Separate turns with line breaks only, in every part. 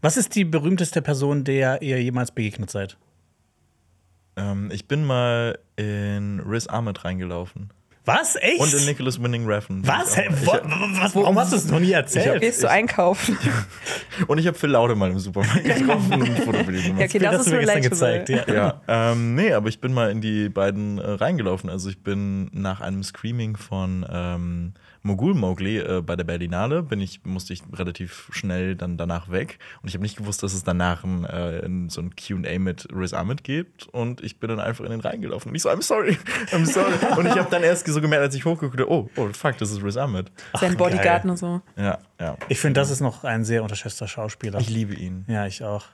Was ist die berühmteste Person, der ihr jemals begegnet seid? Ähm, ich bin mal in Riz Ahmed reingelaufen. Was? Echt? Und in Nicholas Winning Refn. Was? Hey, wo, was? Warum hast du es noch nie erzählt? Hab, Gehst du
einkaufen?
und ich habe Phil Laude mal im Supermarkt genau. getroffen und ein Foto mit ihm gemacht. Ja, okay, das, das ist mir gestern gezeigt. Ja. ja ähm, nee, aber ich bin mal in die beiden äh, reingelaufen. Also ich bin nach einem Screaming von ähm, Mogul Mowgli äh, bei der Berlinale bin ich, musste ich relativ schnell dann danach weg. Und ich habe nicht gewusst, dass es danach ein, äh, so ein QA mit Riz Ahmed gibt. Und ich bin dann einfach in den reingelaufen. Und ich so, I'm sorry, I'm sorry. und ich habe dann erst so gemerkt, als ich hochgeguckt habe, oh, oh fuck, das ist
Riz Ahmed. Sein Bodyguard und so. Ja. Ja. Ich finde, das ist noch ein sehr unterschätzter Schauspieler. Ich liebe ihn. Ja, ich auch.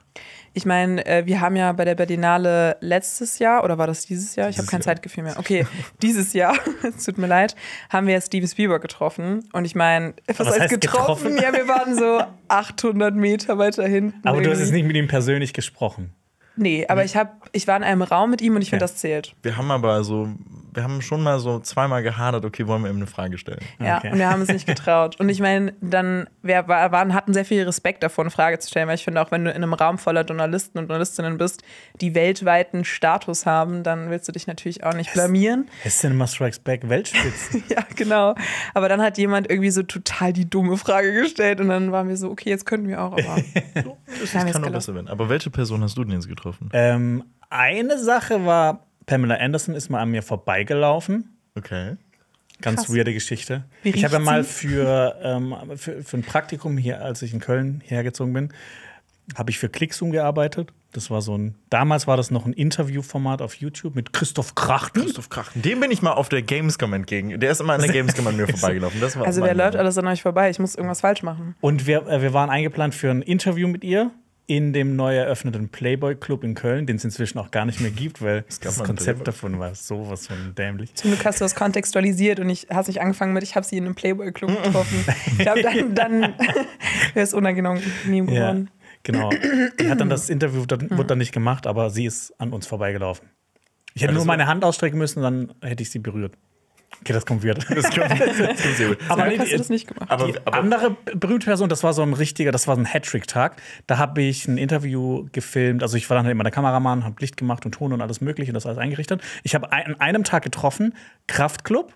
Ich meine, äh, wir haben ja bei der Berlinale letztes Jahr, oder war das dieses Jahr? Dieses ich habe kein Jahr. Zeitgefühl mehr. Okay, dieses Jahr, es tut mir leid, haben wir Steven Spielberg getroffen. Und ich meine, was, was, heißt getroffen? getroffen? Ja, wir waren so 800 Meter weiter hinten. Aber irgendwie. du hast jetzt nicht
mit ihm persönlich gesprochen.
Nee, aber ich hab, ich war in einem Raum mit ihm und ich finde, ja. das zählt.
Wir haben aber so, wir haben schon mal so zweimal gehadert, okay, wollen wir ihm eine Frage stellen. Ja, okay. und wir haben es nicht
getraut. Und ich meine, dann, wir waren, hatten sehr viel Respekt davor, eine Frage zu stellen, weil ich finde, auch wenn du in einem Raum voller Journalisten und Journalistinnen bist, die weltweiten Status haben, dann willst du dich natürlich auch nicht blamieren.
Es Cinema Strikes Back Weltspitzen.
ja, genau. Aber dann hat jemand irgendwie so total die dumme Frage gestellt und dann waren wir so, okay, jetzt könnten wir auch, aber.
das kann auch besser werden. Aber welche Person hast du denn jetzt getraut? getroffen? Ähm,
eine Sache war,
Pamela Anderson ist mal an mir vorbeigelaufen. Okay. Ganz Krass. weirde Geschichte. Wie ich habe ja mal für, ähm, für, für, ein Praktikum hier, als ich in Köln hergezogen bin, habe ich für Klicksum gearbeitet. Das war so ein, damals war das noch ein Interviewformat auf YouTube mit Christoph Krachten. Christoph Krachten, dem bin ich mal auf der Gamescom entgegen. Der ist immer an der Gamescom an mir vorbeigelaufen. also, wer läuft alles
an euch vorbei? Ich muss irgendwas falsch machen.
Und wir, äh, wir waren eingeplant für ein Interview mit ihr in dem neu eröffneten Playboy Club in Köln, den es inzwischen auch gar nicht mehr gibt, weil das, Konzept Playboy. davon war sowas von dämlich.
Zum Glück hast du das kontextualisiert und ich hast nicht angefangen mit, ich habe sie in einem Playboy Club getroffen. ich glaube, dann, dann wäre es unangenehm geworden. Ja,
genau. Die hat dann das Interview, das mhm. wurde dann nicht gemacht, aber sie ist an uns vorbeigelaufen. Ich hätte also nur meine Hand ausstrecken müssen, dann hätte ich sie berührt. Okay, das kommt wieder. Das kommt, das kommt sehr gut. Aber nee, die, das nicht gemacht. Aber, die aber, andere berühmte das war so ein richtiger, das war ein Hattrick-Tag. Da habe ich ein Interview gefilmt. Also ich war dann halt immer der Kameramann, habe Licht gemacht und Ton und alles Mögliche und das alles eingerichtet. Ich habe an einem Tag getroffen, Kraftclub.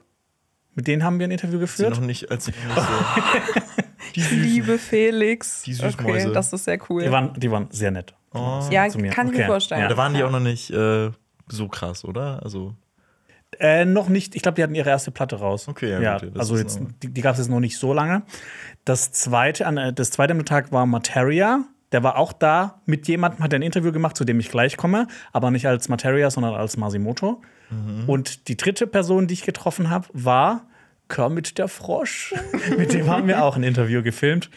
Mit denen haben wir ein Interview geführt. Sie noch nicht, als ich noch so.
die Süßen. Liebe Felix. Die Süßmäuse. Okay, das ist sehr cool. Die
waren, die waren sehr nett.
Oh. Ja, kann okay. ich mir vorstellen. Ja, da waren die auch
noch
nicht äh, so krass, oder? Also äh, noch nicht. Ich glaube, die hatten ihre erste Platte raus. Okay, ja. ja gut, also jetzt, die, die gab es jetzt noch nicht so lange. Das zweite, an, äh, das zweite am Tag war Materia. Der war auch da mit jemandem, hat ein Interview gemacht, zu dem ich gleich komme, aber nicht als Materia, sondern als Masimoto. Mhm. Und die dritte Person, die ich getroffen habe, war Kermit der Frosch. mit dem haben wir auch ein Interview gefilmt.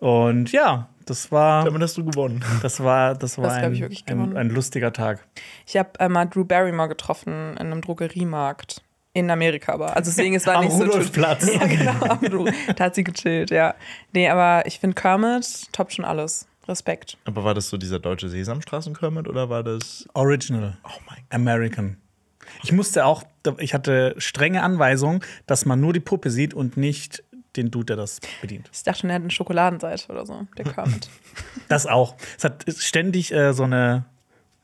Und ja, das war. Damit hast du gewonnen. Das war, das war das, ein, ein, ein, lustiger Tag.
Ich habe einmal ähm, Drew Barrymore getroffen in einem Drogeriemarkt. In Amerika aber. Also deswegen, es war nicht Rudolfplatz. so. Am Rudolfplatz. Ja, genau. da hat sie gechillt, ja. Nee, aber ich finde Kermit top schon alles. Respekt.
Aber war das so dieser deutsche Sesamstraßen-Kermit oder war das.
Original. Oh mein Gott. American. Ich musste auch, ich hatte strenge Anweisungen, dass man nur die Puppe sieht und nicht den Dude, der das bedient.
Ich dachte schon, er hat eine Schokoladenseite oder so, der Kermit.
das auch. Es hat ständig äh, so eine,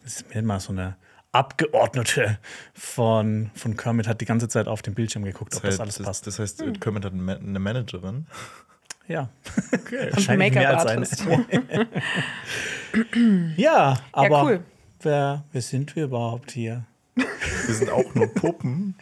das ist mir immer so eine Abgeordnete von, von Kermit hat die ganze Zeit auf den Bildschirm geguckt, das ob heißt, das alles passt. Das, heißt, äh, hm. Kermit hat eine Managerin. Ja. Okay. Wahrscheinlich mehr als eine. ja, aber ja, cool. wer, wer sind wir überhaupt hier? Wir sind auch nur Puppen.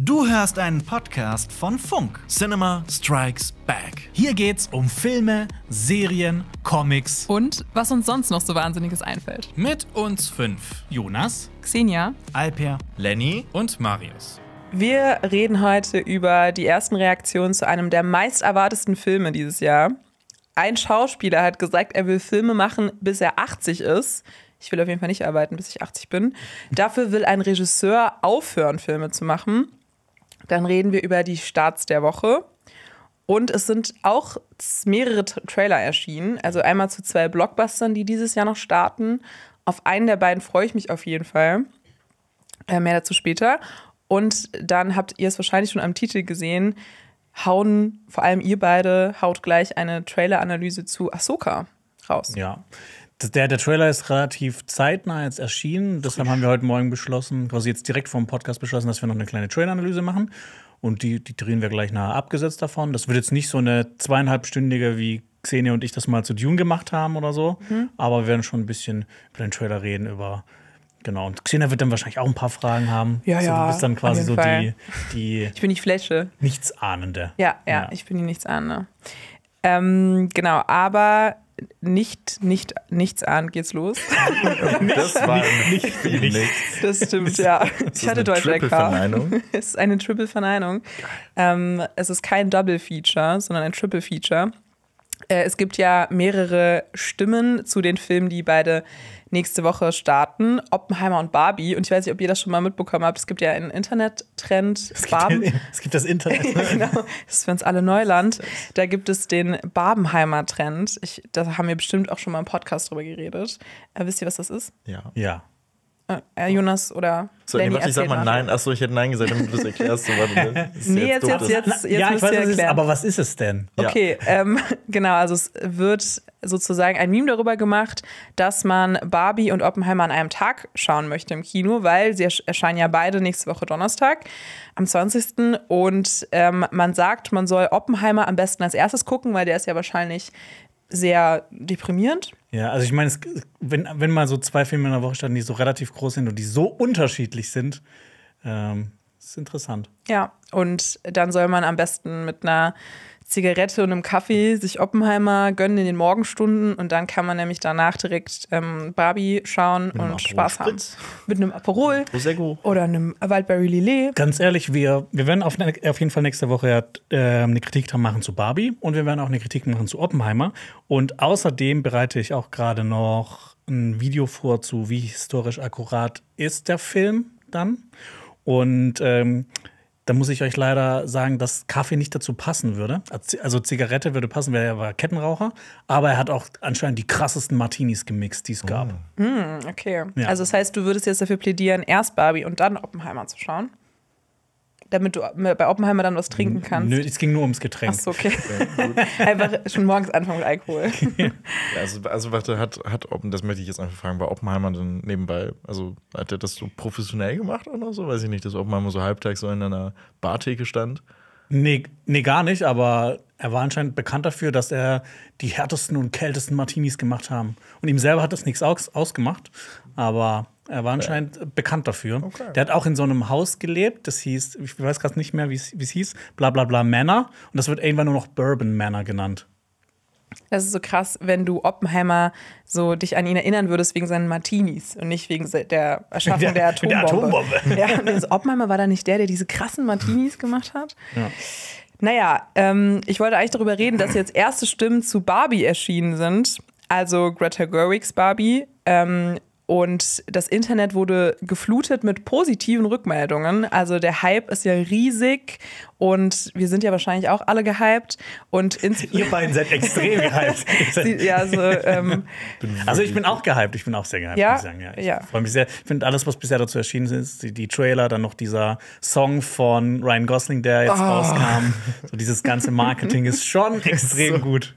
Du hörst einen Podcast von Funk. Cinema Strikes Back. Hier geht's um Filme, Serien, Comics
und was uns sonst noch so Wahnsinniges einfällt.
Mit uns fünf: Jonas, Xenia, Alper, Lenny und Marius.
Wir reden heute über die ersten Reaktionen zu einem der meist erwartesten Filme dieses Jahr. Ein Schauspieler hat gesagt, er will Filme machen, bis er 80 ist. Ich will auf jeden Fall nicht arbeiten, bis ich 80 bin. Dafür will ein Regisseur aufhören, Filme zu machen. Dann reden wir über die Starts der Woche. Und es sind auch mehrere Trailer erschienen. Also einmal zu zwei Blockbustern, die dieses Jahr noch starten. Auf einen der beiden freue ich mich auf jeden Fall. Äh, mehr dazu später. Und dann habt ihr es wahrscheinlich schon am Titel gesehen. Hauen, vor allem ihr beide, haut gleich eine Trailer-Analyse zu Ahsoka raus.
Ja, der, der Trailer ist relativ zeitnah jetzt erschienen. Deshalb haben wir heute Morgen beschlossen, quasi jetzt direkt vor Podcast beschlossen, dass wir noch eine kleine Trailer-Analyse machen. Und die, die drehen wir gleich nachher abgesetzt davon. Das wird jetzt nicht so eine zweieinhalbstündige, wie Xenia und ich das mal zu Dune gemacht haben oder so. Mhm. Aber wir werden schon ein bisschen über den Trailer reden, über. Genau, und Xenia wird dann wahrscheinlich auch ein paar Fragen haben. Ja, ja. du bist dann quasi so die, die. Ich
bin die Fläche.
Nichtsahnende.
Ja, ja, ja. ich bin die Nichtsahnende. Ähm, genau, aber nicht, nicht, nichts ahnt, geht's los. das war
nicht, nicht nichts.
Das stimmt, ja. ich hatte Deutsch Triple-Verneinung. Es ist eine Triple-Verneinung. Ähm, es ist kein Double-Feature, sondern ein Triple-Feature. Äh, es gibt ja mehrere Stimmen zu den Filmen, die beide nächste Woche starten. Oppenheimer und Barbie. Und ich weiß nicht, ob ihr das schon mal mitbekommen habt. Es gibt ja einen Internet-Trend. Es, gibt, es gibt das Internet. Ne? genau, das ist für uns alle Neuland. Da gibt es den Barbenheimer-Trend. Da haben wir bestimmt auch schon mal im Podcast drüber geredet. Äh, wisst ihr, was das ist? Ja. Ja. Äh, äh, Jonas oder so, Lenny warte, ich sag mal nein.
Achso, ich hätte nein gesagt, damit du das erklärst. So, warte, das nee, jetzt, jetzt, jetzt, jetzt, ja, ich weiß,
was ist, aber
was ist es denn? Okay,
ja. ähm, genau, also es wird sozusagen ein Meme darüber gemacht, dass man Barbie und Oppenheimer an einem Tag schauen möchte im Kino, weil sie erscheinen ja beide nächste Woche Donnerstag am 20. Und ähm, man sagt, man soll Oppenheimer am besten als erstes gucken, weil der ist ja wahrscheinlich sehr deprimierend.
Ja, also ich meine, wenn, wenn mal so zwei Filme in der Woche standen, die so relativ groß sind und die so unterschiedlich sind, ähm, ist interessant.
Ja, und dann soll man am besten mit einer Zigarette und einem Kaffee sich Oppenheimer gönnen in den Morgenstunden und dann kann man nämlich danach direkt ähm, Barbie schauen Mit und Spaß haben. Mit einem Aperol Prosecco. Oh, oder einem Wildberry Lillet.
Ganz ehrlich, wir, wir werden auf, ne, auf jeden Fall nächste Woche äh, eine Kritik machen zu Barbie und wir werden auch eine Kritik machen zu Oppenheimer. Und außerdem bereite ich auch gerade noch ein Video vor zu, wie historisch akkurat ist der Film dann. Und ähm, da muss ich euch leider sagen, dass Kaffee nicht dazu passen würde. Also, also Zigarette würde passen, weil er war Kettenraucher. Aber er hat auch anscheinend die krassesten Martinis gemixt, die es gab.
Oh. Mm, okay. Ja. Also das heißt, du würdest jetzt dafür plädieren, erst Barbie und dann Oppenheimer zu schauen? damit du bei Oppenheimer dann was trinken kannst. Nö,
es ging nur ums Getränk. Ach so, okay.
einfach schon morgens anfangen mit Alkohol. Ja,
also, also
warte, hat, hat Oppen, das möchte ich jetzt einfach fragen, war Oppenheimer dann nebenbei, also hat er das so professionell
gemacht oder so? Weiß ich nicht, dass Oppenheimer so halbtags so in einer Bartheke stand? Nee, nee, gar nicht, aber er war anscheinend bekannt dafür, dass er die härtesten und kältesten Martinis gemacht haben. Und ihm selber hat das nichts aus ausgemacht, aber er war anscheinend okay. bekannt dafür. Okay. Der hat auch in so einem Haus gelebt, das hieß, ich weiß gerade nicht mehr, wie es hieß, bla bla bla Manor. Und das wird irgendwann nur noch Bourbon Manor genannt.
Das ist so krass, wenn du Oppenheimer so dich an ihn erinnern würdest wegen seinen Martinis und nicht wegen der Erschaffung der, der Atombombe. Der Atombombe. ja, also Oppenheimer war da nicht der, der diese krassen Martinis gemacht hat. Ja. Naja, ähm, ich wollte eigentlich darüber reden, dass jetzt erste Stimmen zu Barbie erschienen sind. Also Greta Gerwigs Barbie ähm, und das Internet wurde geflutet mit positiven Rückmeldungen. Also der Hype ist ja riesig und wir sind ja wahrscheinlich auch alle gehypt. Und Ihr beiden seid extrem gehypt. ja, also, ähm,
also, ich bin auch gehypt. Ich bin auch sehr gehypt, ja? muss ich sagen. Ja, ich ja. freue mich sehr. Ich finde alles, was bisher dazu erschienen ist, die, die, Trailer, dann noch dieser Song von Ryan Gosling, der jetzt oh. rauskam. So dieses ganze Marketing ist schon extrem so, gut.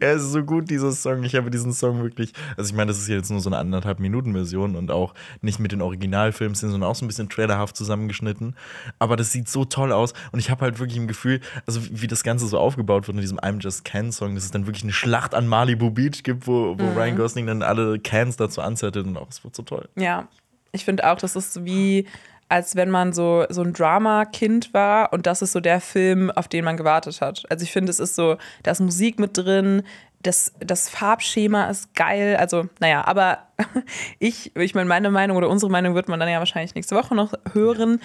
Er ist so gut, dieser Song. Ich habe diesen Song
wirklich. Also ich meine, das ist jetzt nur so eine anderthalb Minuten Version und auch nicht mit den Originalfilmen, sondern auch so ein bisschen trailerhaft zusammengeschnitten. Aber das sieht so toll aus. Und ich habe halt wirklich im Gefühl, also wie das Ganze so aufgebaut wird in diesem I'm Just Can-Song, dass es dann wirklich eine Schlacht an Malibu Beach gibt, wo, wo mhm. Ryan Gosling dann alle Cans dazu anzettelt und auch, es wird so toll.
Ja, ich finde auch, das ist wie als wenn man so, so ein Drama-Kind war und das ist so der Film, auf den man gewartet hat. Also ich finde, es ist so, da ist Musik mit drin, das, das Farbschema ist geil, also naja, aber ich, ich meine, meine Meinung oder unsere Meinung wird man dann ja wahrscheinlich nächste Woche noch hören.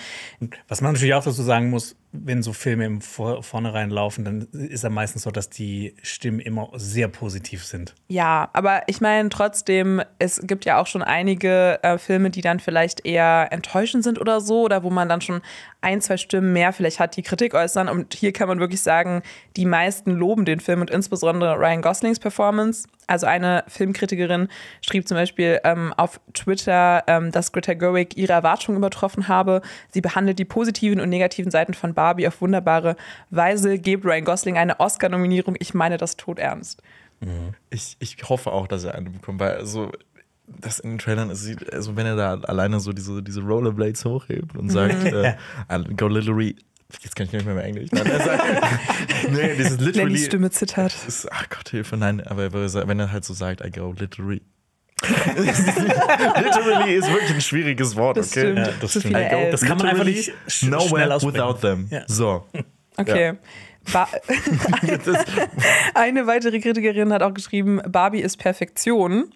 Was man natürlich auch dazu sagen muss, wenn so Filme im Vor Vornherein laufen, dann ist ja meistens so, dass die Stimmen immer sehr positiv sind.
Ja, aber ich meine trotzdem, es gibt ja auch schon einige äh, Filme, die dann vielleicht eher enttäuschend sind oder so, oder wo man dann schon ein, zwei Stimmen mehr vielleicht hat, die Kritik äußern. Und hier kann man wirklich sagen, die meisten loben den Film und insbesondere Ryan Goslings Performance. Also eine Filmkritikerin schrieb zum Beispiel ähm, auf Twitter, ähm, dass Greta Gerwig ihre Erwartungen übertroffen habe. Sie behandelt die positiven und negativen Seiten von Barbie auf wunderbare Weise, gebt Ryan Gosling eine Oscar-Nominierung. Ich meine das todernst.
Mhm. Ich, ich hoffe auch, dass er eine bekommt, weil also das in den Trailern sieht, also wenn er da alleine so diese, diese Rollerblades hochhebt und mhm. sagt, äh, go literally Jetzt kann ich nicht mehr, mehr Englisch. Nein, also, nee, dieses literally. Lennys Stimme zittert. Ist, ach Gott, Hilfe, nein. Aber wenn er halt so sagt, I go literally. literally ist wirklich ein schwieriges Wort, das okay? Ja, das, stimmt. Go, das kann man einfach nicht nowhere without them. Ja. So. Okay.
Ja. eine, eine weitere Kritikerin hat auch geschrieben, Barbie ist Perfektion.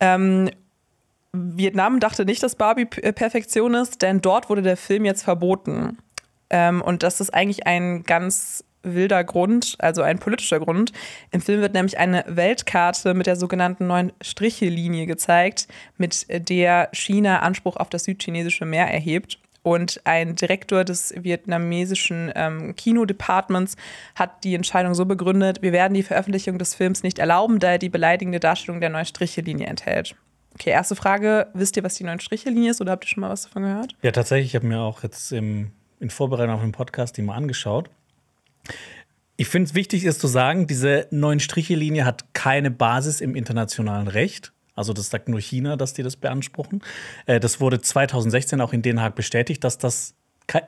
Ähm, Vietnam dachte nicht, dass Barbie äh, Perfektion ist, denn dort wurde der Film jetzt verboten. Ähm, und das ist eigentlich ein ganz wilder Grund, also ein politischer Grund. Im Film wird nämlich eine Weltkarte mit der sogenannten neuen Strichelinie gezeigt, mit der China Anspruch auf das südchinesische Meer erhebt. Und ein Direktor des vietnamesischen ähm, Kinodepartments hat die Entscheidung so begründet, wir werden die Veröffentlichung des Films nicht erlauben, da er die beleidigende Darstellung der neuen Strichelinie enthält. Okay, erste Frage, wisst ihr, was die neuen Strichelinie ist oder habt ihr schon mal was davon gehört?
Ja, tatsächlich, ich habe mir auch jetzt im in Vorbereitung auf den Podcast die mal angeschaut. Ich finde es wichtig, ist zu sagen, diese Neun-Striche-Linie hat keine Basis im internationalen Recht. Also das sagt nur China, dass die das beanspruchen. Äh, das wurde 2016 auch in Den Haag bestätigt, dass das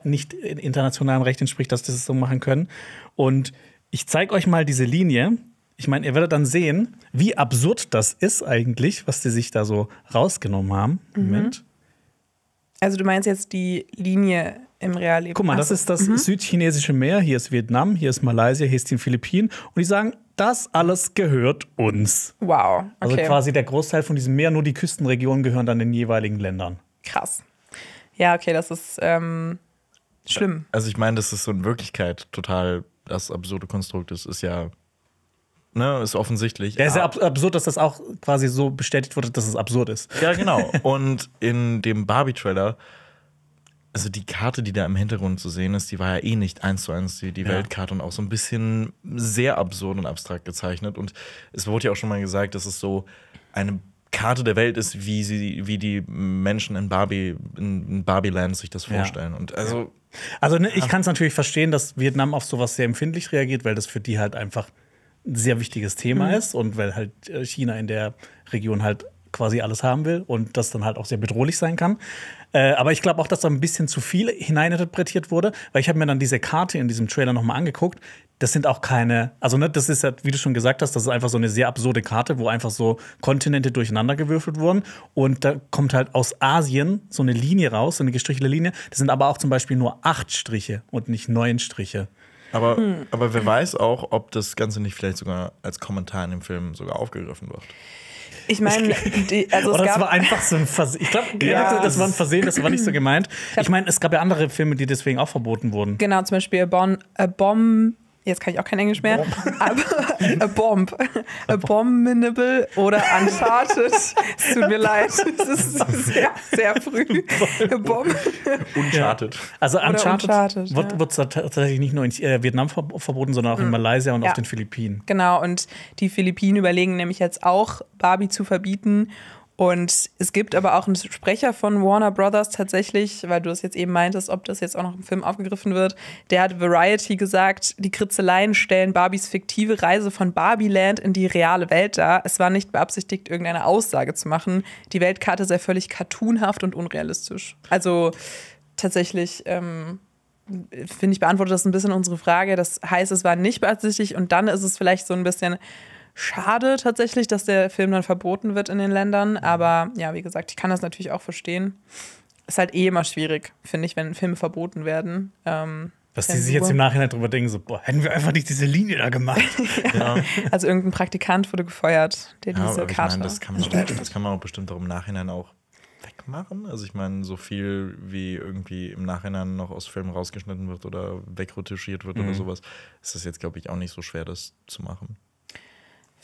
nicht internationalem Recht entspricht, dass die das so machen können. Und ich zeige euch mal diese Linie. Ich meine, ihr werdet dann sehen, wie absurd das ist eigentlich, was die sich da so rausgenommen haben. Mhm.
Also du meinst jetzt die Linie im Realleben. Guck mal, das also, ist das mhm.
südchinesische Meer, hier ist Vietnam, hier ist Malaysia, hier ist die Philippinen und die sagen, das alles gehört uns. Wow. Also okay. Also quasi der Großteil von diesem Meer, nur die Küstenregionen gehören dann den jeweiligen Ländern. Krass.
Ja, okay, das ist ähm, schlimm.
Also ich meine, das ist so in Wirklichkeit total das absurde Konstrukt ist, ist ja Ne, ist offensichtlich. Ja, ist ja ah. ab absurd, dass das auch quasi so bestätigt wurde, dass es absurd ist. Ja, genau. Und in dem Barbie-Trailer also die Karte, die da im Hintergrund zu sehen ist, die war ja eh nicht eins zu eins die, die ja. Weltkarte und auch so ein bisschen sehr absurd und abstrakt gezeichnet. Und es wurde ja auch schon mal gesagt, dass es so eine Karte der Welt ist, wie sie, wie die Menschen in Barbie, in
Barbieland sich das vorstellen. Ja. Und also. Also ne, ich kann es natürlich verstehen, dass Vietnam auf sowas sehr empfindlich reagiert, weil das für die halt einfach ein sehr wichtiges Thema mhm. ist und weil halt äh, China in der Region halt quasi alles haben will und das dann halt auch sehr bedrohlich sein kann. Äh, aber ich glaube auch, dass da ein bisschen zu viel hineininterpretiert wurde, weil ich habe mir dann diese Karte in diesem Trailer nochmal angeguckt. Das sind auch keine, also ne, das ist ja, wie du schon gesagt hast, das ist einfach so eine sehr absurde Karte, wo einfach so Kontinente durcheinandergewürfelt wurden. Und da kommt halt aus Asien so eine Linie raus, so eine gestrichelte Linie. Das sind aber auch zum Beispiel nur acht Striche und nicht neun Striche. Aber, hm. aber wer weiß
auch, ob das Ganze nicht vielleicht sogar als Kommentar in dem Film sogar aufgegriffen wird.
Ich meine, also Oder es das war einfach
so ein Versehen. Ich glaube, ja. das war ein Versehen, das war nicht so gemeint. Ich, ich meine, es gab ja andere Filme, die deswegen auch verboten wurden.
Genau, zum Beispiel A, bon A Bomb Jetzt kann ich auch kein Englisch mehr. Bomb. Aber a Bomb. A Bombminable oder Uncharted. Es tut mir leid. Es ist sehr, sehr früh. A Bomb.
Uncharted. Also Uncharted, uncharted wird, wird tatsächlich nicht nur in äh, Vietnam verboten, sondern auch in mhm. Malaysia und ja. auf den Philippinen.
Genau, und die Philippinen überlegen nämlich jetzt auch, Barbie zu verbieten. Und es gibt aber auch einen Sprecher von Warner Brothers tatsächlich, weil du es jetzt eben meintest, ob das jetzt auch noch im Film aufgegriffen wird. Der hat Variety gesagt, die Kritzeleien stellen Barbies fiktive Reise von Barbieland in die reale Welt dar. Es war nicht beabsichtigt, irgendeine Aussage zu machen. Die Weltkarte sei völlig cartoonhaft und unrealistisch. Also tatsächlich. Ähm Finde ich, beantwortet das ein bisschen unsere Frage. Das heißt, es war nicht beabsichtigt und dann ist es vielleicht so ein bisschen, Schade tatsächlich, dass der Film dann verboten wird in den Ländern. Mhm. Aber ja, wie gesagt, ich kann das natürlich auch verstehen. Ist halt eh immer schwierig, finde ich, wenn Filme verboten werden. Ähm, dass die sich jetzt im
Nachhinein drüber denken, so, boah, hätten wir einfach nicht diese Linie da gemacht. ja.
Also irgendein Praktikant wurde gefeuert, der ja, diese Karte. Ich das, kann man auch, das
kann man auch bestimmt auch im Nachhinein auch
wegmachen.
Also ich meine, so viel wie irgendwie im Nachhinein noch aus Filmen rausgeschnitten wird oder wegrotischiert wird mhm. oder sowas, ist das jetzt, glaube ich, auch nicht so schwer, das zu machen.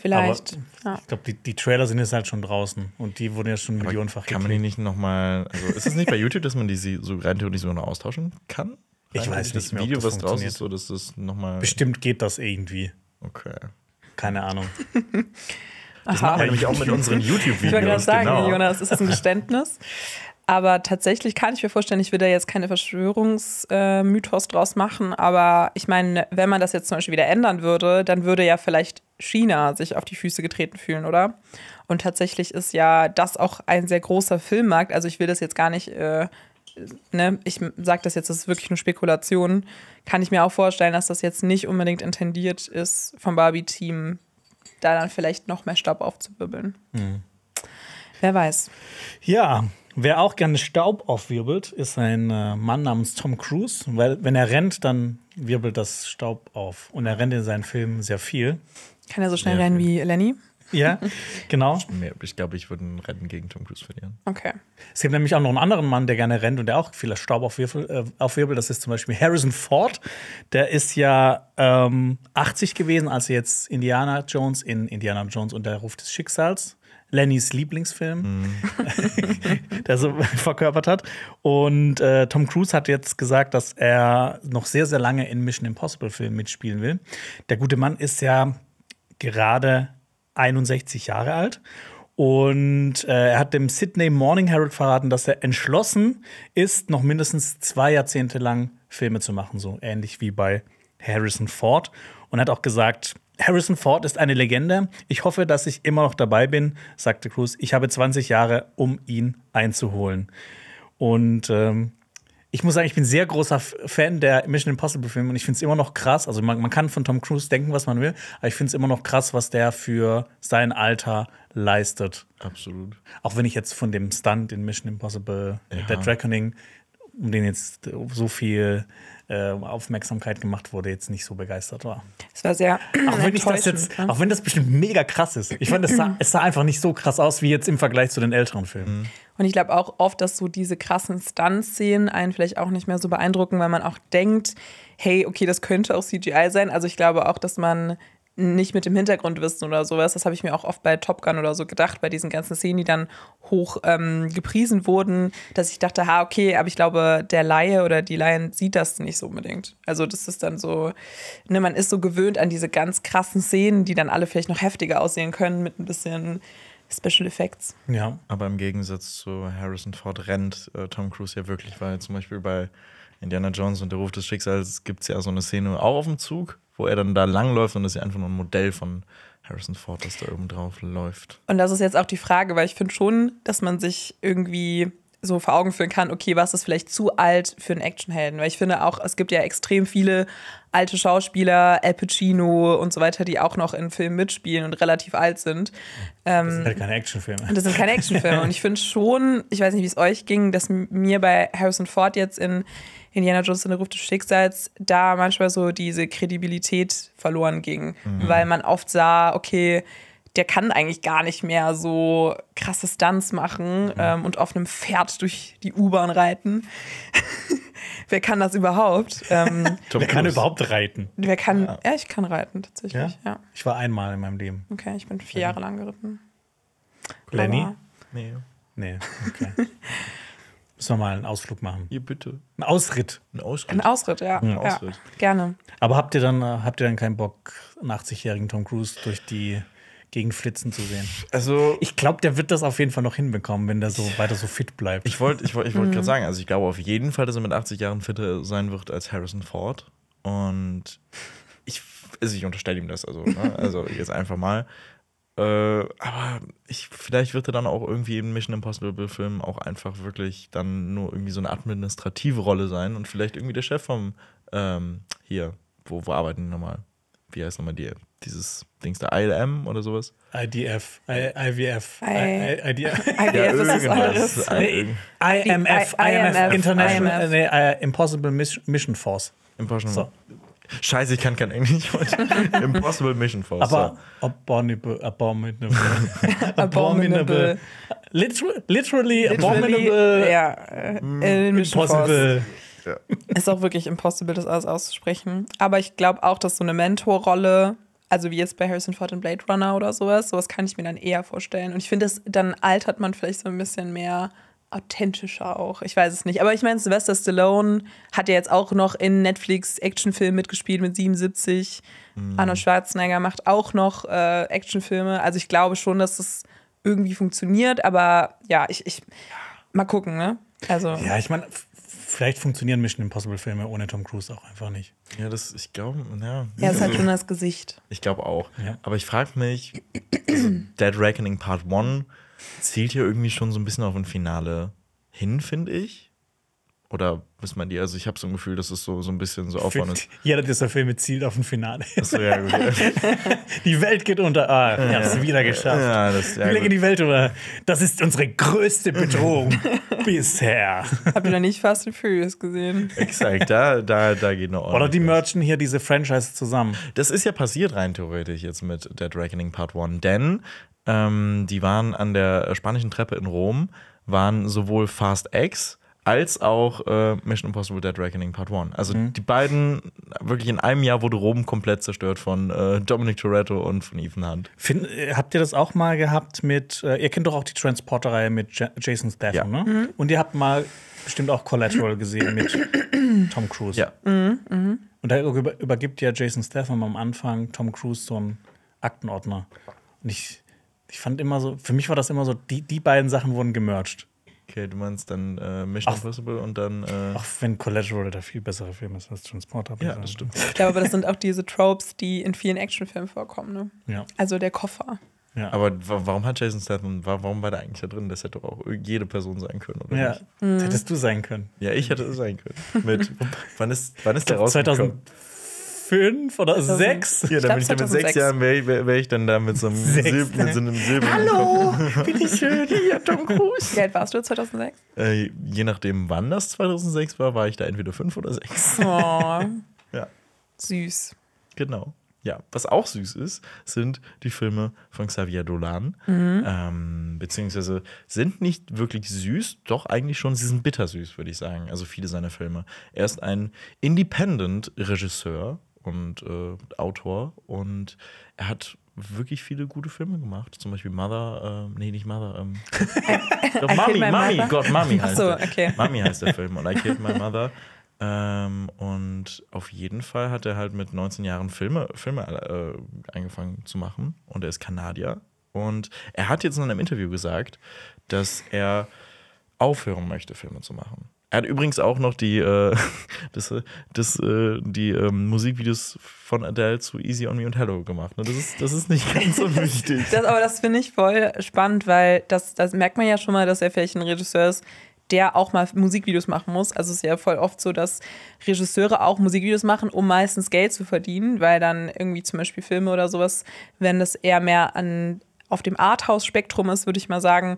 Vielleicht. Aber
ich glaube, die, die, Trailer sind jetzt halt schon draußen und die wurden ja schon Aber millionenfach Kann man die nicht nochmal. Also ist es nicht bei YouTube, dass man die
so rein theoretisch so noch austauschen kann? Ich weiß nicht mehr. Das Video, was draußen ist, so dass das nochmal. Bestimmt geht das irgendwie. Okay. Keine Ahnung. das machen wir nämlich auch mit unseren YouTube-Videos. Ich wollte gerade sagen, genau. Jonas, ist
das ein Geständnis? Aber tatsächlich kann ich mir vorstellen, ich will da jetzt keine Verschwörungsmythos äh, draus machen, aber ich meine, wenn man das jetzt zum Beispiel wieder ändern würde, dann würde ja vielleicht China sich auf die Füße getreten fühlen, oder? Und tatsächlich ist ja das auch ein sehr großer Filmmarkt. Also ich will das jetzt gar nicht, äh, ne, ich sage das jetzt, das ist wirklich nur Spekulation. Kann ich mir auch vorstellen, dass das jetzt nicht unbedingt intendiert ist vom Barbie-Team, da dann vielleicht noch mehr Staub aufzuwirbeln. Mhm. Wer weiß.
Ja, Wer auch gerne Staub aufwirbelt, ist ein äh, Mann namens Tom Cruise, weil wenn er rennt, dann wirbelt das Staub auf. Und er rennt in seinen Filmen sehr viel.
Kann er so schnell ja, rennen wie Lenny. Ja,
genau. Ich glaube, ich würde ein Rennen gegen Tom Cruise verlieren. Okay. Es gibt nämlich auch noch einen anderen Mann, der gerne rennt und der auch viel Staub äh, aufwirbelt. aufwirbelt. Das ist zum Beispiel Harrison Ford. Der ist ja ähm, 80 gewesen, als er jetzt Indiana Jones in Indiana Jones und der Ruf des Schicksals, Lennys Lieblingsfilm, mm. der so verkörpert hat. Und äh, Tom Cruise hat jetzt gesagt, dass er noch sehr, sehr lange in Mission Impossible Filmen mitspielen will. Der gute Mann ist ja gerade 61 Jahre alt. Und äh, er hat dem Sydney Morning Herald verraten, dass er entschlossen ist, noch mindestens zwei Jahrzehnte lang Filme zu machen, so ähnlich wie bei Harrison Ford. Und hat auch gesagt, Harrison Ford ist eine Legende. Ich hoffe, dass ich immer noch dabei bin, sagte Cruz. Ich habe 20 Jahre, um ihn einzuholen. Und ähm, ich muss sagen, ich bin sehr großer Fan der Mission Impossible-Filme und ich finde es immer noch krass. Also, man, man, kann von Tom Cruise denken, was man will, aber ich finde es immer noch krass, was der für sein Alter leistet. Absolut. Auch wenn ich jetzt von dem Stunt in Mission Impossible, ja. Dead Reckoning, um den jetzt so viel äh, Aufmerksamkeit gemacht wurde, jetzt nicht so begeistert war.
Es war sehr auch wenn ich das jetzt, ne? Auch
wenn das bestimmt mega krass ist. Ich fand, es sah, es sah einfach nicht so krass aus wie jetzt im Vergleich zu den älteren Filmen. Mhm.
Und ich glaube auch oft, dass so diese krassen Stunt-Szenen einen vielleicht auch nicht mehr so beeindrucken, weil man auch denkt, hey, okay, das könnte auch CGI sein. Also ich glaube auch, dass man nicht mit dem Hintergrundwissen oder sowas. Das habe ich mir auch oft bei Top Gun oder so gedacht, bei diesen ganzen Szenen, die dann hoch ähm, gepriesen wurden, dass ich dachte, ha, okay, aber ich glaube, der Laie oder die Laien sieht das nicht so unbedingt. Also das ist dann so, ne, man ist so gewöhnt an diese ganz krassen Szenen, die dann alle vielleicht noch heftiger aussehen können mit ein bisschen Special Effects.
Ja, aber im Gegensatz zu Harrison Ford rennt äh, Tom Cruise ja wirklich, weil zum Beispiel bei Indiana Jones und der Ruf des Schicksals gibt es ja so eine Szene auch auf dem Zug wo er dann da langläuft und das ist ja einfach nur ein Modell von Harrison Ford, das da oben drauf läuft.
Und das ist jetzt auch die Frage, weil ich finde schon, dass man sich irgendwie so vor Augen führen kann, okay, was ist vielleicht zu alt für einen Actionhelden? Weil ich finde auch, es gibt ja extrem viele alte Schauspieler, Al Pacino und so weiter, die auch noch in Filmen mitspielen und relativ alt sind. Ähm, das sind halt keine Actionfilme. Das sind keine Actionfilme. und ich finde schon, ich weiß nicht, wie es euch ging, dass mir bei Harrison Ford jetzt in Indiana Jones in der Ruft des Schicksals da manchmal so diese Kredibilität verloren ging, mhm. weil man oft sah, okay, der kann eigentlich gar nicht mehr so krasse Stunts machen ähm, und auf einem Pferd durch die U-Bahn reiten. Wer kann das überhaupt? Ähm, Wer kann überhaupt reiten? Wer kann, ja. ja ich kann reiten tatsächlich. Ja? ja?
Ich war einmal in meinem Leben.
Okay, ich bin vier Jahre lang geritten.
Lenny? Aber nee. Nee, okay. Müssen wir mal einen Ausflug machen. Ihr bitte. Ein Ausritt. Ein Ausritt. Ein Ausritt, ja. Ein Ausritt. ja. Gerne. Aber habt ihr dann, äh, habt ihr dann keinen Bock, einen 80-jährigen Tom Cruise durch die gegen Flitzen zu sehen. Also ich glaube, der wird das auf jeden Fall noch hinbekommen, wenn der so weiter so fit bleibt. Ich wollte ich wollt, ich wollt mhm. gerade sagen, also ich glaube auf
jeden Fall, dass er mit 80 Jahren fitter sein wird als Harrison Ford. Und ich, also ich unterstelle ihm das, also, ne? also jetzt einfach mal. Äh, aber ich, vielleicht wird er dann auch irgendwie im Mission Impossible-Film auch einfach wirklich dann nur irgendwie so eine administrative Rolle sein und vielleicht irgendwie der Chef vom ähm, hier, wo, wo arbeiten die nochmal? Wie heißt nochmal die dieses Dings da, ILM oder sowas?
IDF, I, IVF,
I, I, IDF. IVF ja, ist was anderes. IMF, IMF, International, IMF.
Nee, äh, Impossible Mission Force. Impossible. So. Scheiße, ich kann kein Englisch heute. Impossible Mission Force. Aber so. abominable, abominable, abominable, literally, literally, abominable,
ja, äh, mhm. impossible. Ja. Ist auch wirklich impossible, das alles auszusprechen. Aber ich glaube auch, dass so eine Mentorrolle also wie jetzt bei Harrison Ford in Blade Runner oder sowas, sowas kann ich mir dann eher vorstellen. Und ich finde, dann altert man vielleicht so ein bisschen mehr authentischer auch. Ich weiß es nicht. Aber ich meine, Sylvester Stallone hat ja jetzt auch noch in Netflix Actionfilmen mitgespielt mit 77. Mhm. Arnold Schwarzenegger macht auch noch äh, Actionfilme. Also ich glaube schon, dass das irgendwie funktioniert. Aber ja, ich, ich mal gucken, ne? Also. Ja, ich meine,
vielleicht funktionieren Mission Impossible Filme ohne Tom Cruise auch einfach nicht. Ja, das, ich glaube, ja. Er ist
halt schon das Gesicht.
Ich glaube auch. Ja. Aber ich frage mich, also Dead Reckoning Part 1 zielt hier irgendwie schon so ein bisschen auf ein Finale hin, finde ich. Oder was man die? Also ich habe so ein Gefühl, dass es so, so ein bisschen so aufbauen ist.
Jeder dieser Filme zielt auf ein Finale. Achso, ja, gut. die Welt geht unter. Ah, wir ja, haben es wieder geschafft. Ja, das, ja, wir legen die Welt
unter. Das ist unsere größte Bedrohung bisher. Habt ihr noch nicht Fast and Furious gesehen?
Exakt, da, da,
da geht
noch
Oder die merchen hier diese Franchise zusammen.
Das ist ja passiert rein theoretisch jetzt mit Dead Reckoning Part 1. Denn ähm, die waren an der spanischen Treppe in Rom, waren sowohl Fast X als auch äh, Mission Impossible Dead Reckoning Part 1. Also mhm. die beiden, wirklich in einem Jahr wurde Rom komplett zerstört von äh, Dominic Toretto und von Ethan Hunt. Find,
äh, habt ihr das auch mal gehabt mit, äh, ihr kennt doch auch die Transporter-Reihe mit J Jason Statham, ja. ne? Mhm. Und ihr habt mal bestimmt auch Collateral gesehen mit Tom Cruise. Ja.
Mhm. mhm.
Und da übergibt ja Jason Statham am Anfang Tom Cruise so einen Aktenordner. Und ich, ich fand immer so, für mich war das immer so, die, die beiden Sachen wurden gemerged. Okay, du meinst dann äh, Mission auch, Impossible und dann. Äh auch wenn Collateral der viel bessere Film ist als Transporter. Ja, das stimmt. Ich
glaube, aber das sind auch diese Tropes, die in vielen Actionfilmen vorkommen. Ne? Ja. Also der Koffer.
Ja.
Aber warum hat Jason Statham, warum war der eigentlich da drin? Das hätte doch auch jede Person sein können, oder ja. nicht? Mhm. Hättest du sein können.
Ja, ich hätte es sein
können. Mit, wann ist, wann ist der rausgekommen?
2000 fünf oder also, sechs.
Ja, dann bin ich dann mit sechs Jahren,
wäre wär, wär ich dann da mit so einem, Silb, mit ne? so einem Silber. Hallo,
bin ich schön hier, Tom Cruise. Wie alt warst du 2006?
Äh, je nachdem, wann das 2006 war, war ich da entweder fünf oder sechs. Oh. ja. Süß. Genau. Ja, was auch süß ist, sind die Filme von Xavier Dolan. Mhm. Ähm, beziehungsweise sind nicht wirklich süß, doch eigentlich schon, sie sind bittersüß, würde ich sagen. Also viele seiner Filme. Er ist ein Independent-Regisseur, und äh, Autor. Und er hat wirklich viele gute Filme gemacht. Zum Beispiel Mother, äh, nee, nicht Mother, ähm, doch, Mami, Mami, Gott, Mami heißt so, der. Mami heißt der Film und I Killed My Mother. Ähm, und auf jeden Fall hat er halt mit 19 Jahren Filme, Filme äh, angefangen zu machen. Und er ist Kanadier. Und er hat jetzt in einem Interview gesagt, dass er aufhören möchte, Filme zu machen. Er hat übrigens auch noch die, äh, das, das, äh, die ähm, Musikvideos von Adele zu Easy on Me und Hello gemacht. Ne? Das, ist,
das ist nicht ganz unwichtig. das, aber das finde ich voll spannend, weil das, das merkt man ja schon mal, dass er vielleicht ein Regisseur ist, der auch mal Musikvideos machen muss. Also es ist ja voll oft so, dass Regisseure auch Musikvideos machen, um meistens Geld zu verdienen, weil dann irgendwie zum Beispiel Filme oder sowas, wenn das eher mehr an, auf dem Arthouse-Spektrum ist, würde ich mal sagen,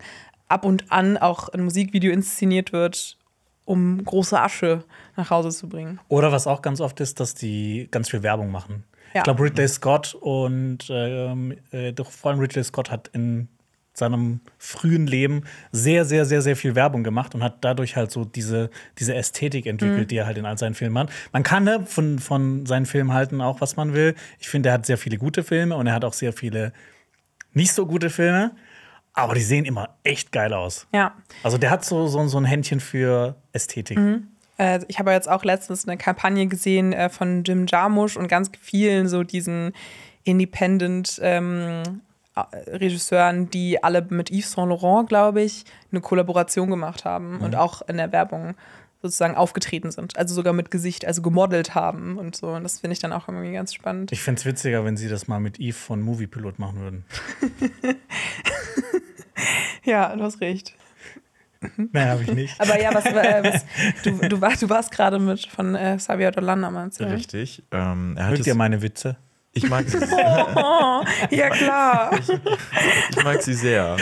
ab und an auch ein Musikvideo inszeniert wird um große Asche nach Hause zu bringen.
Oder was auch ganz oft ist, dass die ganz viel Werbung machen. Ja. Ich glaube, Ridley Scott und ähm, äh, doch vor allem Ridley Scott hat in seinem frühen Leben sehr, sehr, sehr, sehr viel Werbung gemacht und hat dadurch halt so diese, diese Ästhetik entwickelt, mhm. die er halt in all seinen Filmen hat. Man kann ne, von, von seinen Filmen halten auch, was man will. Ich finde, er hat sehr viele gute Filme und er hat auch sehr viele nicht so gute Filme. Aber die sehen immer echt geil aus. Ja. Also der hat so, so, so ein Händchen für Ästhetik. Mhm.
Äh, ich habe jetzt auch letztens eine Kampagne gesehen äh, von Jim Jarmusch und ganz vielen so diesen Independent ähm, äh, Regisseuren, die alle mit Yves Saint Laurent, glaube ich, eine Kollaboration gemacht haben mhm. und auch in der Werbung sozusagen aufgetreten sind. Also sogar mit Gesicht, also gemodelt haben und so. Und das finde ich dann auch irgendwie ganz spannend. Ich
fände es witziger, wenn sie das mal mit Eve von Movie Pilot machen würden.
ja, du hast recht. Mhm. Nein, habe ich nicht. Aber ja, was, äh, was du, du, war, du warst gerade mit von äh, Xavier Dolan damals.
Richtig. Ähm, er hat Mögt ihr meine Witze?
Ich mag sie sehr.
Oh, ja, klar.
Ich, ich, mag sie sehr.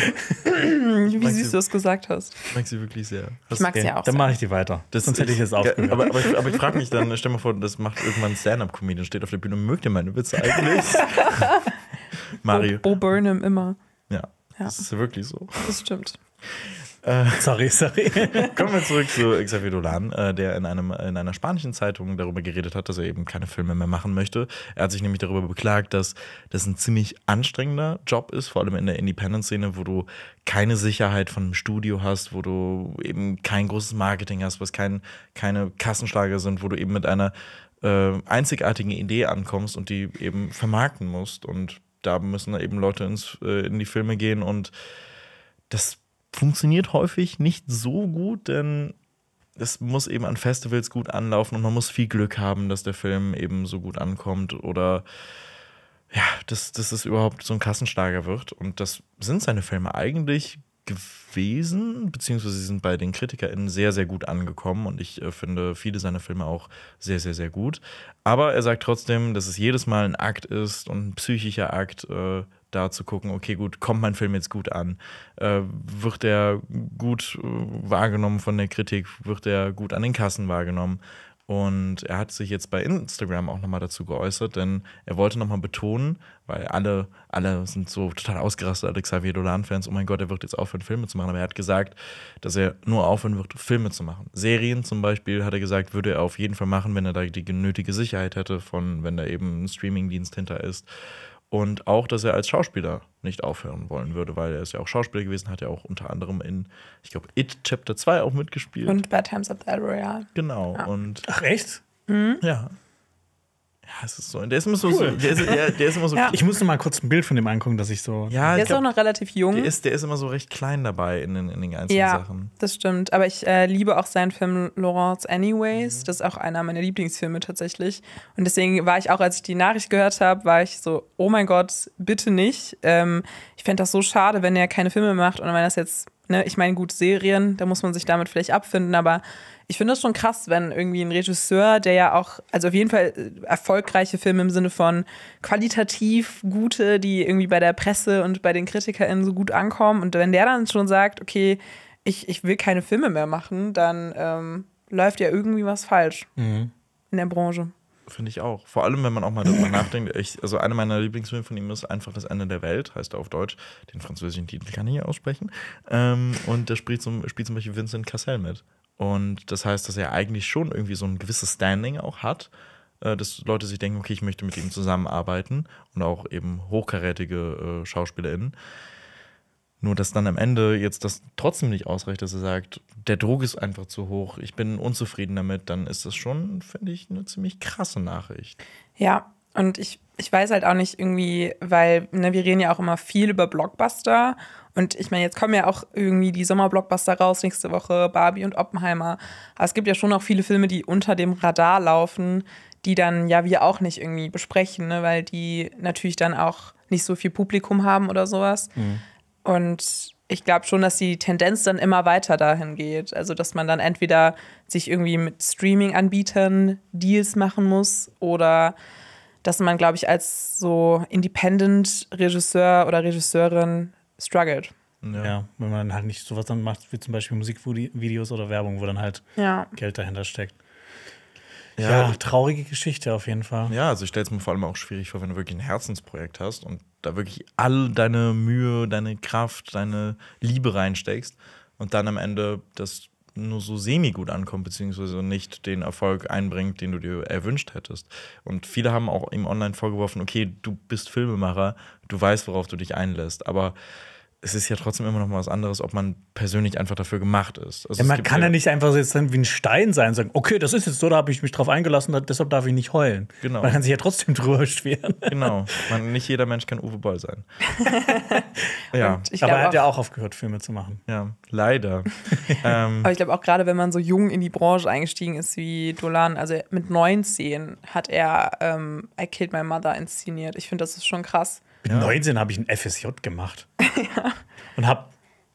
Wie süß sie, du das gesagt hast. Ich mag sie wirklich sehr. Das, ich mag okay. sie auch.
Dann mache ich die weiter. Das Sonst hätte ich jetzt aufgehört. Aber, aber ich, aber ich frage mich dann, stell mal vor, das macht irgendwann Stand-Up-Comedian, steht auf der Bühne. Mögt ihr meine Witze eigentlich? Mario. Bo,
Bo Burnham immer. Ja, ja, das
ist wirklich so. Das stimmt. Äh, sorry, sorry. Kommen wir zurück zu Xavier Dolan, äh, der in, einem, in einer spanischen Zeitung darüber geredet hat, dass er eben keine Filme mehr machen möchte. Er hat sich nämlich darüber beklagt, dass das ein ziemlich anstrengender Job ist, vor allem in der Independent-Szene, wo du keine Sicherheit von einem Studio hast, wo du eben kein großes Marketing hast, was kein, keine Kassenschlager sind, wo du eben mit einer äh, einzigartigen Idee ankommst und die eben vermarkten musst. Und da müssen eben Leute ins, äh, in die Filme gehen und das funktioniert häufig nicht so gut, denn es muss eben an Festivals gut anlaufen und man muss viel Glück haben, dass der Film eben so gut ankommt oder ja, dass, dass es überhaupt so ein Kassenschlager wird. Und das sind seine Filme eigentlich gewesen, beziehungsweise sie sind bei den KritikerInnen sehr, sehr gut angekommen und ich äh, finde viele seiner Filme auch sehr, sehr, sehr gut. Aber er sagt trotzdem, dass es jedes Mal ein Akt ist und ein psychischer Akt, äh, da zu gucken, okay, gut, kommt mein Film jetzt gut an? Äh, wird er gut äh, wahrgenommen von der Kritik? Wird er gut an den Kassen wahrgenommen? Und er hat sich jetzt bei Instagram auch nochmal dazu geäußert, denn er wollte nochmal betonen, weil alle, alle sind so total ausgerastet, alle Xavier Dolan-Fans, oh mein Gott, er wird jetzt aufhören, Filme zu machen. Aber er hat gesagt, dass er nur aufhören wird, Filme zu machen. Serien zum Beispiel, hat er gesagt, würde er auf jeden Fall machen, wenn er da die nötige Sicherheit hätte, von wenn da eben ein Streamingdienst hinter ist. Und auch, dass er als Schauspieler nicht aufhören wollen würde, weil er ist ja auch Schauspieler gewesen, hat ja auch unter anderem in, ich glaube, It Chapter 2 auch mitgespielt. Und
Bad Times at El Royale. Genau. Ja. Und Ach, echt? Mhm. Ja.
Ja, es ist so. Der ist immer so. Cool. Der ist, der, der ist immer so ja. Ich muss nur mal kurz ein Bild von dem angucken, dass ich so. Ja, der ist glaub,
auch noch relativ jung. Der ist,
der ist immer so
recht klein dabei in den, in den einzelnen ja, Sachen. Ja,
das stimmt. Aber ich äh, liebe auch seinen Film Laurence Anyways. Mhm. Das ist auch einer meiner Lieblingsfilme tatsächlich. Und deswegen war ich auch, als ich die Nachricht gehört habe, war ich so: Oh mein Gott, bitte nicht. Ähm, ich fände das so schade, wenn er keine Filme macht und wenn das jetzt. Ne, ich meine, gut, Serien, da muss man sich damit vielleicht abfinden, aber ich finde es schon krass, wenn irgendwie ein Regisseur, der ja auch, also auf jeden Fall äh, erfolgreiche Filme im Sinne von qualitativ gute, die irgendwie bei der Presse und bei den KritikerInnen so gut ankommen, und wenn der dann schon sagt, okay, ich, ich will keine Filme mehr machen, dann ähm, läuft ja irgendwie was falsch mhm. in der Branche.
Finde ich auch. Vor allem, wenn man auch mal darüber nachdenkt. Ich, also, einer meiner Lieblingsfilme von ihm ist einfach Das Ende der Welt, heißt er auf Deutsch. Den französischen Titel kann ich ja aussprechen. Ähm, und da spielt zum, spielt zum Beispiel Vincent Cassel mit. Und das heißt, dass er eigentlich schon irgendwie so ein gewisses Standing auch hat, äh, dass Leute sich denken, okay, ich möchte mit ihm zusammenarbeiten und auch eben hochkarätige äh, SchauspielerInnen. Nur dass dann am Ende jetzt das trotzdem nicht ausreicht, dass er sagt, der Druck ist einfach zu hoch, ich bin unzufrieden damit, dann ist das schon, finde ich, eine ziemlich krasse Nachricht.
Ja, und ich, ich weiß halt auch nicht irgendwie, weil ne, wir reden ja auch immer viel über Blockbuster und ich meine, jetzt kommen ja auch irgendwie die Sommerblockbuster raus nächste Woche, Barbie und Oppenheimer. Aber es gibt ja schon auch viele Filme, die unter dem Radar laufen, die dann ja wir auch nicht irgendwie besprechen, ne? weil die natürlich dann auch nicht so viel Publikum haben oder sowas. Mhm. Und ich glaube schon, dass die Tendenz dann immer weiter dahin geht. Also, dass man dann entweder sich irgendwie mit Streaming-Anbietern Deals machen muss oder dass man, glaube ich, als so Independent-Regisseur oder Regisseurin struggelt.
Ja. ja. wenn man halt nicht sowas dann macht, wie zum Beispiel Musikvideos oder Werbung, wo dann halt ja. Geld dahinter steckt. Ja. ja. traurige Geschichte auf jeden Fall.
Ja, also ich stelle es mir vor allem auch schwierig vor, wenn du wirklich ein Herzensprojekt hast und da wirklich all deine Mühe, deine Kraft, deine Liebe reinsteckst und dann am Ende das nur so semi-gut ankommt, beziehungsweise nicht den Erfolg einbringt, den du dir erwünscht hättest. Und viele haben auch im Online vorgeworfen, okay, du bist Filmemacher, du weißt, worauf du dich einlässt, aber es ist ja trotzdem immer noch mal was anderes, ob man persönlich einfach dafür gemacht ist.
Also ja, man kann ja, ja nicht einfach jetzt wie ein Stein sein und sagen, okay, das ist jetzt so, da habe ich mich drauf eingelassen, deshalb darf ich nicht heulen. Genau. Man kann sich ja trotzdem drüber schweren. Genau. Man, nicht jeder Mensch kann Uwe Boll sein. ja. Aber er hat ja auch aufgehört,
Filme zu machen. Ja, leider. ähm, Aber
ich glaube auch gerade, wenn man so jung in die Branche eingestiegen ist wie Dolan, also mit 19 hat er ähm, I Killed My Mother inszeniert. Ich finde, das ist schon krass
mit ja. 19 habe ich ein FSJ gemacht ja. und habe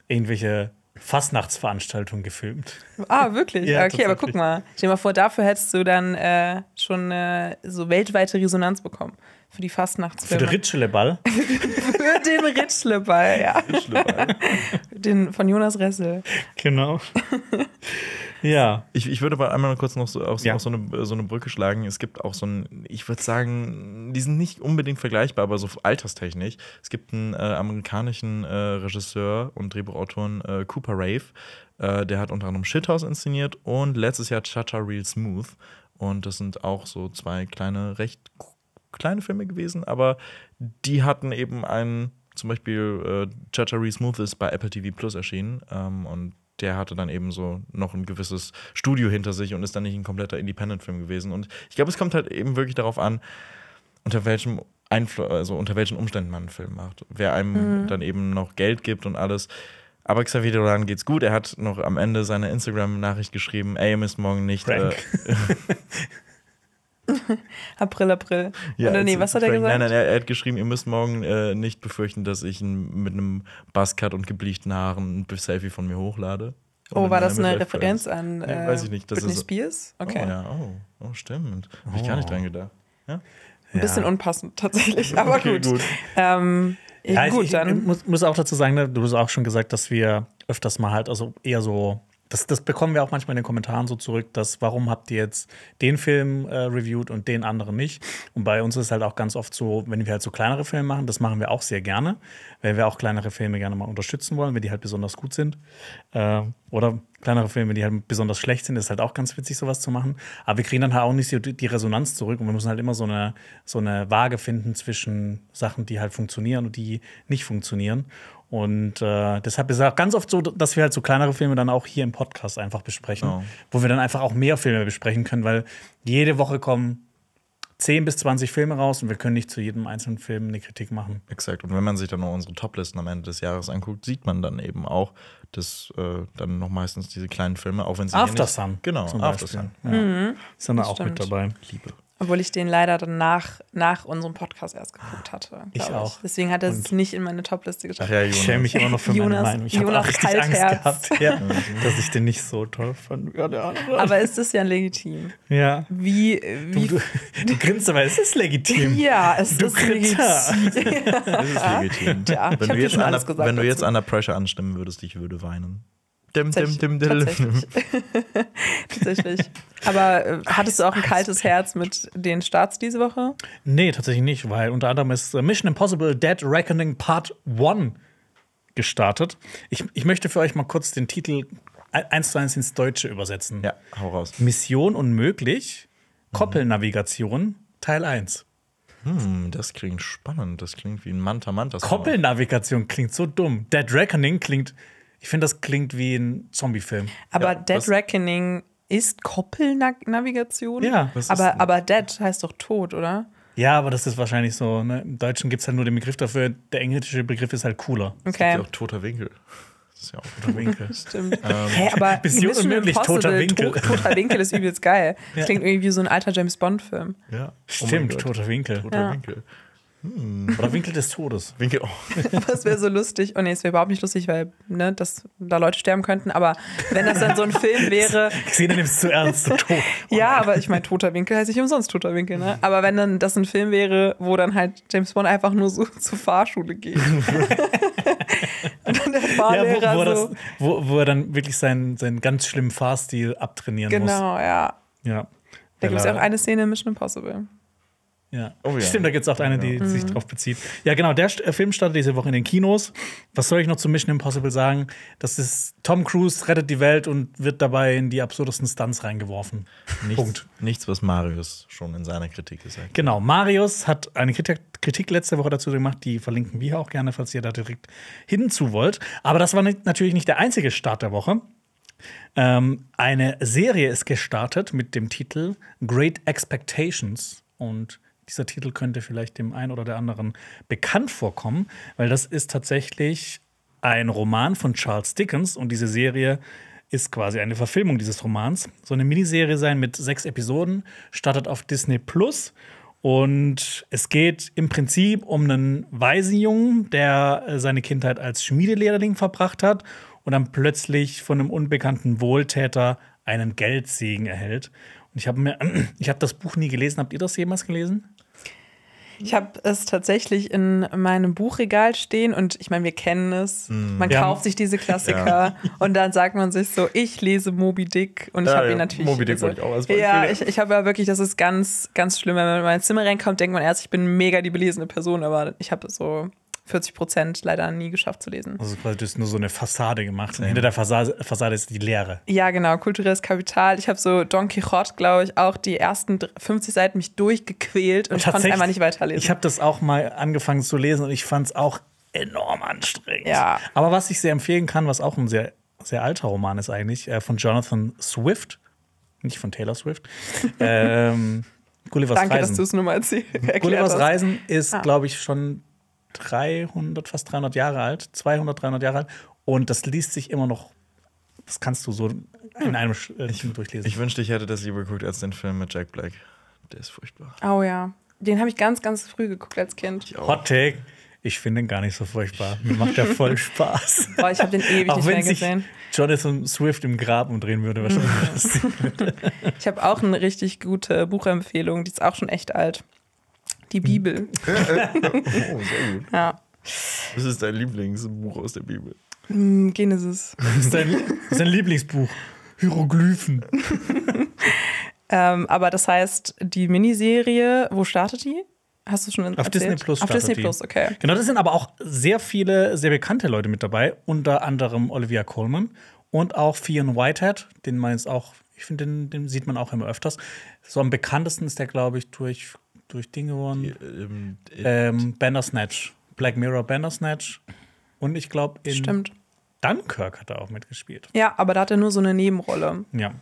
irgendwelche Fastnachtsveranstaltungen gefilmt. Ah, wirklich? ja, okay, aber guck mal.
Stell dir mal vor, dafür hättest du dann äh, schon äh, so weltweite Resonanz bekommen. Für die Fastnachtsfilme. Für den
Ritschleball.
für den Ritschleball, ja. Ritschleball. den von Jonas Ressel.
Genau. Ja. Ich, ich würde aber einmal kurz noch so, auf, ja. auf so, eine, so eine Brücke schlagen. Es gibt auch so ein, ich würde sagen, die sind nicht unbedingt vergleichbar, aber so alterstechnisch. Es gibt einen äh, amerikanischen äh, Regisseur und Drehbuchautoren äh, Cooper Rave. Äh, der hat unter anderem Shithouse inszeniert und letztes Jahr Cha-Cha Real Smooth. Und das sind auch so zwei kleine, recht kleine Filme gewesen, aber die hatten eben einen, zum Beispiel äh, Real Smooth ist bei Apple TV Plus erschienen ähm, und der hatte dann eben so noch ein gewisses Studio hinter sich und ist dann nicht ein kompletter Independent-Film gewesen. Und ich glaube, es kommt halt eben wirklich darauf an, unter welchem Einflu also unter welchen Umständen man einen Film macht. Wer einem mhm. dann eben noch Geld gibt und alles. Aber Xavier Dolan geht's gut. Er hat noch am Ende seiner Instagram-Nachricht geschrieben, ey, ihr müsst morgen nicht. Frank. Äh,
April, April. Ja, Oder nee, was hat er gesagt? Nein, nein,
er, hat geschrieben, ihr müsst morgen äh, nicht befürchten, dass ich ein, mit einem Buzzcut und gebleichten Haaren ein Selfie von mir hochlade. Oh, war das eine Referenz an äh, nee, weiß ich nicht. Das Britney ist, Spears? Okay. Oh, ja, oh, oh stimmt.
Oh. Habe ich gar nicht oh. dran gedacht.
Ja? Ein bisschen ja. unpassend
tatsächlich, aber okay, gut. gut.
Ähm, ja, gut, ich, dann.
Ich muss, muss, auch dazu sagen, ne, du hast auch schon gesagt, dass wir öfters mal halt, also eher so das, das bekommen wir auch manchmal in den Kommentaren so zurück, dass warum habt ihr jetzt den Film äh, reviewed und den anderen nicht? Und bei uns ist halt auch ganz oft so, wenn wir halt so kleinere Filme machen, das machen wir auch sehr gerne, weil wir auch kleinere Filme gerne mal unterstützen wollen, wenn die halt besonders gut sind. Äh, oder kleinere Filme, die halt besonders schlecht sind, ist halt auch ganz witzig, sowas zu machen. Aber wir kriegen dann halt auch nicht so die Resonanz zurück und wir müssen halt immer so eine, so eine Waage finden zwischen Sachen, die halt funktionieren und die nicht funktionieren. Und äh, deshalb ist es auch ganz oft so, dass wir halt so kleinere Filme dann auch hier im Podcast einfach besprechen, oh. wo wir dann einfach auch mehr Filme besprechen können, weil jede Woche kommen 10 bis 20 Filme raus und wir können nicht zu jedem einzelnen Film eine Kritik machen.
Exakt. Und wenn man sich dann noch unsere Toplisten am Ende des Jahres anguckt, sieht man dann eben auch, dass äh, dann noch meistens diese kleinen Filme, auch wenn sie. After Sun. Genau, After Sun. Ja. Mhm. Ist dann das auch stimmt. mit dabei. Liebe.
Obwohl ich den leider dann nach, nach unserem Podcast erst geguckt hatte. Ich, ich auch. Deswegen hat er es nicht in meine Topliste geschafft. Ach ja, Jonas. Ich schäme mich immer noch für Jonas, meine Meinung. Ich habe auch richtig Angst gehabt, ja, mhm.
dass ich den nicht so toll fand.
aber ist das ja legitim?
Ja. Wie, wie du, du, du grinst, aber es ist legitim.
Ja, es du ist legitim. Ja. Es ist legitim. Ja, wenn, du jetzt, an, wenn du jetzt, an der,
Pressure anstimmen würdest, ich würde weinen. Dim, dim, dim, dim. Tatsächlich.
tatsächlich. Aber äh, hattest du auch ein kaltes Herz mit den Starts diese Woche?
Nee, tatsächlich nicht, weil unter anderem ist äh, Mission Impossible Dead Reckoning Part 1 gestartet. Ich, ich möchte für euch mal kurz den Titel eins zu eins ins Deutsche übersetzen. Ja, hau raus. Mission unmöglich, Koppelnavigation, Teil 1. Hm, das klingt spannend. Das klingt wie ein Manta Mantas. Koppelnavigation klingt so dumm. Dead Reckoning klingt ich finde, das klingt wie ein Zombie-Film.
Aber ja, Dead Reckoning ist Koppelnavigation? Ja. aber, aber Dead heißt doch tot, oder?
Ja, aber das ist wahrscheinlich so. Ne? Im Deutschen gibt es halt nur den Begriff dafür. Der englische Begriff ist halt cooler. Okay. Es ja auch toter Winkel. Das ist ja auch toter Winkel. Stimmt. Ähm. Hey, aber Mission unmöglich, toter Winkel. To toter
Winkel ist übelst geil. Das klingt irgendwie wie so ein alter James Bond-Film. Ja. Oh Stimmt, toter Winkel. Toter ja. Winkel. Hm. Oder Winkel
des Todes. Winkel. Oh.
Das wäre so lustig. Oh nee, es wäre überhaupt nicht lustig, weil ne, dass da Leute sterben könnten. Aber wenn das dann so ein Film wäre.
Xena nimmt es zu ernst, so tot.
ja, aber ich meine, toter Winkel heißt nicht umsonst toter Winkel. Ne? Aber wenn dann das ein Film wäre, wo dann halt James Bond einfach nur so zur Fahrschule geht. Und dann der Fahrlehrer ja, wo, wo, das,
wo, wo, er dann wirklich seinen, seinen ganz schlimmen Fahrstil abtrainieren genau, muss. Genau, ja.
Ja. Da gibt es ja auch eine Szene in Mission Impossible.
Ja. Oh, ja. Stimmt, da gibt es auch eine, die ja. sich mhm. drauf bezieht. Ja, genau, der äh, Film startet diese Woche in den Kinos. Was soll ich noch zu Mission Impossible sagen? Das ist Tom Cruise rettet die Welt und wird dabei in die absurdesten Stunts reingeworfen. Nichts, Punkt.
Nichts, was Marius schon in seiner Kritik gesagt hat.
Genau, Marius hat eine Kritik, Kritik letzte Woche dazu gemacht, die verlinken wir auch gerne, falls ihr da direkt hinzu wollt. Aber das war nicht, natürlich nicht der einzige Start der Woche. Ähm, eine Serie ist gestartet mit dem Titel Great Expectations und dieser Titel könnte vielleicht dem einen oder der anderen bekannt vorkommen, weil das ist tatsächlich ein Roman von Charles Dickens und diese Serie ist quasi eine Verfilmung dieses Romans. So eine Miniserie sein mit sechs Episoden, startet auf Disney Plus. Und es geht im Prinzip um einen Waisenjungen, der äh, seine Kindheit als Schmiedelehrling verbracht hat und dann plötzlich von einem unbekannten Wohltäter einen Geldsegen erhält. Und ich habe mir, ich habe das Buch nie gelesen. Habt ihr das jemals gelesen?
Ich habe es tatsächlich in meinem Buchregal stehen und ich meine, wir kennen es. Hm. Man ja. kauft sich diese Klassiker ja. und dann sagt man sich so, ich lese Moby Dick und ja, ich habe ihn natürlich. Moby Dick also, wollte ich auch als Beispiel. Ja, ich, ich habe ja wirklich, das ist ganz, ganz schlimm. Wenn man in mein Zimmer reinkommt, denkt man erst, ich bin mega die belesene Person, aber ich habe so 40 Prozent leider nie geschafft zu lesen.
Also quasi, du hast nur so eine Fassade gemacht. Mhm. Hinter der Fassade, Fassade, ist die Leere.
Ja, genau. Kulturelles Kapital. Ich habe so Don Quixote, glaube ich, auch die ersten 50 Seiten mich durchgequält und ich konnte einfach nicht weiterlesen. Ich habe
das auch mal angefangen zu lesen und ich fand es auch enorm anstrengend. Ja. Aber was ich sehr empfehlen kann, was auch ein sehr, sehr alter Roman ist eigentlich, äh, von Jonathan Swift, nicht von Taylor Swift. ähm, Gullivers Danke, Reisen. dass du es nur mal erzählt Gullivers hast. Reisen ist, ah. glaube ich, schon 300, fast 300 Jahre alt, 200, 300 Jahre alt. Und das liest sich immer noch, das kannst du so in einem äh, ich, durchlesen. Ich wünschte, ich hätte das lieber
geguckt als den Film mit Jack Black. Der ist furchtbar.
Oh ja. Den habe ich ganz, ganz früh geguckt als Kind.
Hot Take. Ich finde ihn gar nicht so furchtbar. Mir macht der voll Spaß.
Boah, ich habe den ewig auch nicht mehr gesehen.
Jonathan Swift im Grab umdrehen würde, wahrscheinlich. Mhm.
ich habe auch eine richtig gute Buchempfehlung, die ist auch schon echt alt die Bibel. oh, sehr gut. Ja.
Was ist dein Lieblingsbuch aus der Bibel?
Mm, Genesis. Das ist dein, ist dein
Lieblingsbuch.
Hieroglyphen. ähm, aber das heißt, die Miniserie, wo startet die? Hast du schon erzählt? Auf Disney Plus. Auf Disney Plus, okay. Genau, da sind aber auch
sehr viele, sehr bekannte Leute mit dabei, unter anderem Olivia Coleman und auch Fionn Whitehead, den man jetzt auch, ich finde, den, den, sieht man auch immer öfters. So am bekanntesten ist der, glaube ich, durch durch Dinge gewonnen. Die, ähm, äh, ähm, Banner Snatch. Black Mirror Banner Snatch. Und ich glaube, in Stimmt. Dunkirk hat er auch mitgespielt.
Ja, aber da hat er nur so eine Nebenrolle.
Ja.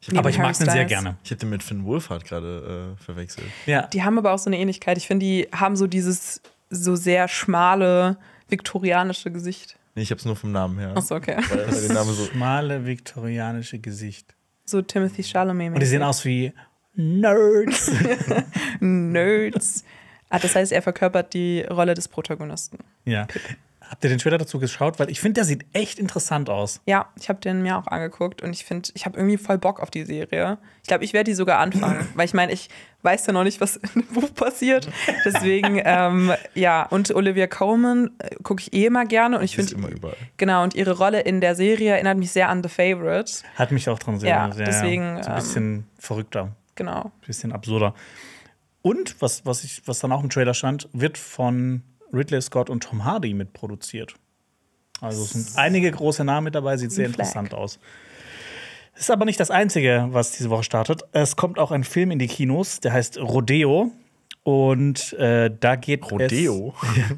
Ich aber ich mag
den sehr gerne.
Ich hätte den mit Finn Wolfhard gerade äh, verwechselt.
Ja. Die haben aber auch so eine Ähnlichkeit. Ich finde, die haben so dieses so sehr schmale viktorianische Gesicht.
Nee, ich hab's nur vom Namen her. Achso, okay. Weil, weil so schmale viktorianische Gesicht.
So Timothy Chalamet. Und die sehen aus wie Nerds. Nerds. Ah, das heißt, er verkörpert die Rolle des Protagonisten.
Ja. Habt ihr den Trailer dazu geschaut? Weil ich finde, der sieht
echt interessant aus. Ja, ich habe den mir auch angeguckt und ich finde, ich habe irgendwie voll Bock auf die Serie. Ich glaube, ich werde die sogar anfangen, weil ich meine, ich weiß ja noch nicht, was in dem Buch passiert. Deswegen, ähm, ja, und Olivia Coleman äh, gucke ich eh immer gerne und ich finde. immer überall. Genau, und ihre Rolle in der Serie erinnert mich sehr an The Favorite. Hat mich auch dran sehr. Ja, sehr deswegen. So ein bisschen ähm, verrückter.
Genau. Bisschen absurder. Und was, was, ich, was dann auch im Trailer stand, wird von Ridley Scott und Tom Hardy mitproduziert. Also es sind einige große Namen mit dabei, sieht sehr interessant Flag. aus. Ist aber nicht das Einzige, was diese Woche startet. Es kommt auch ein Film in die Kinos, der heißt Rodeo. Und äh, da geht Rodeo?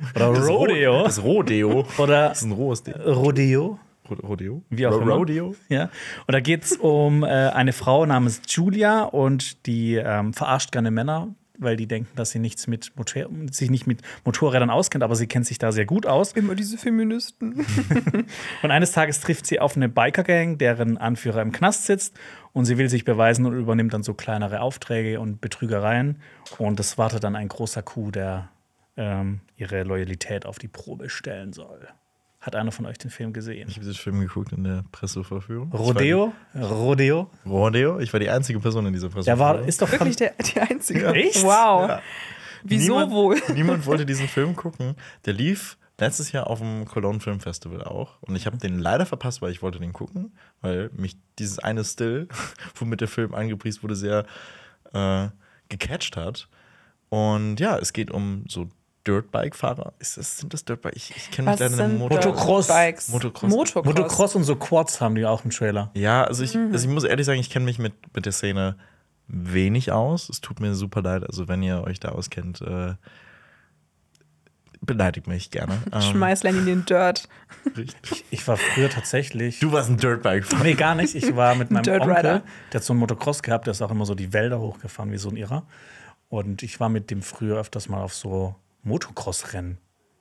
Es, oder Rodeo. Das Rodeo. Oder das ist ein rohes Ding. Rodeo. Rodeo? Wie auch immer. Rodeo? Ja. Und da geht es um äh, eine Frau namens Julia und die ähm, verarscht gerne Männer, weil die denken, dass sie nichts mit Motor sich nicht mit Motorrädern auskennt, aber sie kennt sich da sehr gut aus. Immer diese Feministen. und eines Tages trifft sie auf eine Biker-Gang, deren Anführer im Knast sitzt und sie will sich beweisen und übernimmt dann so kleinere Aufträge und Betrügereien. Und es wartet dann ein großer Coup, der ähm, ihre Loyalität auf die Probe stellen soll. Hat einer von euch den Film gesehen? Ich habe diesen Film geguckt in der Presseverführung. Rodeo?
Die, Rodeo? Rodeo? Ich war die einzige Person in dieser Presseverführung. Der war, ist doch wirklich der,
die einzige. Ja. Echt? Wow. Ja. Wieso niemand, wohl?
niemand wollte diesen Film gucken. Der lief letztes Jahr auf dem Cologne Film Festival auch. Und ich habe den leider verpasst, weil ich wollte den gucken, weil mich dieses eine Still, womit der Film angepriesen wurde, sehr äh, gecatcht hat. Und ja, es geht um so Dirtbike-Fahrer? Sind das Dirtbike? Ich, ich kenne mich leider nicht. Motocross. Motocross. Motocross.
Motocross. Motocross und so Quads haben die auch im Trailer.
Ja, also ich, mhm. also ich muss ehrlich sagen, ich kenne mich mit, mit der Szene wenig aus. Es tut mir super leid. Also, wenn ihr euch da auskennt, äh,
beleidigt mich gerne. Ähm, Schmeiß
Lenny in den Dirt.
Richtig. Ich war früher tatsächlich. Du warst ein Dirtbike-Fahrer. Nee, gar nicht. Ich war mit meinem Dirt Onkel, Rider. der hat so einen Motocross gehabt, der ist auch immer so die Wälder hochgefahren, wie so ein Irrer. Und ich war mit dem früher öfters mal auf so Motocross-Rennen.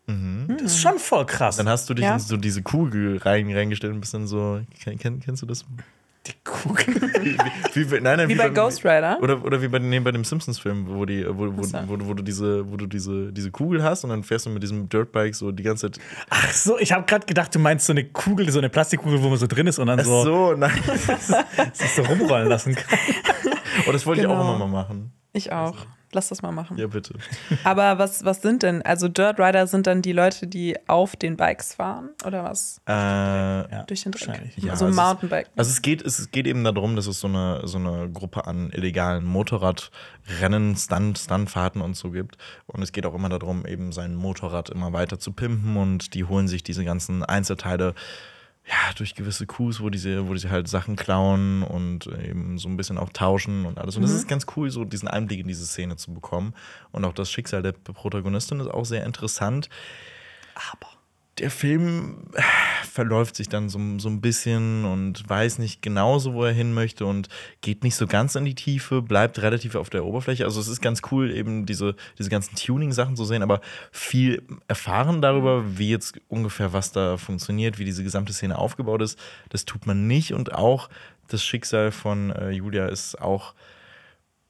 Mhm. Das ist schon voll krass. Dann hast du dich ja. in so diese Kugel rein, reingestellt und bist dann so. Kenn, kennst du das? Die Kugel. wie, wie,
nein,
nein, wie, bei, bei Ghost Rider.
Oder, oder wie bei, nee, bei dem Simpsons-Film, wo, die, wo, wo, wo, wo, du, diese, wo du diese, diese Kugel hast und dann fährst du mit diesem Dirtbike so die ganze Zeit. Ach so, ich habe gerade gedacht, du meinst so eine
Kugel, so eine Plastikkugel, wo man so drin ist und dann so. Ach so, nein. das, so rumrollen lassen kann. Und oh, das wollte genau. ich auch genau. immer mal machen.
Ich also auch. Also. Lass das mal machen. Ja, bitte. Aber was, was sind denn, also Dirt Rider sind dann die Leute, die auf den Bikes fahren oder was?
Äh, Durch den Dreck. Ja, also Mountainbike. also es geht, es geht eben darum, dass es so eine, so eine Gruppe an illegalen Motorradrennen, Stunt, Stuntfahrten und so gibt. Und es geht auch immer darum, eben sein Motorrad immer weiter zu pimpen und die holen sich diese ganzen Einzelteile ja, durch gewisse Coups, wo diese, wo diese halt Sachen klauen und äh, eben so ein bisschen auch tauschen und alles. Und mhm. das ist ganz cool, so diesen Einblick in diese Szene zu bekommen. Und auch das Schicksal der Protagonistin ist auch sehr interessant. Aber der Film äh, verläuft sich dann so, so ein bisschen und weiß nicht genauso, wo er hin möchte und geht nicht so ganz in die Tiefe, bleibt relativ auf der Oberfläche. Also es ist ganz cool, eben diese, diese ganzen Tuning-Sachen zu sehen, aber viel erfahren darüber, wie jetzt ungefähr was da funktioniert, wie diese gesamte Szene aufgebaut ist, das tut man nicht. Und auch das Schicksal von äh, Julia ist auch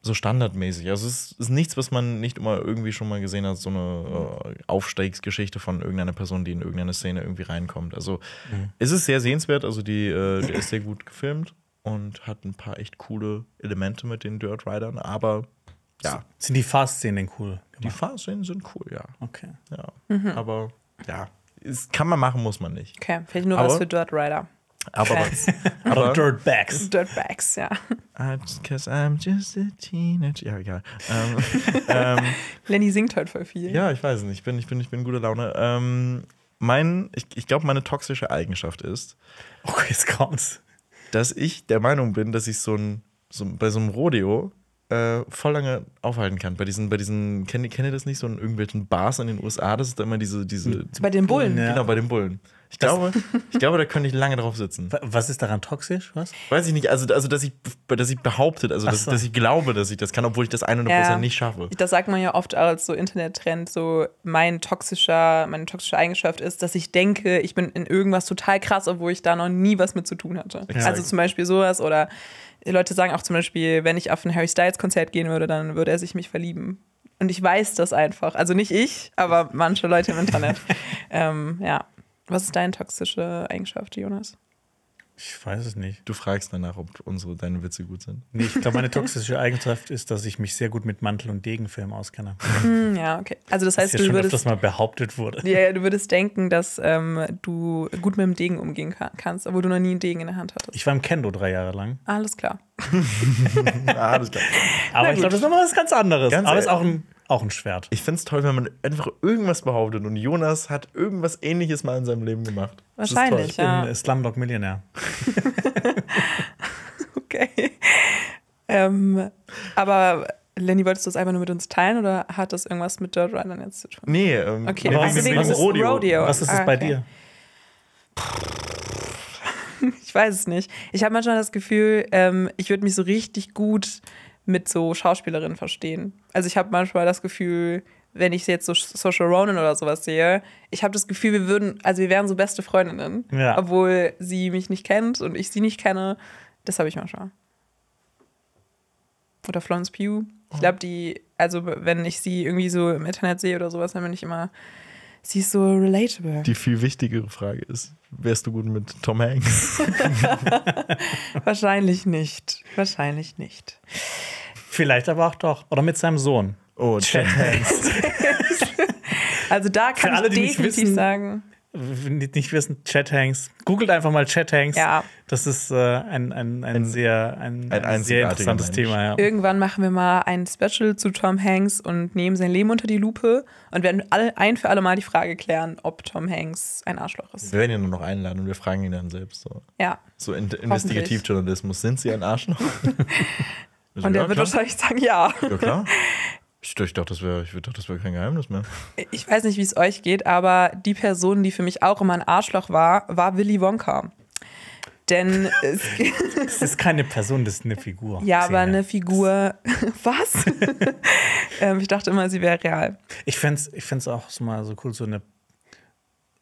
so standardmäßig. Also es ist, ist, nichts, was man nicht immer irgendwie schon mal gesehen hat, so eine äh, Aufstiegsgeschichte von irgendeiner Person, die in irgendeine Szene irgendwie reinkommt. Also mhm. es ist sehr sehenswert, also die, äh, der ist sehr gut gefilmt und hat ein paar echt coole Elemente mit den Dirt Riders, aber ja. Sind die Fahrszenen denn cool? Gemacht? Die Fahrszenen sind cool, ja. Okay. Ja. Mhm. Aber ja, ist, kann man machen, muss man nicht.
Okay, vielleicht nur aber, was für Dirt Rider. Aber, aber Dirtbags. Dirtbags, ja.
Because I'm just a teenager. Ja, egal. Ähm, ähm,
Lenny singt halt voll viel.
Ja, ich weiß nicht. Ich bin, ich bin, ich bin in guter Laune. Ähm, mein, ich, ich glaube, meine toxische Eigenschaft ist, okay, jetzt kommt's. dass ich der Meinung bin, dass ich so ein, so, bei so einem Rodeo äh, voll lange aufhalten kann. Bei diesen, bei diesen, kennt, kennt ihr das nicht, so in irgendwelchen Bars in den USA, das ist da immer diese, diese. Bei den Bullen. Genau, ja. bei den Bullen. Ich glaube, ich glaube, da könnte ich lange drauf sitzen. Was ist daran toxisch? Was? Weiß ich nicht. Also, also dass, ich, dass ich behauptet, also dass, so. dass ich glaube, dass ich das kann, obwohl ich das 100% ja. nicht schaffe.
Das sagt man ja oft als so Internettrend, so mein toxischer, meine toxische Eigenschaft ist, dass ich denke, ich bin in irgendwas total krass, obwohl ich da noch nie was mit zu tun hatte. Exakt. Also zum Beispiel sowas oder Leute sagen auch zum Beispiel, wenn ich auf ein Harry Styles Konzert gehen würde, dann würde er sich mich verlieben. Und ich weiß das einfach. Also nicht ich, aber manche Leute im Internet. ähm, ja. Was ist deine toxische Eigenschaft, Jonas?
Ich weiß es nicht. Du fragst danach, ob unsere, deine Witze gut sind.
Nee, ich glaube, meine toxische Eigenschaft ist, dass ich mich sehr gut mit Mantel- und Degenfilm auskenne. Hm, ja, okay. Also das heißt, das ja du schon würdest... Das mal behauptet wurde. Ja, du
würdest denken, dass ähm, du gut mit dem Degen umgehen kannst, obwohl du noch nie einen Degen in der Hand hattest.
Ich war im Kendo drei Jahre lang.
Alles klar.
Alles klar. Aber ich glaube, das ist nochmal was ganz anderes. Ganz Aber es ist e- auch ein auch ein Schwert. Ich finde es toll, wenn man
einfach irgendwas behauptet. Und Jonas hat irgendwas ähnliches mal in seinem Leben gemacht. Wahrscheinlich, das
ja. In
Slumdog Millionär.
okay. Ähm, aber Lenny, wolltest du das einfach nur mit uns teilen oder hat das irgendwas mit Dirt Riders jetzt zu tun? Nee, ähm, okay. nee, also wegen, wegen Rodeo. Rodeo. Was ist das ah, okay. bei dir? Ich weiß es nicht. Ich habe manchmal das Gefühl, ähm, ich würde mich so richtig gut mit so Schauspielerinnen verstehen. Also ich habe manchmal das Gefühl, wenn ich jetzt so Social Ronin oder sowas sehe, ich habe das Gefühl, wir würden, also wir wären so beste Freundinnen, ja. obwohl sie mich nicht kennt und ich sie nicht kenne. Das habe ich manchmal. Oder Florence Pugh. Ich glaube, die, also wenn ich sie irgendwie so im Internet sehe oder sowas, dann bin ich immer, sie ist so relatable. Die
viel wichtigere Frage ist, wärst du gut
mit Tom Hanks?
Wahrscheinlich nicht. Wahrscheinlich nicht.
Vielleicht aber auch doch. Oder mit seinem Sohn. Oh, Chad Hanks.
also da kann alle, ich definitiv wissen, sagen
nicht wissen, Chat Hanks. Googelt einfach mal Chat Hanks. Ja. Das ist äh, ein, ein, ein, ein, sehr, ein, ein sehr interessantes Mensch. Thema. Ja.
Irgendwann machen wir mal ein Special zu Tom Hanks und nehmen sein Leben unter die Lupe und werden alle, ein für alle Mal die Frage klären, ob Tom Hanks ein Arschloch ist.
Wir werden ihn nur noch einladen und wir fragen ihn dann selbst. So. Ja. So in Investigativjournalismus. Sind Sie ein Arschloch?
und er wird wahrscheinlich sagen, ja. Ja, klar.
Ich, ich dachte, das wäre kein Geheimnis mehr.
Ich weiß nicht, wie es euch geht, aber die Person, die für mich auch immer ein Arschloch war, war Willy Wonka. Denn es, es
ist keine Person, das ist eine Figur. Ja, aber
eine Figur. Was? ähm, ich dachte immer, sie wäre real.
Ich fände es ich find's auch mal so cool, so eine,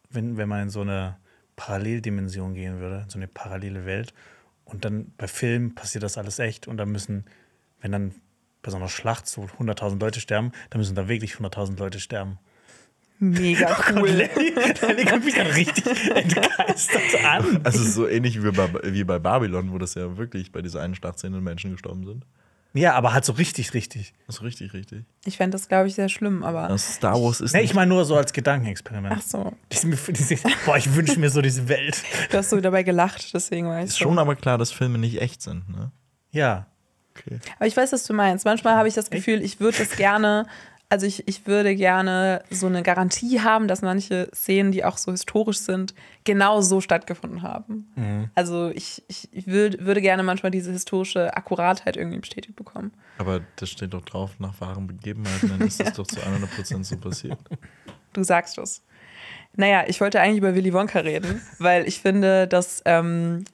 wenn, wenn man in so eine Paralleldimension gehen würde, in so eine parallele Welt. Und dann bei Filmen passiert das alles echt und dann müssen, wenn dann bei so einer Schlacht wo 100.000 Leute sterben, da müssen da wirklich 100.000 Leute sterben. Mega
cool. Und Lenny, Lenny kommt mich
gerade richtig
entgeistert
an. Also so ähnlich wie bei, wie bei Babylon, wo das ja wirklich bei dieser einen Schlachtszene Menschen gestorben sind.
Ja, aber halt so richtig, richtig. So also richtig, richtig.
Ich fände das, glaube ich, sehr schlimm, aber. Ja, Star
Wars ist. Ne, ich meine nur so als Gedankenexperiment. Ach so. Diese, diese, boah, ich wünsche mir so diese Welt.
Du hast so dabei gelacht, deswegen weiß ich. Ist schon
aber klar, dass Filme nicht echt sind, ne?
Ja.
Okay.
Aber ich weiß, was du meinst. Manchmal habe ich das Gefühl, ich würde das gerne, also ich, ich würde gerne so eine Garantie haben, dass manche Szenen, die auch so historisch sind, genau so stattgefunden haben. Mhm. Also ich, ich, ich würd, würde gerne manchmal diese historische Akkuratheit irgendwie bestätigt bekommen.
Aber das steht doch drauf, nach wahren Begebenheiten, dann ist ja. das doch zu 100% so passiert.
Du sagst es. Naja, ich wollte eigentlich über Willy Wonka reden, weil ich finde, dass ähm,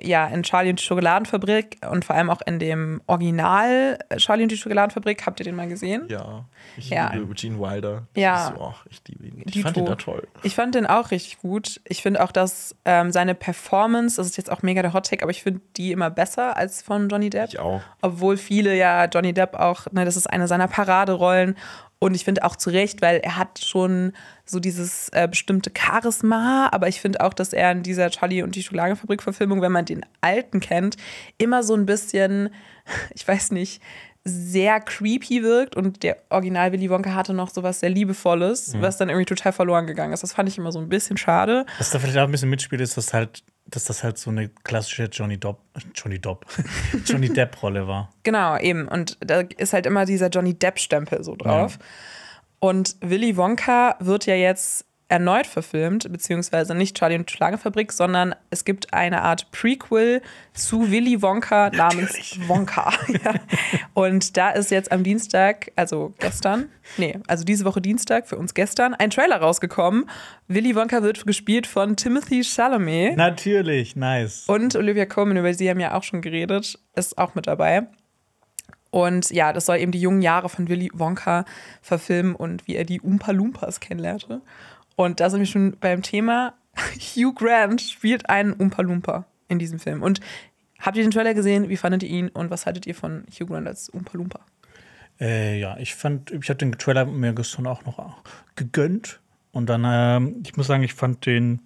ja, in Charlie und die Schokoladenfabrik und vor allem auch in dem Original Charlie und die Schokoladenfabrik. Habt ihr den mal gesehen? Ja. Ich ja. liebe Gene
Wilder. ja. So, oh, ich
liebe ihn. Ich fand ihn da toll. Ich fand den auch richtig gut. Ich finde auch, dass ähm, seine Performance, das ist jetzt auch mega der Hot Take, aber ich finde die immer besser als von Johnny Depp. Ich auch. Obwohl viele ja Johnny Depp auch, ne, das ist eine seiner Paraderollen und ich finde auch zu Recht, weil er hat schon so dieses äh, bestimmte Charisma, aber ich finde auch, dass er in dieser Charlie und die Schokoladenfabrik-Verfilmung, wenn man den alten kennt, immer so ein bisschen, ich weiß nicht, sehr creepy wirkt und der Original Willy Wonka hatte noch so was sehr Liebevolles, mhm. was dann irgendwie total verloren gegangen ist. Das fand ich immer so ein bisschen schade.
Was da vielleicht auch ein bisschen mitspielt, ist, dass halt, dass das halt so eine klassische Johnny Depp, Johnny Depp, Johnny Depp-Rolle war.
Genau, eben. Und da ist halt immer dieser Johnny Depp-Stempel so drauf. Ja. Und Willy Wonka wird ja jetzt erneut verfilmt, beziehungsweise nicht Charlie und Schlangefabrik, sondern es gibt eine Art Prequel zu Willy Wonka namens Natürlich. Wonka. ja. Und da ist jetzt am Dienstag, also gestern, nee, also diese Woche Dienstag, für uns gestern, ein Trailer rausgekommen. Willy Wonka wird gespielt von Timothy Chalamet. Natürlich, nice. Und Olivia Coleman, über sie haben ja auch schon geredet, ist auch mit dabei. Und ja, das soll eben die jungen Jahre von Willy Wonka verfilmen und wie er die Oompa Loompas kennenlernte. Und da sind wir schon beim Thema. Hugh Grant spielt einen Oompa Loompa in diesem Film. Und habt ihr den Trailer gesehen? Wie fandet ihr ihn? Und was haltet ihr von Hugh Grant als Oompa Loompa?
Äh, ja, ich fand, ich habe den Trailer mir gestern auch noch gegönnt. Und dann, äh, ich muss sagen, ich fand den,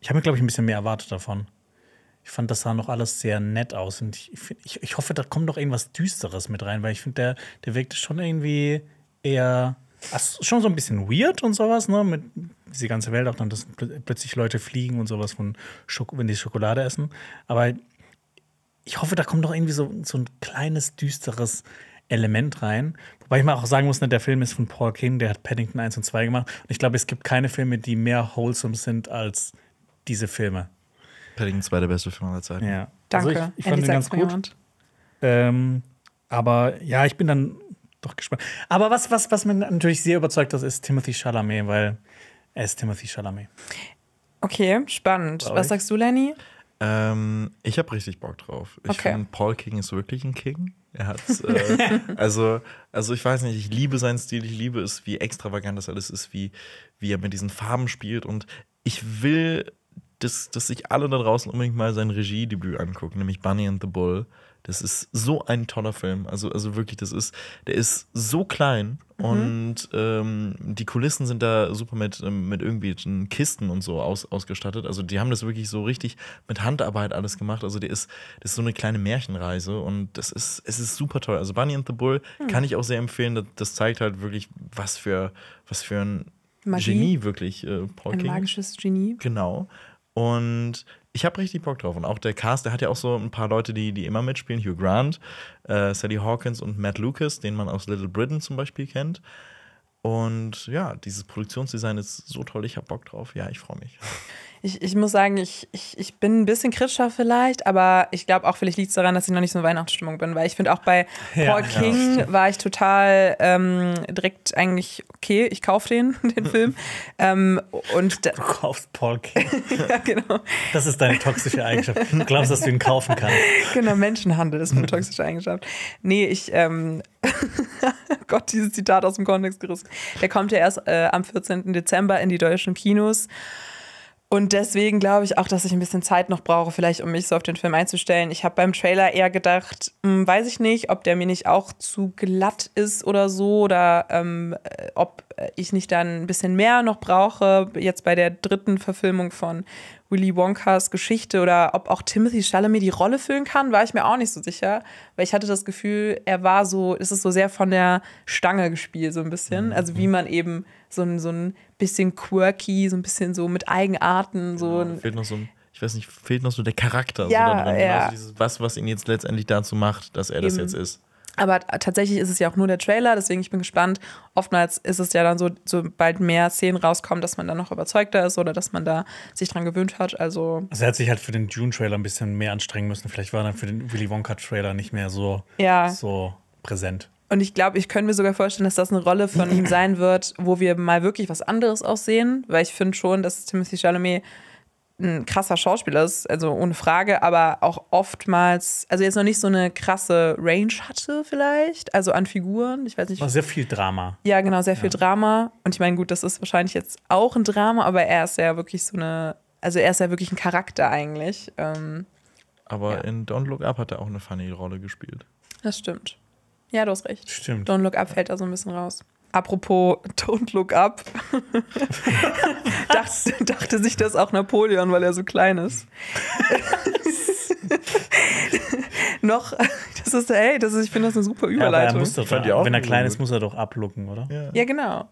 ich habe mir, glaube ich, ein bisschen mehr erwartet davon. Ich fand, das sah noch alles sehr nett aus. Und ich, ich, ich hoffe, da kommt noch irgendwas Düsteres mit rein, weil ich finde, der, der wirkte schon irgendwie eher das ist schon so ein bisschen weird und sowas, ne? Mit dieser ganze Welt auch dann, dass plötzlich Leute fliegen und sowas von Schok wenn die Schokolade essen. Aber ich hoffe, da kommt doch irgendwie so, so ein kleines, düsteres Element rein. Wobei ich mal auch sagen muss, ne, der Film ist von Paul King, der hat Paddington 1 und 2 gemacht. Und ich glaube, es gibt keine Filme, die mehr wholesome sind als diese Filme. Paddington 2 der beste Film aller Zeiten. Ja. Also Danke. Also ich, ich fand Endlich den ganz gut. Ähm, aber ja, ich bin dann doch gespannt. Aber was, was, was mir natürlich sehr überzeugt hat, ist Timothy Chalamet, weil er ist Timothy Chalamet.
Okay, spannend. War was ich? sagst du, Lenny?
Ähm, ich habe richtig Bock drauf. Ich okay. finde, Paul King ist wirklich ein King. Er hat, äh, also, also ich weiß nicht, ich liebe seinen Stil, ich liebe es, wie extravagant das alles ist, wie, wie er mit diesen Farben spielt und ich will, dass, dass sich alle da draußen unbedingt mal sein Regiedebüt angucken, nämlich Bunny and the Bull. Das ist so ein toller Film. Also, also wirklich, das ist, der ist so klein mhm. und ähm, die Kulissen sind da super mit, ähm, mit irgendwie Kisten und so aus, ausgestattet. Also die haben das wirklich so richtig mit Handarbeit alles gemacht. Also der ist, das ist so eine kleine Märchenreise und das ist, es ist super toll. Also Bunny and the Bull mhm. kann ich auch sehr empfehlen. Das, das, zeigt halt wirklich, was für, was für ein Magie. Genie wirklich äh, Paul Ein King. magisches Genie. Genau. Und ich habe richtig Bock drauf. Und auch der Cast, der hat ja auch so ein paar Leute, die, die immer mitspielen. Hugh Grant, äh, Sally Hawkins und Matt Lucas, den man aus Little Britain zum Beispiel kennt. Und ja, dieses Produktionsdesign ist so toll. Ich habe Bock drauf. Ja, ich freue mich.
ich, ich muss sagen, ich, ich, ich bin ein bisschen kritischer vielleicht, aber ich glaube auch vielleicht liegt es daran, dass ich noch nicht so in Weihnachtsstimmung bin, weil ich finde auch bei ja, Paul King ja, war ich total ähm, direkt eigentlich, okay, ich kaufe den, den Film. ähm, und du kaufst Paul King. ja,
genau. Das ist deine toxische Eigenschaft. Du glaubst, dass du ihn kaufen kannst.
Genau, Menschenhandel ist eine toxische Eigenschaft. Nee, ich, ähm, oh Gott, dieses Zitat aus dem Kontext gerissen. Der kommt ja erst äh, am 14. Dezember in die deutschen Kinos. Und deswegen glaube ich auch, dass ich ein bisschen Zeit noch brauche, vielleicht um mich so auf den Film einzustellen. Ich habe beim Trailer eher gedacht, hm, weiß ich nicht, ob der mir nicht auch zu glatt ist oder so oder ähm, äh, ob ich nicht dann ein bisschen mehr noch brauche. Jetzt bei der dritten Verfilmung von Willy Wonkas Geschichte oder ob auch Timothy Chalamet die Rolle füllen kann, war ich mir auch nicht so sicher, weil ich hatte das Gefühl, er war so, es ist so sehr von der Stange gespielt, so ein bisschen. Mhm. Also wie man eben so ein, so ein bisschen quirky, so ein bisschen so mit Eigenarten, so genau, ein. Fehlt noch so
ein
ich weiß nicht, fehlt noch so der Charakter. Ja, so ja. Also dieses, was, was ihn jetzt letztendlich dazu macht, dass er eben. das jetzt ist.
Aber tatsächlich ist es ja auch nur der Trailer, deswegen ich bin gespannt. Oftmals ist es ja dann so, sobald mehr Szenen rauskommen, dass man dann noch überzeugter ist oder dass man da sich dran gewöhnt hat. Also,
also er hat sich halt für den June-Trailer ein bisschen mehr anstrengen müssen. Vielleicht war er dann für den Willy Wonka-Trailer nicht mehr so, ja. so präsent.
Und ich glaube, ich könnte mir sogar vorstellen, dass das eine Rolle von ihm sein wird, wo wir mal wirklich was anderes aussehen, weil ich finde schon, dass Timothy Chalamet ein krasser Schauspieler ist, also ohne Frage, aber auch oftmals, also jetzt noch nicht so eine krasse Range hatte vielleicht, also an Figuren, ich weiß nicht. War sehr
viel Drama. Ja, genau, sehr viel ja.
Drama. Und ich meine, gut, das ist wahrscheinlich jetzt auch ein Drama, aber er ist ja wirklich so eine, also er ist ja wirklich ein Charakter eigentlich. Ähm,
aber ja. in Don't Look Up hat er auch eine funny Rolle gespielt.
Das stimmt. Ja, du hast recht. Stimmt. Don't Look Up fällt da so ein bisschen raus. Apropos Don't Look Up, dachte, dachte, sich das auch Napoleon, weil er so klein ist. Noch, das ist, ey, das ist, ich finde das eine super Überleitung. Ja, er doch, ja, wenn er klein ist, muss er doch ablucken, oder? Ja. ja, genau.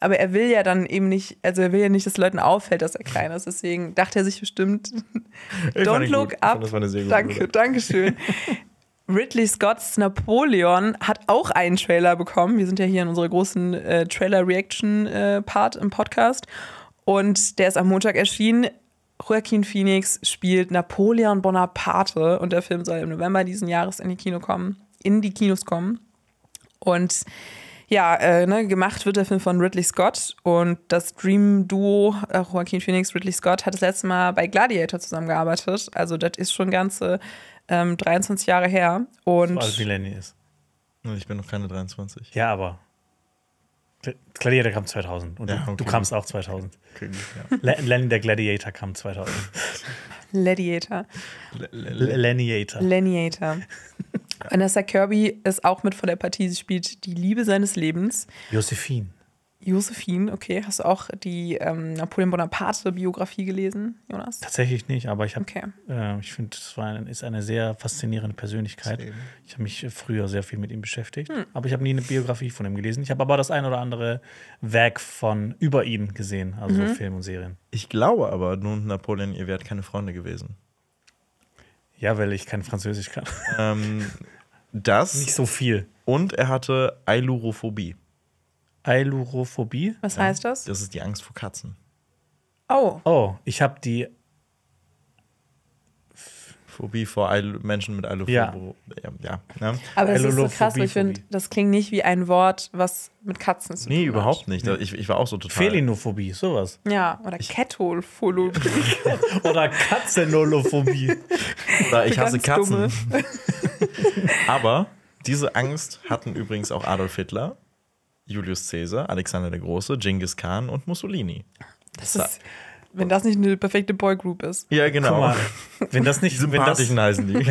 Aber er will ja dann eben nicht, also er will ja nicht, dass Leuten auffällt, dass er klein ist. Deswegen dachte er sich bestimmt, don't look gut. up. Danke, danke schön. Ridley Scotts Napoleon hat auch einen Trailer bekommen. Wir sind ja hier in unserer großen äh, Trailer-Reaction-Part äh, im Podcast. Und der ist am Montag erschienen. Joaquin Phoenix spielt Napoleon Bonaparte und der Film soll im November diesen Jahres in die Kino kommen, in die Kinos kommen. Und ja, äh, ne, gemacht wird der Film von Ridley Scott und das Dream-Duo äh, Joaquin Phoenix, Ridley Scott hat das letzte Mal bei Gladiator zusammengearbeitet. Also das ist schon ganze ähm, 23 Jahre her. Und so alt wie
Lenny ist. Und ich bin noch keine 23. Ja, aber. Gladiator kam 2000 und ja, okay. du kamst auch 2000. Okay, ja. Lenny der Gladiator kam 2000.
Gladiator. Leniator. Leniator. Vanessa Kirby ist auch mit vor der Partie. Sie spielt die Liebe seines Lebens. Josephine. Josephine, okay. Hast du auch die ähm, Napoleon Bonaparte-Biografie gelesen, Jonas? Tatsächlich
nicht, aber ich habe, okay. äh, ich finde, es ist eine sehr faszinierende Persönlichkeit. Ich habe mich früher sehr viel mit ihm beschäftigt, hm. aber ich habe nie eine Biografie von ihm gelesen. Ich habe aber das ein oder andere Werk von über ihn gesehen, also mhm. Film und Serien. Ich glaube aber, nun, Napoleon, ihr wärt keine
Freunde gewesen. Ja, weil ich kein Französisch kann. Ähm, das. Nicht so viel. Und er hatte Eilurophobie. Eilurophobie. Was ja, heißt das? Das ist die Angst vor Katzen. Oh. Oh, ich habe die Phobie vor Eil Menschen mit Eilurophobie. Ja. ja, ja ne? Aber das ist so krass, ich
finde, das klingt nicht wie ein Wort, was mit Katzen zu tun hat. Nee,
überhaupt nicht. Ich, ich,
war auch so total. Felinophobie, sowas.
Ja, oder Kettolphobie.
oder Katzenolophobie. oder ich hasse Katzen. Aber
diese Angst hatten übrigens auch Adolf Hitler. Julius Caesar, Alexander der Große, Genghis Khan und Mussolini.
Das ist, wenn das nicht eine perfekte Boygroup ist. Ja,
genau. Mal, wenn das nicht wenn das, wenn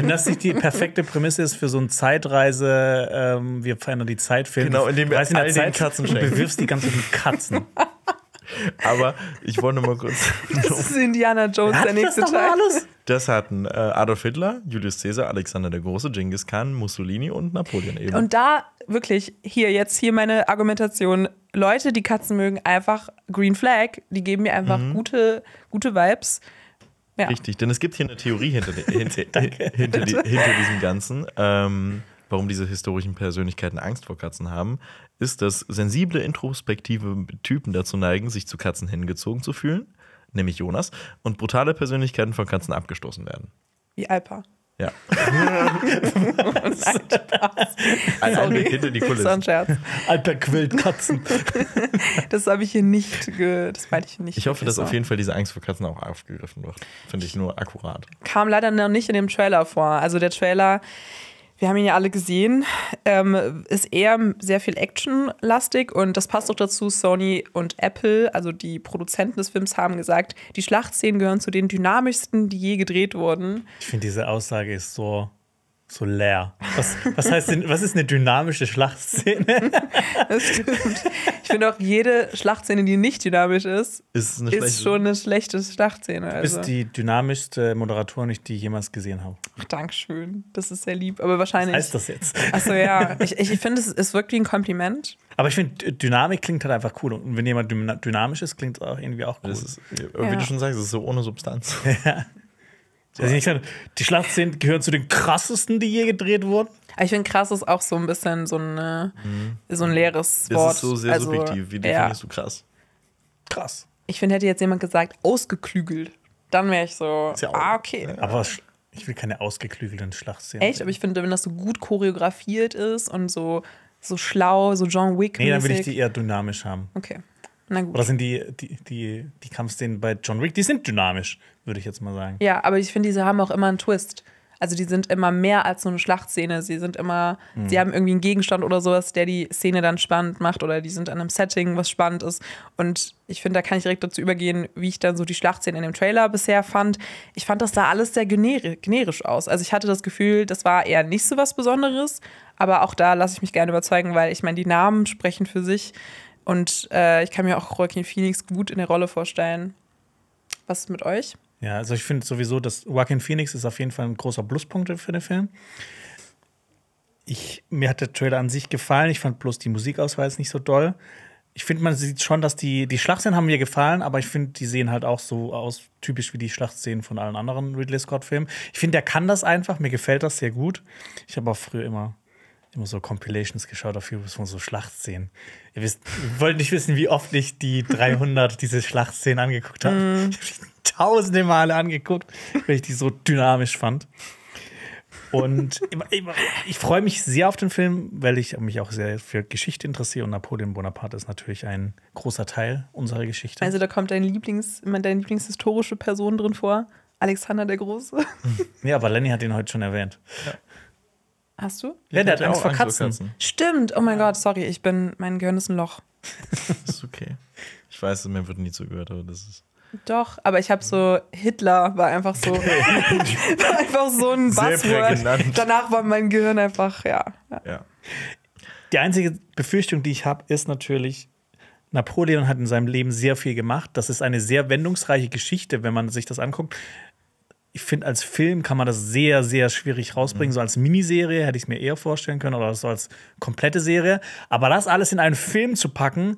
das nicht die
perfekte
Prämisse ist für so eine Zeitreise, ähm, wir verändern die Zeitfilm. Genau, indem wir all den Katzen schenken. Du bewirfst die ganzen Katzen. Aber ich wollte nur mal kurz.
Das ist Indiana Jones, der nächste das Teil. Alles?
Das hatten äh, Adolf Hitler, Julius Caesar, Alexander der Große, Genghis Khan, Mussolini und
Napoleon eben. Und
da wirklich, hier jetzt, hier meine Argumentation. Leute, die Katzen mögen, einfach Green Flag. Die geben mir einfach mhm. gute, gute Vibes. Ja. Richtig,
denn es gibt hier eine Theorie hinter, hinter, hinter, die, hinter diesem Ganzen, ähm, warum diese historischen Persönlichkeiten Angst vor Katzen haben ist, dass sensible, introspektive Typen dazu neigen, sich zu Katzen hingezogen zu fühlen, nämlich Jonas, und brutale Persönlichkeiten von Katzen abgestoßen werden. Wie Alpa. Ja. Nein,
Spaß. Ein Einblick hinter die Kulissen. So ein Scherz. Alper quillt Katzen. das habe ich hier nicht, das meinte ich nicht. Ich hoffe, dass auf jeden
Fall diese Angst vor Katzen auch aufgegriffen wird. Finde ich nur akkurat.
Kam leider noch nicht in dem Trailer vor. Also der Trailer wir haben ihn ja alle gesehen, ähm, ist eher sehr viel actionlastig und das passt auch dazu. Sony und Apple, also die Produzenten des Films, haben gesagt, die Schlachtszenen gehören zu den dynamischsten, die je gedreht wurden.
Ich finde, diese Aussage ist so so leer. Was, was, heißt denn, was ist eine dynamische Schlachtszene?
Das stimmt. Ich finde auch, jede Schlachtszene, die nicht dynamisch ist, ist, eine ist schon eine schlechte Schlachtszene. Du bist also.
die dynamischste Moderatorin, die ich jemals gesehen habe.
Ach, Dankeschön. Das ist sehr lieb. Aber wahrscheinlich. Was heißt das jetzt? Achso, ja. Ich, ich finde, es ist wirklich ein Kompliment.
Aber ich finde, Dynamik klingt halt einfach cool. Und wenn jemand dynamisch ist, klingt es auch irgendwie auch cool. Ist, wie ja. du schon sagst, es ist so ohne Substanz. Ja. Also ich sage, die Schlachtszenen gehören zu den
krassesten, die je gedreht wurden. ich finde krass ist auch so ein bisschen so, eine, äh, mhm. so ein leeres Wort. Das ist so sehr also, subjektiv. Wie definierst ja.
du
krass?
Krass. Ich finde, hätte jetzt jemand gesagt, ausgeklügelt, dann wäre ich so, ist ja auch, ah, okay. Aber
ich will keine ausgeklügelten Schlachtszenen. Echt,
aber ich finde, wenn das so gut choreografiert ist und so so schlau, so John Wick. -mäßig. Nee, dann will ich die
eher dynamisch haben.
Okay. Oder sind
die, die, die, die Kampfszenen bei John Wick, die sind dynamisch, würde ich jetzt mal sagen.
Ja, aber ich finde, diese haben auch immer einen Twist. Also die sind immer mehr als so eine Schlachtszene. Sie sind immer, mhm. sie hm. haben irgendwie einen Gegenstand oder sowas, der die Szene dann spannend macht oder die sind an einem Setting, was spannend ist. Und ich finde, da kann ich direkt dazu übergehen, wie ich dann so die Schlachtszene in dem Trailer bisher fand. Ich fand das da alles sehr generisch aus. Also ich hatte das Gefühl, das war eher nicht so was Besonderes. Aber auch da lasse ich mich gerne überzeugen, weil ich meine, die Namen sprechen für sich. Und äh, ich kann mir auch Joaquin Phoenix gut in der Rolle vorstellen. Was ist mit euch?
Ja, also ich finde sowieso, dass Joaquin Phoenix ist auf jeden Fall ein großer Pluspunkt für den Film. Ich, mir hat der Trailer an sich gefallen. Ich fand bloß die Musikauswahl nicht so doll. Ich finde, man sieht schon, dass die, die Schlachtszenen haben mir gefallen, aber ich finde, die sehen halt auch so aus, typisch wie die Schlachtszenen von allen anderen Ridley Scott-Filmen. Ich finde, der kann das einfach, mir gefällt das sehr gut. Ich habe auch früher immer immer so Compilations geschaut auf YouTube von so Schlachtszenen. Ihr, wisst, ihr wollt nicht wissen, wie oft ich die 300 diese Schlachtszenen angeguckt habe. Mm. Ich habe die tausende Male angeguckt, weil ich die so dynamisch fand. Und ich, ich freue mich sehr auf den Film, weil ich mich auch sehr für Geschichte interessiere und Napoleon Bonaparte ist natürlich ein großer Teil unserer Geschichte. Also
da kommt dein Lieblings, deine Lieblingshistorische Person drin vor, Alexander der Große. Mhm.
Ja, aber Lenny hat ihn heute schon erwähnt. Ja. Hast du? Ja, der hat Angst vor Katzen. Katzen.
Stimmt, oh mein ja. Gott, sorry, ich bin, mein Gehirn ist ein Loch.
ist okay.
Ich weiß, mir wird nie zugehört, aber das ist.
Doch, aber ich habe so, Hitler war einfach so, war einfach so ein Buzzword. Danach war mein Gehirn einfach, ja.
ja. Die einzige Befürchtung, die ich habe, ist natürlich, Napoleon hat in seinem Leben sehr viel gemacht. Das ist eine sehr wendungsreiche Geschichte, wenn man sich das anguckt ich finde, als Film kann man das sehr, sehr schwierig rausbringen. Mhm. So als Miniserie hätte ich es mir eher vorstellen können oder so als komplette Serie. Aber das alles in einen Film zu packen,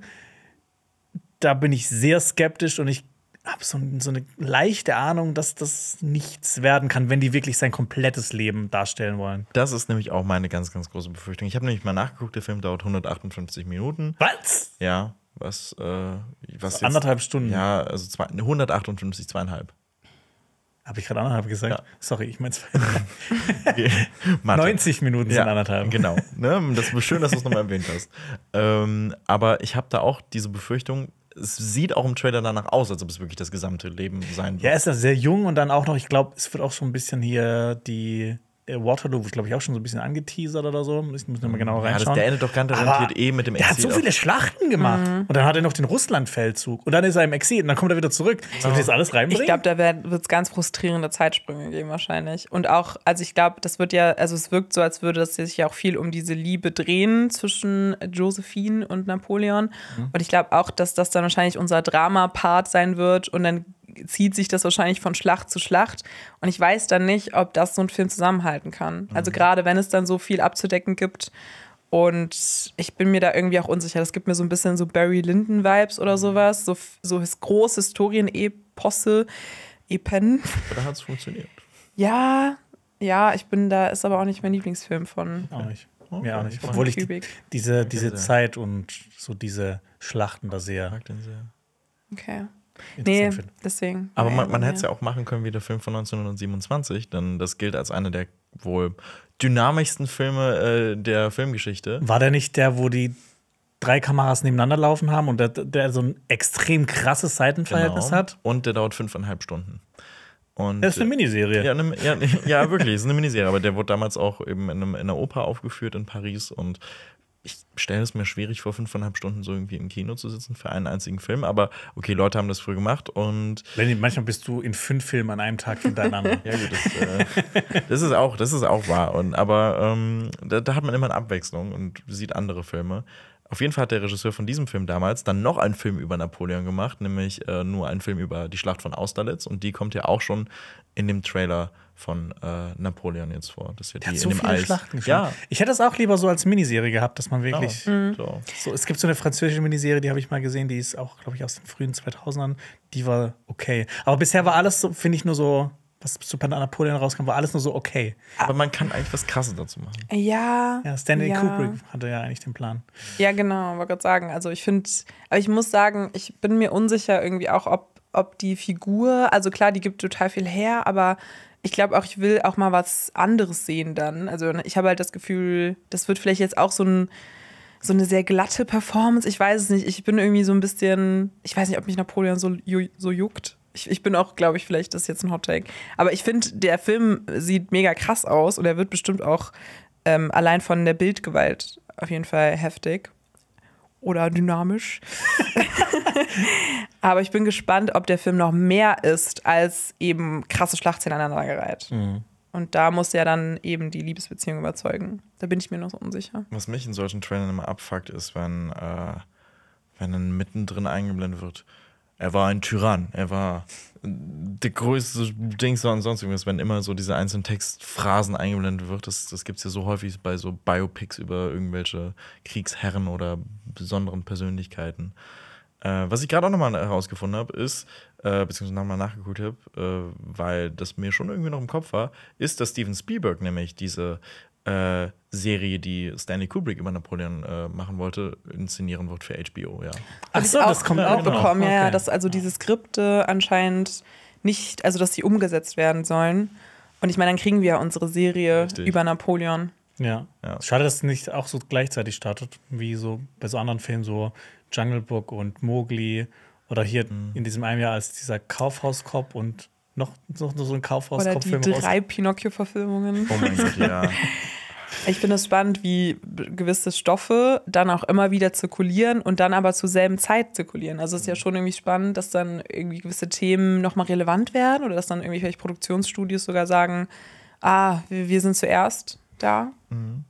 da bin ich sehr skeptisch und ich habe so, so, eine leichte Ahnung, dass das nichts werden kann, wenn die wirklich sein komplettes Leben darstellen wollen. Das ist nämlich auch meine ganz, ganz große
Befürchtung. Ich habe nämlich mal nachgeguckt, der Film dauert 158 Minuten. Was? Ja, was, äh, was so also jetzt, Anderthalb Stunden. Ja, also zwei, 158, zweieinhalb. Habe ich gerade anderthalb gesagt? Ja. Sorry, ich meine zwei. okay. 90 Minuten sind ja, anderthalb. Genau. Ne? Das ist schön, dass du es nochmal erwähnt hast. Ähm, aber ich habe da auch diese Befürchtung, es sieht auch im Trailer danach aus, als ob es wirklich das gesamte Leben sein wird. Ja,
ist ja sehr jung und dann auch noch, ich glaube, es wird auch so ein bisschen hier die äh, Waterloo wurde, glaube ich, auch schon so ein bisschen angeteasert oder so. Ich muss nochmal genauer reinschauen. Ja, das, der endet doch ganz garantiert eh mit dem Exil. Er hat so viele Schlachten gemacht. Mhm. Und dann hat er noch den Russlandfeldzug. Und dann ist er im Exil und dann kommt er wieder zurück. Soll ich das alles reinbringen? Ich glaube,
da wird es ganz frustrierende Zeitsprünge geben, wahrscheinlich. Und auch, also ich glaube, das wird ja, also es wirkt so, als würde das sich ja auch viel um diese Liebe drehen zwischen Josephine und Napoleon. Mhm. Und ich glaube auch, dass das dann wahrscheinlich unser Drama-Part sein wird. Und dann zieht sich das wahrscheinlich von Schlacht zu Schlacht. Und ich weiß dann nicht, ob das so ein Film zusammenhalten kann. Also mhm. Also gerade wenn es dann so viel abzudecken gibt. Und ich bin mir da irgendwie auch unsicher. Das gibt mir so ein bisschen so Barry Lyndon-Vibes oder mhm. sowas. So, so große Historien-Eposse, Epen. Da hat es funktioniert. Ja, ja, ich bin da, ist aber auch nicht mein Lieblingsfilm von. Auch nicht. Okay. Mir auch nicht. Obwohl ich die, diese, diese Zeit
und so diese Schlachten da sehr. Ich mag den sehr.
Okay nee, finde. Deswegen. Aber man, man hätte es ja
auch machen können wie der Film von
1927, denn das gilt als einer der wohl dynamischsten Filme äh, der Filmgeschichte. War
der nicht der, wo die drei Kameras nebeneinander laufen haben und der, der so ein extrem krasses Seitenverhältnis genau. hat?
Und der dauert fünfeinhalb Stunden. Und das ist eine Miniserie. Ja, ne, ja, ja wirklich, ist eine Miniserie. Aber der wurde damals auch eben in, einem, in einer Oper aufgeführt in Paris und ich stelle es mir schwierig vor, fünfeinhalb Stunden so irgendwie im Kino zu sitzen für einen einzigen Film. Aber okay, Leute haben das früher gemacht und. Lenny, manchmal bist du in fünf Filmen an einem Tag hintereinander. ja, gut, das, äh, das, ist auch, das ist auch wahr. Und, aber ähm, da, da, hat man immer eine Abwechslung und sieht andere Filme. Auf jeden Fall hat der Regisseur von diesem Film damals dann noch einen Film über Napoleon gemacht, nämlich äh, nur einen Film über die Schlacht von Austerlitz. Und die kommt ja auch schon in dem Trailer von äh, Napoleon jetzt vor. Das hier der die hat so in dem viele Eis. Schlachten Ja. Ich hätte das auch lieber
so als Miniserie gehabt, dass man wirklich. Genau. So. so. es gibt so eine französische Miniserie, die habe ich mal gesehen, die ist auch, glaube ich, aus den frühen 2000ern. Die war okay. Aber bisher war alles so, finde ich, nur so was zu Napoleon rauskam, war alles nur so okay. Aber man kann eigentlich was Krasses dazu machen.
Ja. Ja, Stanley ja. Kubrick
hatte ja eigentlich den Plan.
Ja, genau, wollte gerade sagen. Also ich finde, aber ich muss sagen, ich bin mir unsicher irgendwie auch, ob, ob die Figur, also klar, die gibt total viel her, aber ich glaube auch, ich will auch mal was anderes sehen dann. Also ich habe halt das Gefühl, das wird vielleicht jetzt auch so ein so eine sehr glatte Performance. Ich weiß es nicht. Ich bin irgendwie so ein bisschen, ich weiß nicht, ob mich Napoleon so, so juckt ich, ich bin auch, glaube ich, vielleicht das ist jetzt ein Hot Take. Aber ich finde, der Film sieht mega krass aus und er wird bestimmt auch ähm, allein von der Bildgewalt auf jeden Fall heftig oder dynamisch. Aber ich bin gespannt, ob der Film noch mehr ist als eben krasse Schlachtszenen aneinandergereiht. Mhm. Und da muss ja dann eben die Liebesbeziehung überzeugen. Da bin ich mir noch so unsicher.
Was mich in solchen Trailern immer abfuckt, ist, wenn, äh, wenn dann mittendrin eingeblendet wird er war ein Tyrann, er war der größte Dings und sonst irgendwas, wenn immer so diese einzelnen Textphrasen eingeblendet wird, das, das gibt es ja so häufig bei so Biopics über irgendwelche Kriegsherren oder besonderen Persönlichkeiten. Äh, was ich gerade auch nochmal herausgefunden habe, ist, äh, beziehungsweise nochmal nachgeguckt habe, äh, weil das mir schon irgendwie noch im Kopf war, ist, dass Steven Spielberg nämlich diese äh, Serie, die Stanley Kubrick über Napoleon äh, machen wollte, inszenieren wird für HBO, ja.
Ach so, das kommt
auch genau. bekommen, ja, okay. dass also diese Skripte anscheinend nicht, also dass sie umgesetzt werden sollen. Und ich meine, dann kriegen wir ja unsere Serie Richtig. über Napoleon.
Ja. ja. Schade, dass es nicht auch so gleichzeitig startet, wie so bei so anderen Filmen, so Jungle Book und Mowgli oder hier mhm. in diesem einen Jahr als dieser Kaufhauskorb und noch, noch so ein Kaufhauskopf-Film. Oder die drei
Pinocchio-Verfilmungen. Oh mein Gott, ja. Ich finde es spannend, wie gewisse Stoffe dann auch immer wieder zirkulieren und dann aber zur selben Zeit zirkulieren. Also es ist ja mhm. schon irgendwie spannend, dass dann irgendwie gewisse Themen nochmal relevant werden oder dass dann irgendwie vielleicht Produktionsstudios sogar sagen, ah, wir, sind zuerst da.
Mhm.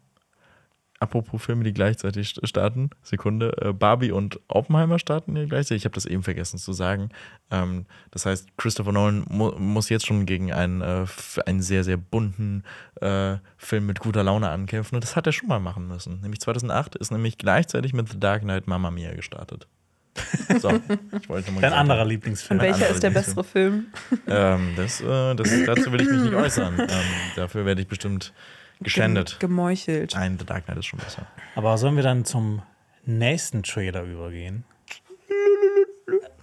Apropos Filme, die gleichzeitig starten, Sekunde, äh, Barbie und Oppenheimer starten ja gleichzeitig. Ich habe das eben vergessen zu sagen. Ähm, das heißt, Christopher Nolan muss jetzt schon gegen einen, äh, einen sehr, sehr bunten äh, Film mit guter Laune ankämpfen. Und das hat er schon mal machen müssen. Nämlich 2008 ist nämlich gleichzeitig mit The Dark Knight Mamma Mia gestartet. So, ich wollte mal Dein anderer Lieblingsfilm. Und welcher ist der bessere Film? Ähm, das, das, dazu will ich mich nicht äußern. Ähm, dafür werde ich bestimmt Geschändet. gemeuchelt. Nein, The Dark Knight ist
schon besser. Aber sollen wir dann zum nächsten Trailer übergehen?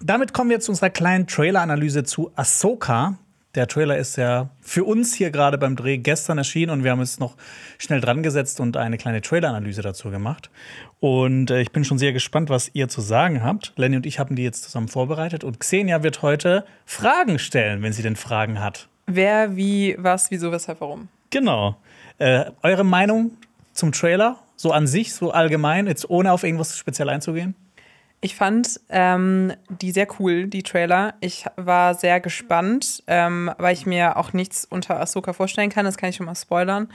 Damit kommen wir zu unserer kleinen Trailer-Analyse zu Ahsoka. Der Trailer ist ja für uns hier gerade beim Dreh gestern erschienen und wir haben es noch schnell dran gesetzt und eine kleine Trailer-Analyse dazu gemacht. Und äh, ich bin schon sehr gespannt, was ihr zu sagen habt. Lenny und ich haben die jetzt zusammen vorbereitet und Xenia wird heute Fragen stellen, wenn sie denn Fragen hat.
Wer, wie, was, wieso, weshalb, warum.
Genau. Äh, eure Meinung zum Trailer,
so an sich, so allgemein, jetzt ohne auf irgendwas speziell einzugehen? Ich fand ähm, die sehr cool, die Trailer. Ich war sehr gespannt, ähm, weil ich mir auch nichts unter Ahsoka vorstellen kann. Das kann ich schon mal spoilern.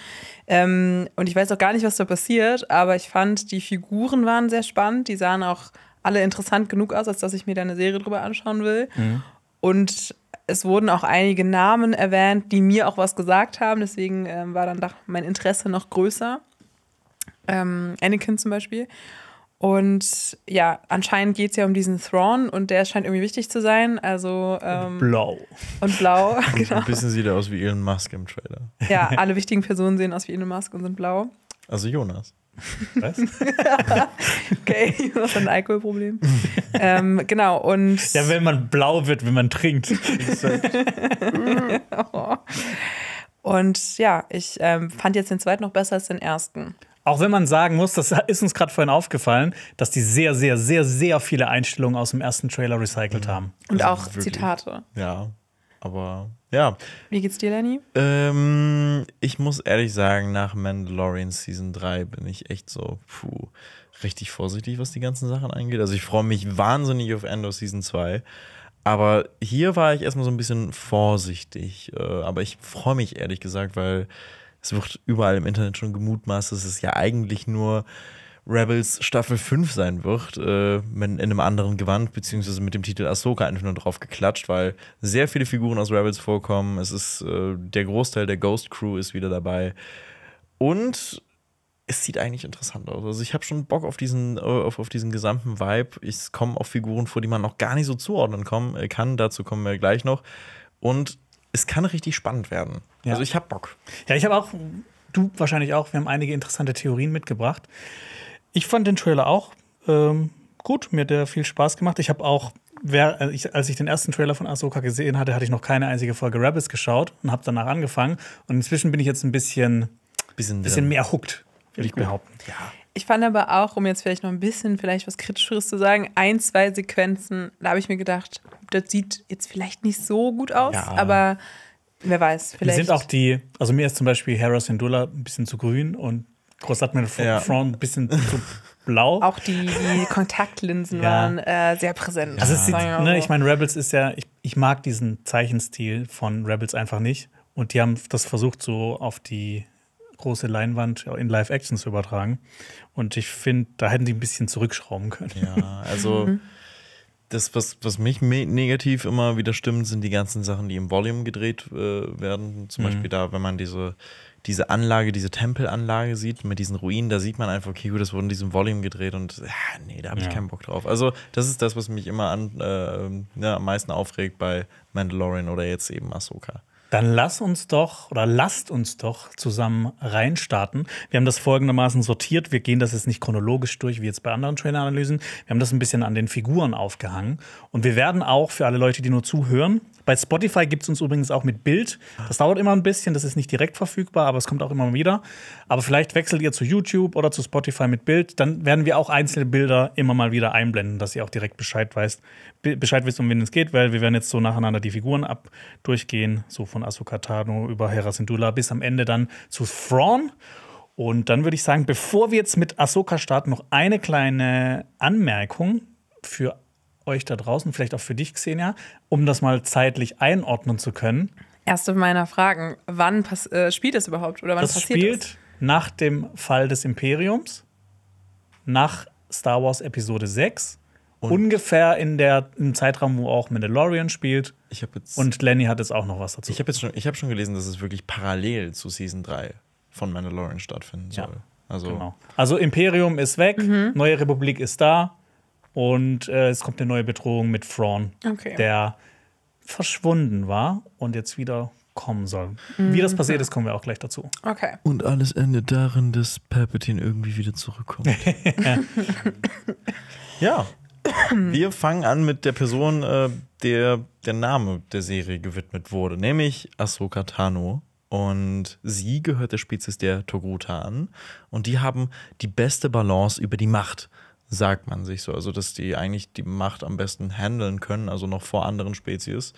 Ähm, und ich weiß auch gar nicht, was da passiert, aber ich fand, die Figuren waren sehr spannend. Die sahen auch alle interessant genug aus, als dass ich mir da eine Serie drüber anschauen will. Mhm. Und es wurden auch einige Namen erwähnt, die mir auch was gesagt haben. Deswegen ähm, war dann doch mein Interesse noch größer. Ähm, Anakin zum Beispiel. Und ja, anscheinend geht es ja um diesen Thrawn und der scheint irgendwie wichtig zu sein. Also ähm, und blau. Und blau, genau. Ein
bisschen sieht er aus wie Elon Musk im Trailer. Ja, alle
wichtigen Personen sehen aus wie Elon Musk und sind blau.
Also Jonas.
Was? okay, was ein Alkoholproblem. ähm, genau, und. Ja, wenn
man blau wird, wenn man trinkt.
und ja, ich ähm, fand jetzt den zweiten noch besser als den ersten.
Auch wenn man sagen muss, das ist uns gerade vorhin aufgefallen, dass die sehr, sehr, sehr, sehr viele Einstellungen aus dem ersten Trailer recycelt mhm. haben. Und also auch wirklich. Zitate. Ja. Aber ja.
Wie geht's dir, Lenny?
Ähm, ich muss ehrlich sagen, nach Mandalorian Season 3 bin ich echt so puh, richtig vorsichtig, was die ganzen Sachen angeht. Also ich freue mich wahnsinnig auf Endor Season 2. Aber hier war ich erstmal so ein bisschen vorsichtig. Äh, aber ich freue mich ehrlich gesagt, weil es wird überall im Internet schon gemutmaßt, dass es ja eigentlich nur Rebels Staffel 5 sein wird, äh, in einem anderen Gewand, beziehungsweise mit dem Titel Ahsoka einfach nur drauf geklatscht, weil sehr viele Figuren aus Rebels vorkommen. Es ist äh, der Großteil der Ghost Crew ist wieder dabei. Und es sieht eigentlich interessant aus. Also ich habe schon Bock auf diesen, äh, auf, auf diesen gesamten Vibe. Es kommen auch Figuren vor, die man noch gar nicht so zuordnen kommen, äh, kann. Dazu kommen wir gleich noch. Und es kann richtig spannend
werden. Ja. Also ich habe Bock. Ja, ich habe auch, du wahrscheinlich auch, wir haben einige interessante Theorien mitgebracht. Ich fand den Trailer auch ähm, gut, mir hat der viel Spaß gemacht. Ich habe auch, äh, als ich den ersten Trailer von Ahsoka gesehen hatte, hatte ich noch keine einzige Folge Rabbits geschaut und habe danach angefangen. Und inzwischen bin ich jetzt ein bisschen, bisschen, bisschen mehr hooked, würde ich gut. behaupten. Ja.
Ich fand aber auch, um jetzt vielleicht noch ein bisschen vielleicht was Kritischeres zu sagen, ein, zwei Sequenzen, da habe ich mir gedacht, das sieht jetzt vielleicht nicht so gut aus, ja. aber wer weiß, vielleicht. Die sind auch
die, also mir ist zum Beispiel Hera Syndulla ein bisschen zu grün und groß hat mir ja. Front ein bisschen zu
blau. Auch die, die Kontaktlinsen ja. waren äh, sehr präsent. Also sieht, ne, ich
meine, Rebels ist ja, ich, ich mag diesen Zeichenstil von Rebels einfach nicht. Und die haben das versucht, so auf die große Leinwand in Live-Action zu übertragen. Und ich finde, da hätten die ein bisschen zurückschrauben können. Ja, also mhm.
das, was, was mich negativ immer wieder stimmt, sind die ganzen Sachen, die im Volume gedreht äh, werden. Zum mhm. Beispiel da, wenn man diese diese Anlage, diese Tempelanlage sieht, mit diesen Ruinen, da sieht man einfach, okay, gut, das wurde in diesem Volume gedreht und ja, nee, da habe ich ja. keinen Bock drauf. Also, das ist das, was mich immer an, äh, ja, am meisten aufregt bei Mandalorian oder jetzt eben Ahsoka.
Dann lass uns doch oder lasst uns doch zusammen reinstarten. Wir haben das folgendermaßen sortiert. Wir gehen das jetzt nicht chronologisch durch, wie jetzt bei anderen Traineranalysen. Wir haben das ein bisschen an den Figuren aufgehangen. Und wir werden auch für alle Leute, die nur zuhören, bei Spotify gibt es uns übrigens auch mit Bild. Das dauert immer ein bisschen, das ist nicht direkt verfügbar, aber es kommt auch immer wieder. Aber vielleicht wechselt ihr zu YouTube oder zu Spotify mit Bild. Dann werden wir auch einzelne Bilder immer mal wieder einblenden, dass ihr auch direkt Bescheid weißt, Bescheid wisst, um wen es geht, weil wir werden jetzt so nacheinander die Figuren ab durchgehen, so von von Ahsoka Tano über Hera Syndulla bis am Ende dann zu Thrawn. Und dann würde ich sagen, bevor wir jetzt mit Ahsoka starten, noch eine kleine Anmerkung für euch da draußen, vielleicht auch für dich, Xenia, um das mal zeitlich einordnen zu können.
Erste meiner Fragen, wann äh, spielt es überhaupt oder wann das passiert spielt
das? nach dem Fall des Imperiums, nach Star Wars Episode 6 und ungefähr in der, im Zeitraum, wo auch Mandalorian spielt. Jetzt, und Lenny hat jetzt auch noch was dazu. Ich habe schon, ich hab schon
gelesen, dass es wirklich parallel zu Season 3 von Mandalorian stattfinden soll. Ja, also, genau.
also Imperium ist weg, mhm. Neue Republik ist da und äh, es kommt eine neue Bedrohung mit Thrawn, okay. der verschwunden war und jetzt wieder kommen soll. Mhm. Wie das passiert ist, kommen wir auch gleich dazu.
Okay.
Und alles endet darin, dass Palpatine irgendwie wieder zurückkommt.
ja. Wir fangen an mit
der Person, äh, der der Name der Serie gewidmet wurde, nämlich Ahsoka Tano. Und sie gehört der Spezies der Togruta an. Und die haben die beste Balance über die Macht, sagt man sich so. Also, dass die eigentlich die Macht am besten handeln können, also noch vor anderen Spezies.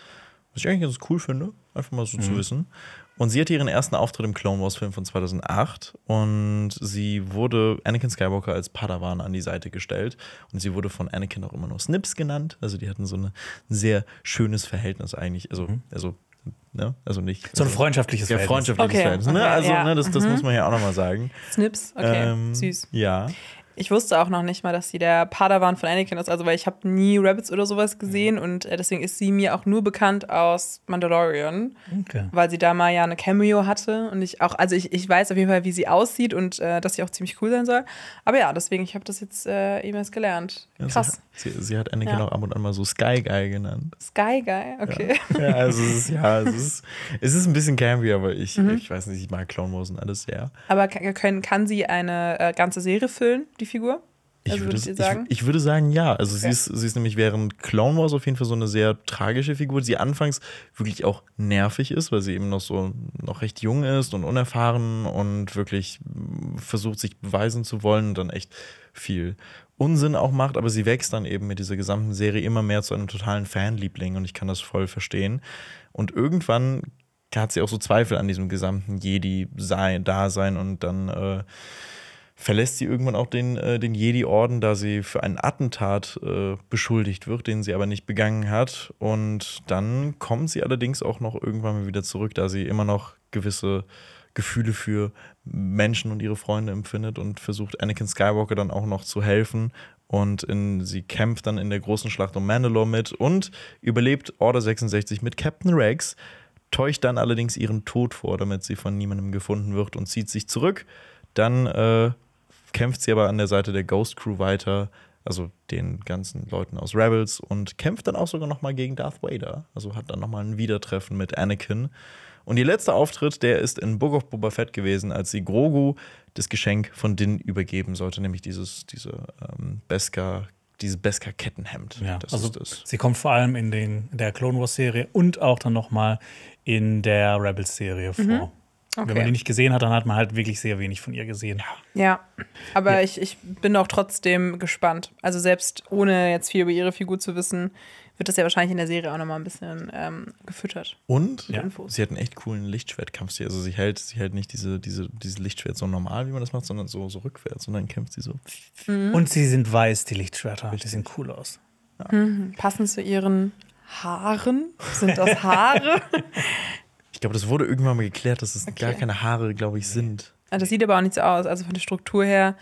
Was ich eigentlich ganz cool finde, einfach mal so mhm. zu wissen. Und sie hatte ihren ersten Auftritt im Clone Wars Film von 2008 und sie wurde Anakin Skywalker als Padawan an die Seite gestellt und sie wurde von Anakin auch immer nur Snips genannt. Also die hatten so ein sehr schönes Verhältnis eigentlich. Also, mhm. also Ne? Also nicht. So ein freundschaftliches Verhältnis. ja,
Freundschaftliches okay. Verhältnis. Ne? also, ja. ne, das, das mhm. muss man ja auch nochmal sagen. Snips, okay, ähm, süß. Ja.
Ich wusste auch noch nicht mal, dass sie der Padawan von Anakin ist, also weil ich habe nie Rabbits oder sowas gesehen mhm. und äh, deswegen ist sie mir auch nur bekannt aus Mandalorian, okay. weil sie da mal ja eine Cameo hatte und ich auch, also ich, ich weiß auf jeden Fall, wie sie aussieht und äh, dass sie auch ziemlich cool sein soll. Aber ja, deswegen, ich habe das jetzt äh, eben erst gelernt. Krass. Ja, sie, sie,
sie, hat Anakin ja. auch ab und an mal so Sky Guy genannt. Sky Guy, okay. Ja, ja also es ist, ja, es ist, es ist ein bisschen campy, aber ich, mhm. ich weiß nicht, ich mag Clone Wars und alles, ja.
Aber kann, kann sie eine äh, ganze Serie füllen, die die Figur? Also ich, würde, ich,
ich, würde sagen, ja. Also okay. sie, ist, sie ist nämlich während Clone Wars auf jeden Fall so eine sehr tragische Figur, die anfangs wirklich auch nervig ist, weil sie eben noch so noch recht jung ist und unerfahren und wirklich versucht, sich beweisen zu wollen und dann echt viel Unsinn auch macht, aber sie wächst dann eben mit dieser gesamten Serie immer mehr zu einem totalen Fanliebling und ich kann das voll verstehen. Und irgendwann hat sie auch so Zweifel an diesem gesamten Jedi-Dasein und dann äh, verlässt sie irgendwann auch den, äh, den Jedi-Orden, da sie für einen Attentat äh, beschuldigt wird, den sie aber nicht begangen hat. Und dann kommt sie allerdings auch noch irgendwann mal wieder zurück, da sie immer noch gewisse Gefühle für Menschen und ihre Freunde empfindet und versucht Anakin Skywalker dann auch noch zu helfen. Und in, sie kämpft dann in der großen Schlacht um Mandalore mit und überlebt Order 66 mit Captain Rex, täuscht dann allerdings ihren Tod vor, damit sie von niemandem gefunden wird und zieht sich zurück. Dann äh, kämpft sie aber an der Seite der Ghost Crew weiter, also den ganzen Leuten aus Rebels und kämpft dann auch sogar noch mal gegen Darth Vader, also hat dann noch mal ein Wiedertreffen mit Anakin. Und ihr letzter Auftritt, der ist in Book of Boba Fett gewesen, als sie Grogu das Geschenk von Din übergeben sollte, nämlich dieses diese ähm, Beskar dieses Beskar Kettenhemd. Ja, das also
sie kommt vor allem in den der Clone Wars Serie und auch dann noch mal in der Rebels Serie mhm. vor. Okay. Wenn man die nicht gesehen hat, dann hat man halt wirklich sehr wenig von ihr gesehen.
Ja, aber ja. Ich, ich bin auch trotzdem gespannt. Also selbst ohne jetzt viel über ihre Figur zu wissen, wird das ja wahrscheinlich in der Serie auch nochmal ein bisschen ähm, gefüttert. Und ja. sie hat
einen echt coolen Lichtschwertkampf. Also sie hält, sie hält nicht diese, diese, dieses Lichtschwert so normal, wie man das macht, sondern so, so rückwärts und dann
kämpft sie so. Mhm. Und sie sind weiß, die Lichtschwerter. Richtig. Die sehen cool aus.
Ja. Mhm. Passend zu ihren Haaren. Sind das Haare?
Ich glaube, das wurde
irgendwann mal geklärt, dass es okay. gar keine Haare, glaube ich, sind.
Also das sieht aber auch nicht so aus. Also von der Struktur her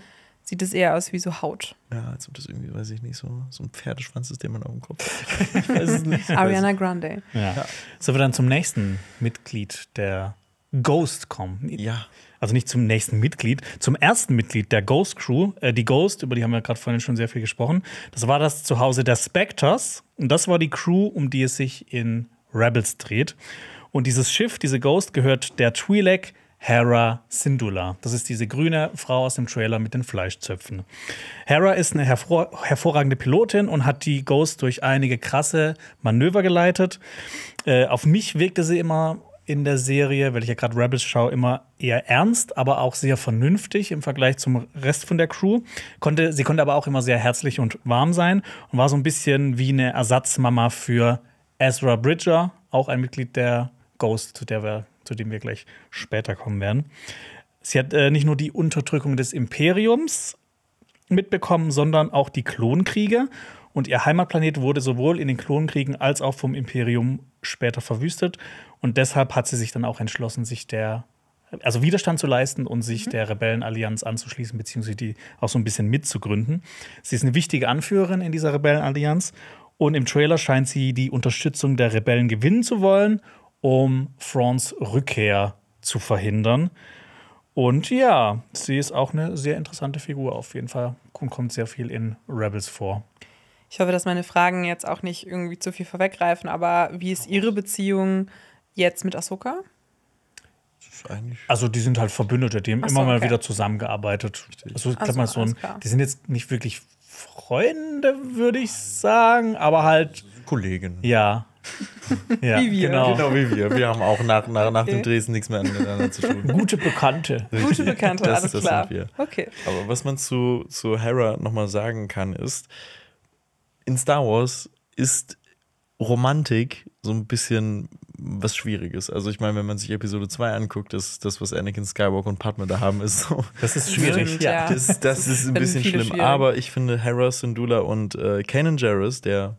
sieht es eher aus wie so Haut.
Ja, als ob das irgendwie, weiß ich nicht, so, so ein Pferdeschwanz ist, den man auf dem Kopf
hat. Ich weiß
es nicht. Ariana
Grande. Ja.
ja. So wir dann zum nächsten Mitglied der Ghost kommen. Ja. Also nicht zum nächsten Mitglied, zum ersten Mitglied der Ghost Crew. Äh, die Ghost, über die haben wir gerade vorhin schon sehr viel gesprochen. Das war das Zuhause der Spectres. Und das war die Crew, um die es sich in Rebels dreht. Und dieses Schiff, diese Ghost, gehört der Twi'lek Hera Syndulla. Das ist diese grüne Frau aus dem Trailer mit den Fleischzöpfen. Hera ist eine hervor hervorragende Pilotin und hat die Ghost durch einige krasse Manöver geleitet. Äh, auf mich wirkte sie immer in der Serie, weil ich ja gerade Rebels schaue, immer eher ernst, aber auch sehr vernünftig im Vergleich zum Rest von der Crew. Konnte, sie konnte aber auch immer sehr herzlich und warm sein und war so ein bisschen wie eine Ersatzmama für Ezra Bridger, auch ein Mitglied der Ghost, zu, der wir, zu dem wir gleich später kommen werden. Sie hat äh, nicht nur die Unterdrückung des Imperiums mitbekommen, sondern auch die Klonkriege. Und ihr Heimatplanet wurde sowohl in den Klonkriegen als auch vom Imperium später verwüstet. Und deshalb hat sie sich dann auch entschlossen, sich der, also Widerstand zu leisten und sich mhm. der Rebellenallianz anzuschließen, beziehungsweise die auch so ein bisschen mitzugründen. Sie ist eine wichtige Anführerin in dieser Rebellenallianz. Und im Trailer scheint sie die Unterstützung der Rebellen gewinnen zu wollen um Frons Rückkehr zu verhindern. Und ja, sie ist auch eine sehr interessante Figur auf jeden Fall und kommt sehr viel in Rebels vor.
Ich hoffe, dass meine Fragen jetzt auch nicht irgendwie zu viel vorweggreifen, aber wie ist Ihre Beziehung jetzt mit Ahsoka?
Also die sind halt Verbündete, die haben so, immer mal okay. wieder zusammengearbeitet. Also ich glaube mal so ein, die sind jetzt nicht wirklich Freunde, würde ich sagen, aber halt Kollegen. Ja, ja, wie wir. Genau. genau wie wir. Wir haben auch nach, nach, nach okay. dem Dresden
nichts mehr miteinander zu tun. Gute Bekannte. Gute Bekannte, das, alles das klar. Sind wir. Okay. Aber was man zu, zu Hera nochmal sagen kann, ist, in Star Wars ist Romantik so ein bisschen was Schwieriges. Also ich meine, wenn man sich Episode 2 anguckt, das, das, was Anakin Skywalker und Padme da haben, ist so. Das ist schwierig, ja. Das, das, ist ein bisschen schlimm. Aber ich finde, Hera Syndulla und äh, Kanan Jarrus, der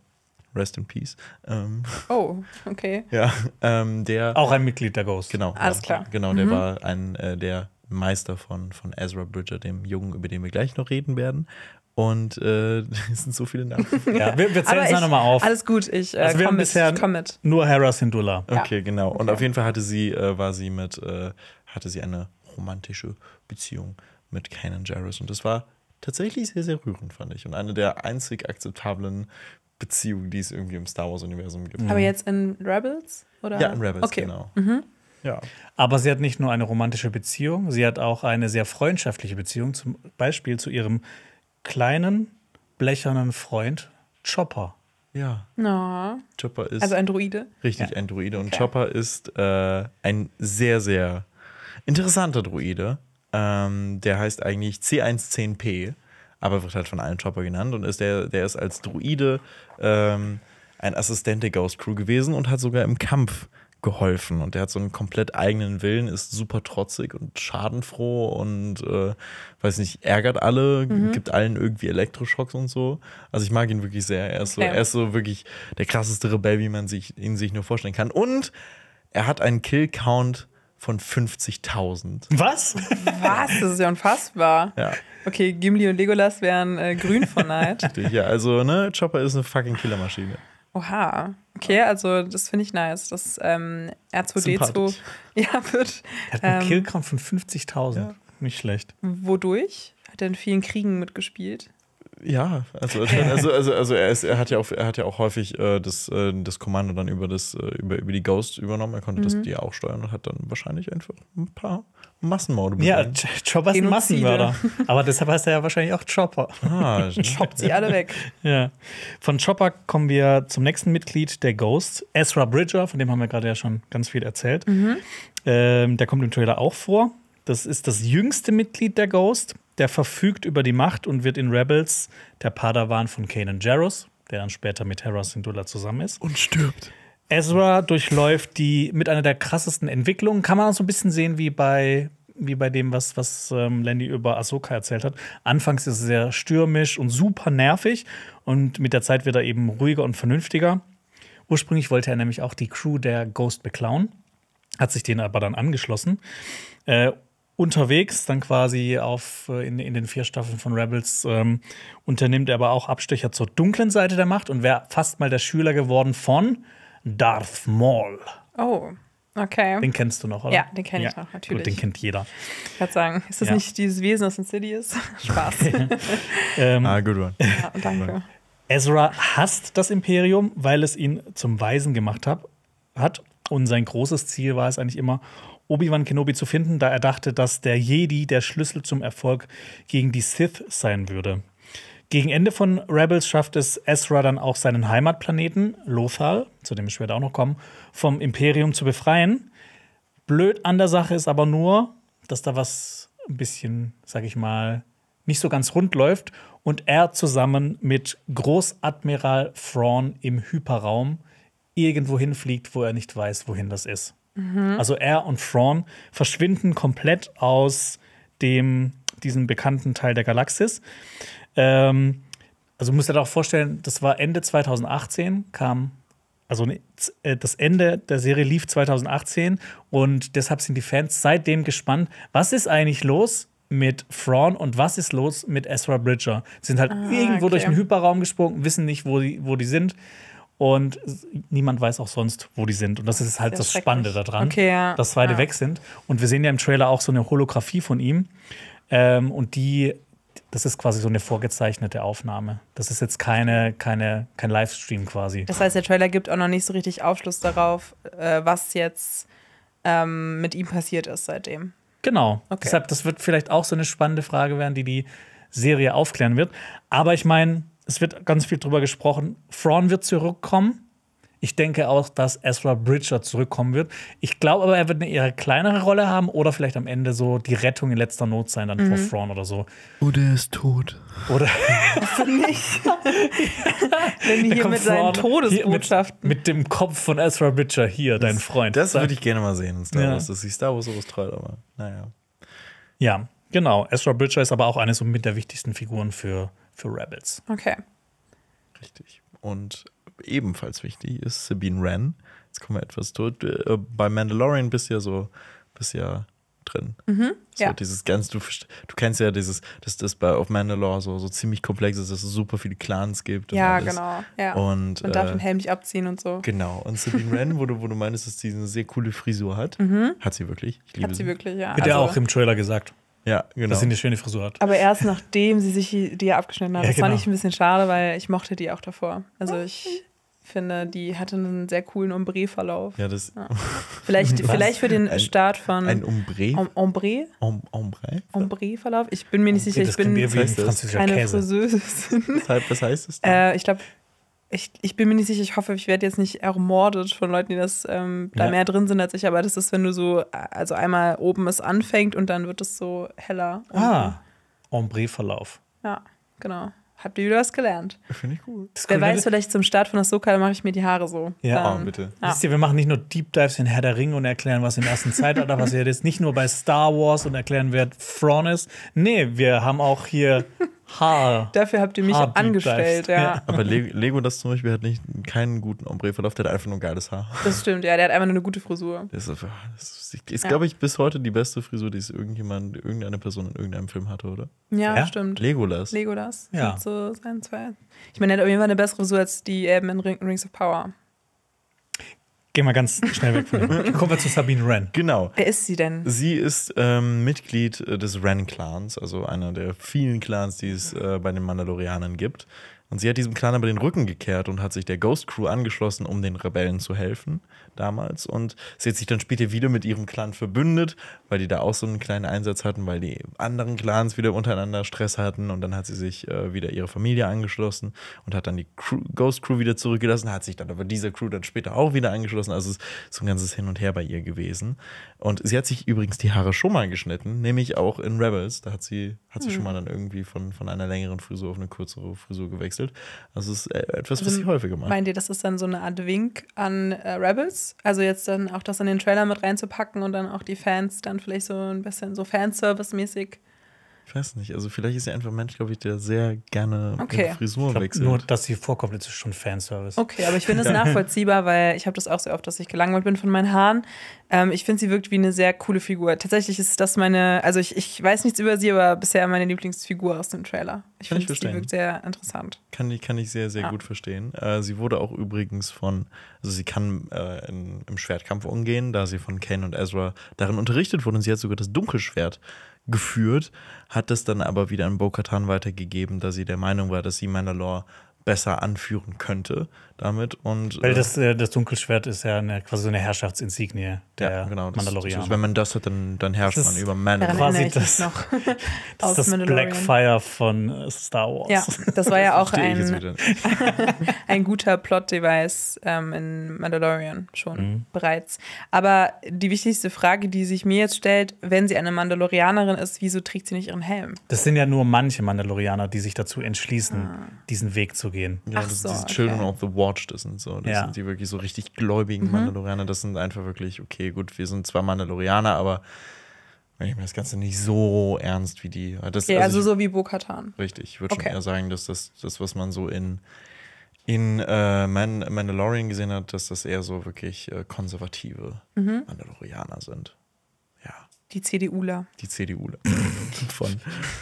Rest in Peace. Ähm,
oh, okay.
Ja, ähm, der. Auch ein Mitglied der Ghost. Genau. Alles ja, klar. Genau, der mhm. war ein äh, der Meister von, von Ezra Bridger, dem Jungen, über den wir gleich noch reden werden. Und äh, es sind so viele Namen. ja, wir, wir zählen es nochmal auf. Alles gut, ich äh, also wir mit, bisher komm mit. Nur Hera Syndulla. Okay, ja. genau. Und auf jeden Fall hatte sie, äh, war sie mit, äh, hatte sie eine romantische Beziehung mit Kanan Jarrus. Und das war tatsächlich sehr, sehr rührend, fand ich. Und eine der einzig akzeptablen Beziehung, die es irgendwie im Star Wars-Universum gibt.
Aber mhm. jetzt in Rebels? Oder? Ja, in Rebels, okay. genau. Mhm.
Ja. Aber sie hat nicht nur eine romantische Beziehung, sie hat auch eine sehr freundschaftliche Beziehung, zum Beispiel zu ihrem kleinen, blechernen Freund Chopper.
Ja.
No.
Chopper ist. Also ein Druide. Richtig, ja. ein Druide. Und
okay. Chopper ist äh, ein sehr, sehr interessanter Druide. Ähm, der heißt eigentlich C110P aber wird halt von allen Chopper genannt und ist der, der ist als Druide ähm, ein Assistent der Ghost Crew gewesen und hat sogar im Kampf geholfen und der hat so einen komplett eigenen Willen, ist super trotzig und schadenfroh und äh, weiß nicht, ärgert alle, mhm. gibt allen irgendwie Elektroschocks und so. Also ich mag ihn wirklich sehr. Er ist so, ja. er ist so wirklich der krasseste Rebell, wie man sich ihn sich nur vorstellen kann. Und er hat einen Kill-Count von 50.000.
Was? Was? Das ist ja unfassbar. Ja. Okay, Gimli und Legolas wären äh, grün von Neid. Richtig,
ja. Also, ne, Chopper ist eine fucking Killermaschine.
Oha. Okay, also das finde ich nice. Das ähm, R2D2 ja, wird. Er hat einen ähm, Killcount
von 50.000. Ja. Nicht schlecht.
Wodurch? Hat er in vielen Kriegen mitgespielt?
Ja, also, also,
also, also er, ist, er, hat ja auch, er hat ja auch häufig äh, das, äh, das Kommando dann über, das, äh, über, über die Ghost übernommen. Er konnte mhm. das die auch steuern und hat dann wahrscheinlich einfach ein paar Massenmorde begangen. Ja, Chopper ist ein Massenmörder.
Aber deshalb heißt er ja wahrscheinlich auch Chopper. Ah, Choppt sie alle weg. Ja. Von Chopper kommen wir zum nächsten Mitglied der Ghost, Ezra Bridger, von dem haben wir gerade ja schon ganz viel erzählt. Mhm. Ähm, der kommt im Trailer auch vor. Das ist das jüngste Mitglied der Ghost der verfügt über die Macht und wird in Rebels der Padawan von Kanan Jarrus, der dann später mit Hera Syndulla zusammen ist. Und stirbt. Ezra durchläuft die mit einer der krassesten Entwicklungen. Kann man auch so ein bisschen sehen wie bei, wie bei dem, was, was ähm, Landy über Ahsoka erzählt hat. Anfangs ist er sehr stürmisch und super nervig und mit der Zeit wird er eben ruhiger und vernünftiger. Ursprünglich wollte er nämlich auch die Crew der Ghost beklauen, hat sich denen aber dann angeschlossen. Äh, unterwegs, dann quasi auf, äh, in, in den vier Staffeln von Rebels, ähm, unternimmt er aber auch Abstecher zur dunklen Seite der Macht und wäre fast mal der Schüler geworden von Darth Maul.
Oh, okay. Den
kennst du noch, oder? Ja, den kenne ich ja. noch, natürlich. Gut, den kennt jeder.
Ich würde sagen, ist das ja. nicht dieses Wesen das aus Insidious? Spaß.
ähm, ah, good one. Ja, danke. Ezra hasst das Imperium, weil es ihn zum Weisen gemacht hat und sein großes Ziel war es eigentlich immer, Obi-Wan Kenobi zu finden, da er dachte, dass der Jedi der Schlüssel zum Erfolg gegen die Sith sein würde. Gegen Ende von Rebels schafft es Ezra dann auch seinen Heimatplaneten, Lothal, zu dem ich später auch noch komme, vom Imperium zu befreien. Blöd an der Sache ist aber nur, dass da was ein bisschen, sag ich mal, nicht so ganz rund läuft und er zusammen mit Großadmiral Thrawn im Hyperraum irgendwo hinfliegt, wo er nicht weiß, wohin das ist. Mhm. Also er und Fraun verschwinden komplett aus dem, diesem bekannten Teil der Galaxis. Ähm, also muss er auch vorstellen, das war Ende 2018, kam, also äh, das Ende der Serie lief 2018 und deshalb sind die Fans seitdem gespannt, was ist eigentlich los mit Fraun und was ist los mit Ezra Bridger? Sind halt ah, irgendwo okay. durch den Hyperraum gesprungen, wissen nicht, wo die, wo die sind und niemand weiß auch sonst, wo die sind. Und das ist halt Sehr das Spannende daran, okay, ja. dass beide ja. weg sind. Und wir sehen ja im Trailer auch so eine Holographie von ihm. Ähm, und die, das ist quasi so eine vorgezeichnete Aufnahme. Das ist jetzt keine, keine, kein Livestream quasi.
Das heißt, der Trailer gibt auch noch nicht so richtig Aufschluss darauf, äh, was jetzt ähm, mit ihm passiert ist seitdem. Genau. Okay. Deshalb,
das wird vielleicht auch so eine spannende Frage werden, die die Serie aufklären wird. Aber ich meine, es wird ganz viel drüber gesprochen. Fraun wird zurückkommen. Ich denke auch, dass Ezra Bridger zurückkommen wird. Ich glaube aber, er wird eine eher kleinere Rolle haben oder vielleicht am Ende so die Rettung in letzter Not sein, dann mhm. vor Fraun oder so. Oder er ist tot. Oder.
Also nicht. Wenn hier mit seinen
Todesbotschaften. Mit, mit, dem Kopf von Ezra Bridger hier, das, dein Freund. Das würde ich gerne mal sehen Star Wars. Ja. Das ist Star Wars sowas treu, aber naja. Ja, genau. Ezra Bridger ist aber auch eine so mit der wichtigsten Figuren für für Rebels. Okay. Richtig. Und ebenfalls
wichtig ist Sabine Wren. Jetzt kommen wir etwas durch. Äh, bei Mandalorian bist du ja so, bist ja drin. Mhm, so ja. dieses ganz, du, du kennst ja dieses, dass das bei auf Mandalore so, so ziemlich komplex ist, dass es super viele Clans gibt. ja, alles. genau. Ja. Und, man darf äh, den Helm
nicht abziehen und so.
Genau. Und Sabine Wren, wo du, wo du meinst, dass sie eine sehr coole Frisur hat, mhm. hat sie wirklich.
Ich hat sie, sie, wirklich, ja. Wird also, ja auch im Trailer gesagt. Ja, genau. Dass sie eine schöne Frisur hat.
Aber erst nachdem sie sich die ja abgeschnitten hat. Ja, das genau. fand ich ein bisschen schade, weil ich mochte die auch davor. Also ich finde, die hatte einen sehr coolen Ombre-Verlauf. Ja, das. Ja. Vielleicht, vielleicht für den ein, Start von. Ein Ombre? ombre?
ombre?
Ombre-Verlauf? Ich bin mir nicht ombre, sicher. Ich bin keine Käse. Friseusin. Weshalb, was heißt das? Äh, ich glaube, ich, ich bin mir nicht sicher, ich hoffe, ich werde jetzt nicht ermordet von Leuten, die das ähm, da ja. mehr drin sind als ich, aber das ist, wenn du so, also einmal oben es anfängt und dann wird es so heller.
Ah, Ombre-Verlauf.
Ja, genau. Habt ihr wieder was gelernt? Finde ich gut. Wer weiß, vielleicht zum Start von Ahsoka mache ich mir die Haare so. Ja, dann, oh, bitte. Ja. Wisst
ihr, wir machen nicht nur Deep Dives in Herr der Ringe und erklären, was im ersten Zeitalter passiert ist. Nicht nur bei Star Wars und erklären, wer Thrawn ist. Nee, wir haben auch hier Haar.
Dafür habt ihr mich Haar angestellt, ja.
Aber Lego das zum Beispiel hat nicht, keinen guten Ombre-Verlauf, der hat einfach nur ein geiles Haar.
Das stimmt, ja, der hat einfach nur eine gute Frisur. Das ist, ist, ist ja. glaube
ich, bis heute die beste Frisur, die es irgendjemand, irgendeine Person in irgendeinem Film hatte, oder? Ja, ja? stimmt.
Legolas. Legolas. Ja. So sein zwei. Ich meine, er hat auf jeden Fall eine bessere Frisur als die Erben in Rings of Power.
Gehen wir ganz schnell weg von dem. Kommen wir zu Sabine Wren. Genau. Wer ist
sie denn?
Sie ist ähm, Mitglied äh, des Wren-Clans, also einer der vielen Clans, die es äh, bei den Mandalorianern gibt. Und sie hat diesem Clan aber den Rücken gekehrt und hat sich der Ghost Crew angeschlossen, um den Rebellen zu helfen damals. Und sie hat sich dann später wieder mit ihrem Clan verbündet, weil die da auch so einen kleinen Einsatz hatten, weil die anderen Clans wieder untereinander Stress hatten. Und dann hat sie sich äh, wieder ihrer Familie angeschlossen und hat dann die Crew, Ghost Crew wieder zurückgelassen, hat sich dann aber dieser Crew dann später auch wieder angeschlossen. Also es ist so ein ganzes Hin und Her bei ihr gewesen. Und sie hat sich übrigens die Haare schon mal geschnitten, nämlich auch in Rebels. Da hat sie, hat sie mhm. schon mal dann irgendwie von, von einer längeren Frisur auf eine kürzere Frisur gewechselt gewechselt. Also es ist äh, etwas, also, was ich häufiger mache. Meint
ihr, das ist dann so eine Art Wink an äh, Rebels? Also jetzt dann auch das in den Trailer mit reinzupacken und dann auch die Fans dann vielleicht so ein bisschen so Fanservice-mäßig
ich weiß nicht. Also vielleicht ist sie einfach ein Mensch, glaube
ich, der sehr gerne okay. Frisur ich glaub, wechselt. Nur, dass sie vorkommt, ist schon Fanservice. Okay, aber ich finde es ja. nachvollziehbar,
weil ich habe das auch sehr oft, dass ich gelangweilt bin von meinen Haaren. Ähm, ich finde, sie wirkt wie eine sehr coole Figur. Tatsächlich ist das meine, also ich, ich weiß nichts über sie, aber bisher meine Lieblingsfigur aus dem Trailer. Ich finde, sie wirkt sehr interessant.
Kann ich, kann ich sehr, sehr ja. gut verstehen. Äh, sie wurde auch übrigens von, also sie kann äh, in, im Schwertkampf umgehen, da sie von Kane und Ezra darin unterrichtet wurde und sie hat sogar das Dunkelschwert geführt, hat das dann aber wieder an Bo-Katan weitergegeben, da sie der Meinung war, dass sie Mandalore besser anführen könnte damit. Und,
Weil äh, das, äh, das Dunkelschwert ist ja eine, quasi so eine Herrschaftsinsignie der ja, genau, Mandalorianer. Das, wenn man das hat, dann, dann herrscht man über Mandalorian. Quasi das, noch das, das Blackfire von äh, Star Wars. Ja, das war ja auch ein,
ein guter Plot-Device ähm, in Mandalorian schon mhm. bereits. Aber die wichtigste Frage, die sich mir jetzt stellt, wenn sie eine Mandalorianerin ist, wieso trägt sie nicht ihren Helm?
Das sind ja nur manche Mandalorianer, die sich dazu entschließen, ah. diesen Weg zu gehen. Ja, Ach das so, diese okay. Children of the Watch, das sind so,
das ja. sind die wirklich so richtig gläubigen mhm. Mandalorianer. Das sind einfach wirklich, okay, gut, wir sind zwar Mandalorianer, aber ich mir das Ganze nicht so ernst wie die. Das, okay, also, also ich, so
wie Bo-Katan. Richtig,
ich würde okay. schon eher sagen, dass das, das, was man so in, in äh, Man Mandalorian gesehen hat, dass das eher so wirklich äh, konservative mhm. Mandalorianer sind.
Die CDUler.
Die CDUler von,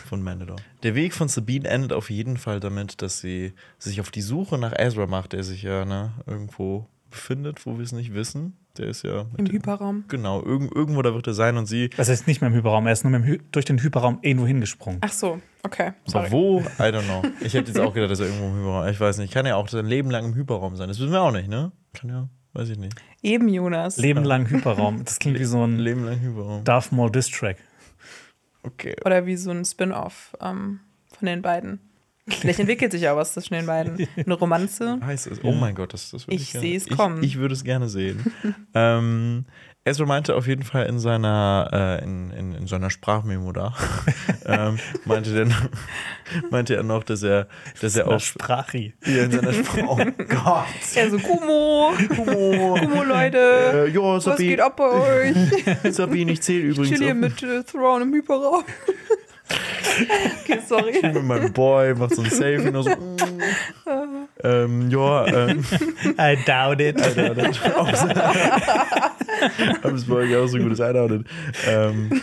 von Mandador. Der Weg von Sabine endet auf jeden Fall damit, dass sie sich auf die Suche nach Ezra macht, der sich ja ne, irgendwo befindet, wo wir es nicht wissen. Der ist ja. Im dem, Hyperraum. Genau, irg irgendwo da wird er sein und sie. Das heißt
nicht mehr im Hyperraum, er ist nur Hy durch den Hyperraum irgendwo
hingesprungen.
Ach so, okay. Sorry. Aber wo?
I don't know. Ich hätte jetzt auch gedacht, dass er irgendwo im Hyperraum Ich weiß nicht. Kann ja auch sein Leben lang im Hyperraum sein. Das wissen wir auch nicht,
ne? Kann ja Weiß ich nicht.
Eben Jonas. Leben lang Hyperraum.
Das klingt wie so ein Leben lang Hyperraum. Darth Maul Diss Track.
Okay. Oder wie so ein Spin-off ähm, von den beiden. Vielleicht entwickelt sich ja was zwischen den beiden. Eine Romanze. Heißt es. Oh mein Gott, das, das würde ich, ich sehe es kommen. Ich, ich würde es gerne sehen.
ähm, Ezra meinte auf jeden Fall in seiner, äh, in, in, in, seiner Sprachmemo da, ähm, meinte, denn, meinte er noch, dass er, dass er auch. Sprachi. Ja, in seiner
Sprache. Oh Gott. Er so,
Kumo. Kumo. Kumo, Leute. Äh, jo, Sabi. Was geht ab bei euch?
Sabine, ich zähle übrigens. Ich chill hier mit
äh, Thrawn im Hyperraum. okay, sorry. Ich bin mit meinem
Boy, mach so ein Selfie und so. Mm. Ähm, ja. Ähm, I
doubt it. I doubt it. Habsburg auch so ein gutes Einordnen. Ähm.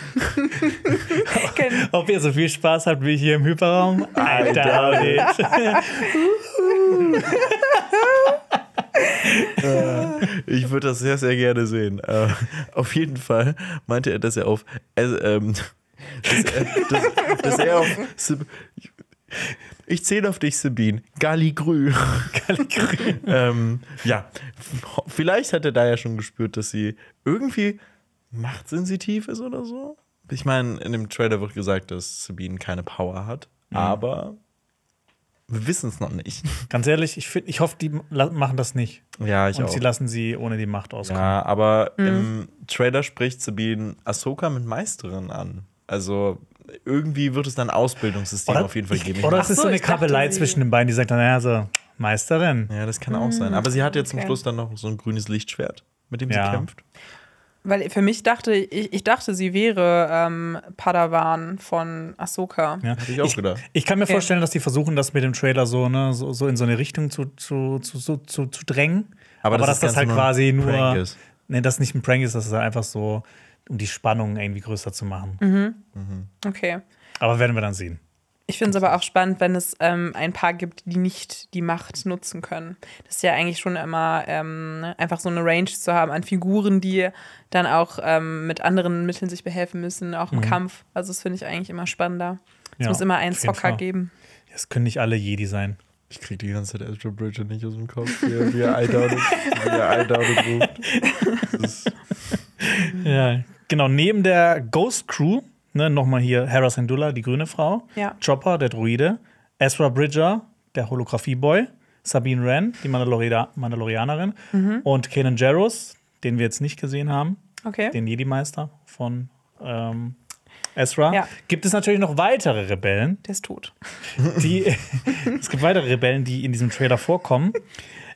Genau. Ob ihr so viel Spaß habt wie hier im Hyperraum? I, I doubt it.
äh, ich würde das sehr, sehr gerne sehen. Äh, auf jeden Fall meinte er, dass er auf. Äh, ähm, dass, er, dass, dass er auf ich zähle auf dich, Sabine. Galligrü. Galligrü. ähm, ja, vielleicht hat er da ja schon gespürt, dass sie irgendwie machtsensitiv ist oder so. Ich meine, in dem Trailer wird gesagt, dass Sabine keine Power hat, mhm. aber
wir
wissen es noch nicht. Ganz ehrlich, ich, find, ich hoffe, die machen das nicht. Ja, ich Und auch. Und sie lassen sie ohne die Macht auskommen. Ja,
aber mhm. im Trailer spricht Sabine Ahsoka mit Meisterin an. Also irgendwie wird es dann ein Ausbildungssystem oder, auf jeden Fall geben.
Ich, oder es ist so, so eine Kabelei zwischen den beiden, die sagt dann, naja, so Meisterin. Ja, das kann mhm. auch sein. Hm, aber sie hat jetzt okay. zum Schluss dann noch so ein grünes Lichtschwert, mit dem ja. sie kämpft.
Weil für mich dachte ich, ich dachte, sie wäre ähm, Padawan von Ahsoka. Ja, hatte ich auch gedacht. Ich, kann mir okay. vorstellen,
dass die versuchen, das mit dem Trailer so, ne, so, so in so eine Richtung zu, zu, zu, zu, zu drängen. Aber, aber das dass das halt quasi nur. Nee, das nicht ein Prank ist, dass es halt einfach so um die Spannung irgendwie größer zu machen. Mhm. Mhm. Okay. Aber werden wir dann sehen.
Ich finde es aber auch spannend, wenn es ähm, ein paar gibt, die nicht die Macht nutzen können. Das ist ja eigentlich schon immer ähm, einfach so eine Range zu haben an Figuren, die dann auch ähm, mit anderen Mitteln sich behelfen müssen, auch im mhm. Kampf. Also das finde ich eigentlich immer spannender. Es ja, muss immer einen Zocker geben.
es können nicht alle Jedi sein. Ich kriege die ganze Zeit Astro Bridger nicht aus dem Kopf, wie er I doubt it, wie er I doubt it ruft. ja, Genau, neben der Ghost Crew, ne, nochmal hier Hera Syndulla, die grüne Frau, ja. Chopper, der Druide, Ezra Bridger, der Holographie-Boy, Sabine Wren, die Mandalorianer, Mandalorianerin, mhm. und Kanan Jarrus, den wir jetzt nicht gesehen haben, okay. den Jedi-Meister von ähm, Ezra. Ja. Gibt es natürlich noch weitere Rebellen. Der ist tot. Die, es gibt weitere Rebellen, die in diesem Trailer vorkommen.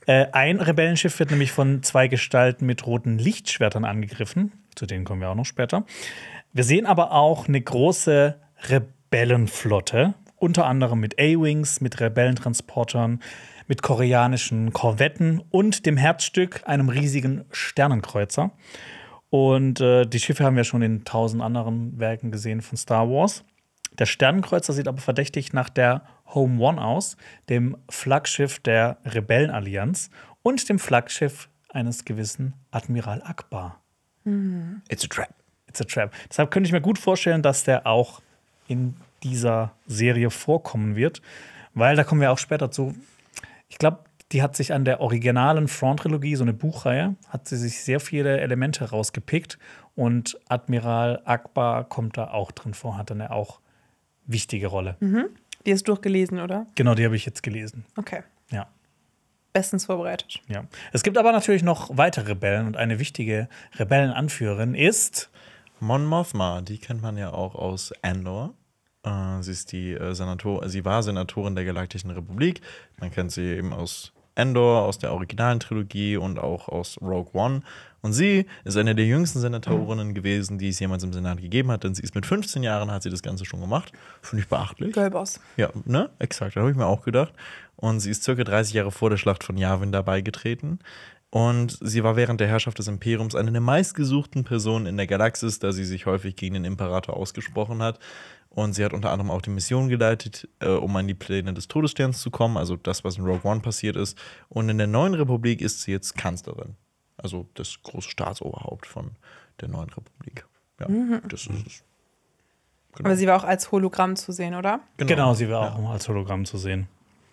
Äh, ein Rebellenschiff wird nämlich von zwei Gestalten mit roten Lichtschwertern angegriffen. Zu denen kommen wir auch noch später. Wir sehen aber auch eine große Rebellenflotte, unter anderem mit A-Wings, mit Rebellentransportern, mit koreanischen Korvetten und dem Herzstück, einem riesigen Sternenkreuzer. Und äh, die Schiffe haben wir schon in tausend anderen Werken gesehen von Star Wars. Der Sternenkreuzer sieht aber verdächtig nach der Home One aus, dem Flaggschiff der Rebellenallianz und dem Flaggschiff eines gewissen Admiral Akbar. Mhm. It's a trap. It's a trap. Deshalb könnte ich mir gut vorstellen, dass der auch in dieser Serie vorkommen wird, weil da kommen wir auch später zu. Ich glaube, die hat sich an der originalen Front-Trilogie, so eine Buchreihe, hat sie sich sehr viele Elemente rausgepickt und Admiral Akbar kommt da auch drin vor, hat eine auch wichtige Rolle.
Mhm. Die hast du durchgelesen, oder?
Genau, die habe ich jetzt gelesen.
Okay. Ja bestens vorbereitet.
Ja. Es gibt aber natürlich noch weitere Rebellen und eine wichtige Rebellenanführerin ist Mon
Mothma. Die kennt man ja auch aus Andor. Äh, sie ist die äh, Senator, sie war Senatorin der Galaktischen Republik. Man kennt sie eben aus Endor, aus der originalen Trilogie und auch aus Rogue One. Und sie ist eine der jüngsten Senatorinnen gewesen, die es jemals im Senat gegeben hat, denn sie ist mit 15 Jahren, hat sie das Ganze schon gemacht. Finde ich beachtlich. Girlboss. Ja, ne? Exakt, da habe ich mir auch gedacht und sie ist circa 30 Jahre vor der Schlacht von Yavin dabei getreten. Und sie war während der Herrschaft des Imperiums eine der meistgesuchten Personen in der Galaxis, da sie sich häufig gegen den Imperator ausgesprochen hat. Und sie hat unter anderem auch die Mission geleitet, äh, um an die Pläne des Todessterns zu kommen, also das, was in Rogue One passiert ist. Und in der neuen Republik ist sie jetzt Kanzlerin, also das große Staatsoberhaupt von der neuen Republik. Ja,
mhm.
das ist es. Genau. Aber
sie war auch als Hologramm zu sehen, oder? Genau, genau
sie war ja. auch als Hologramm zu sehen.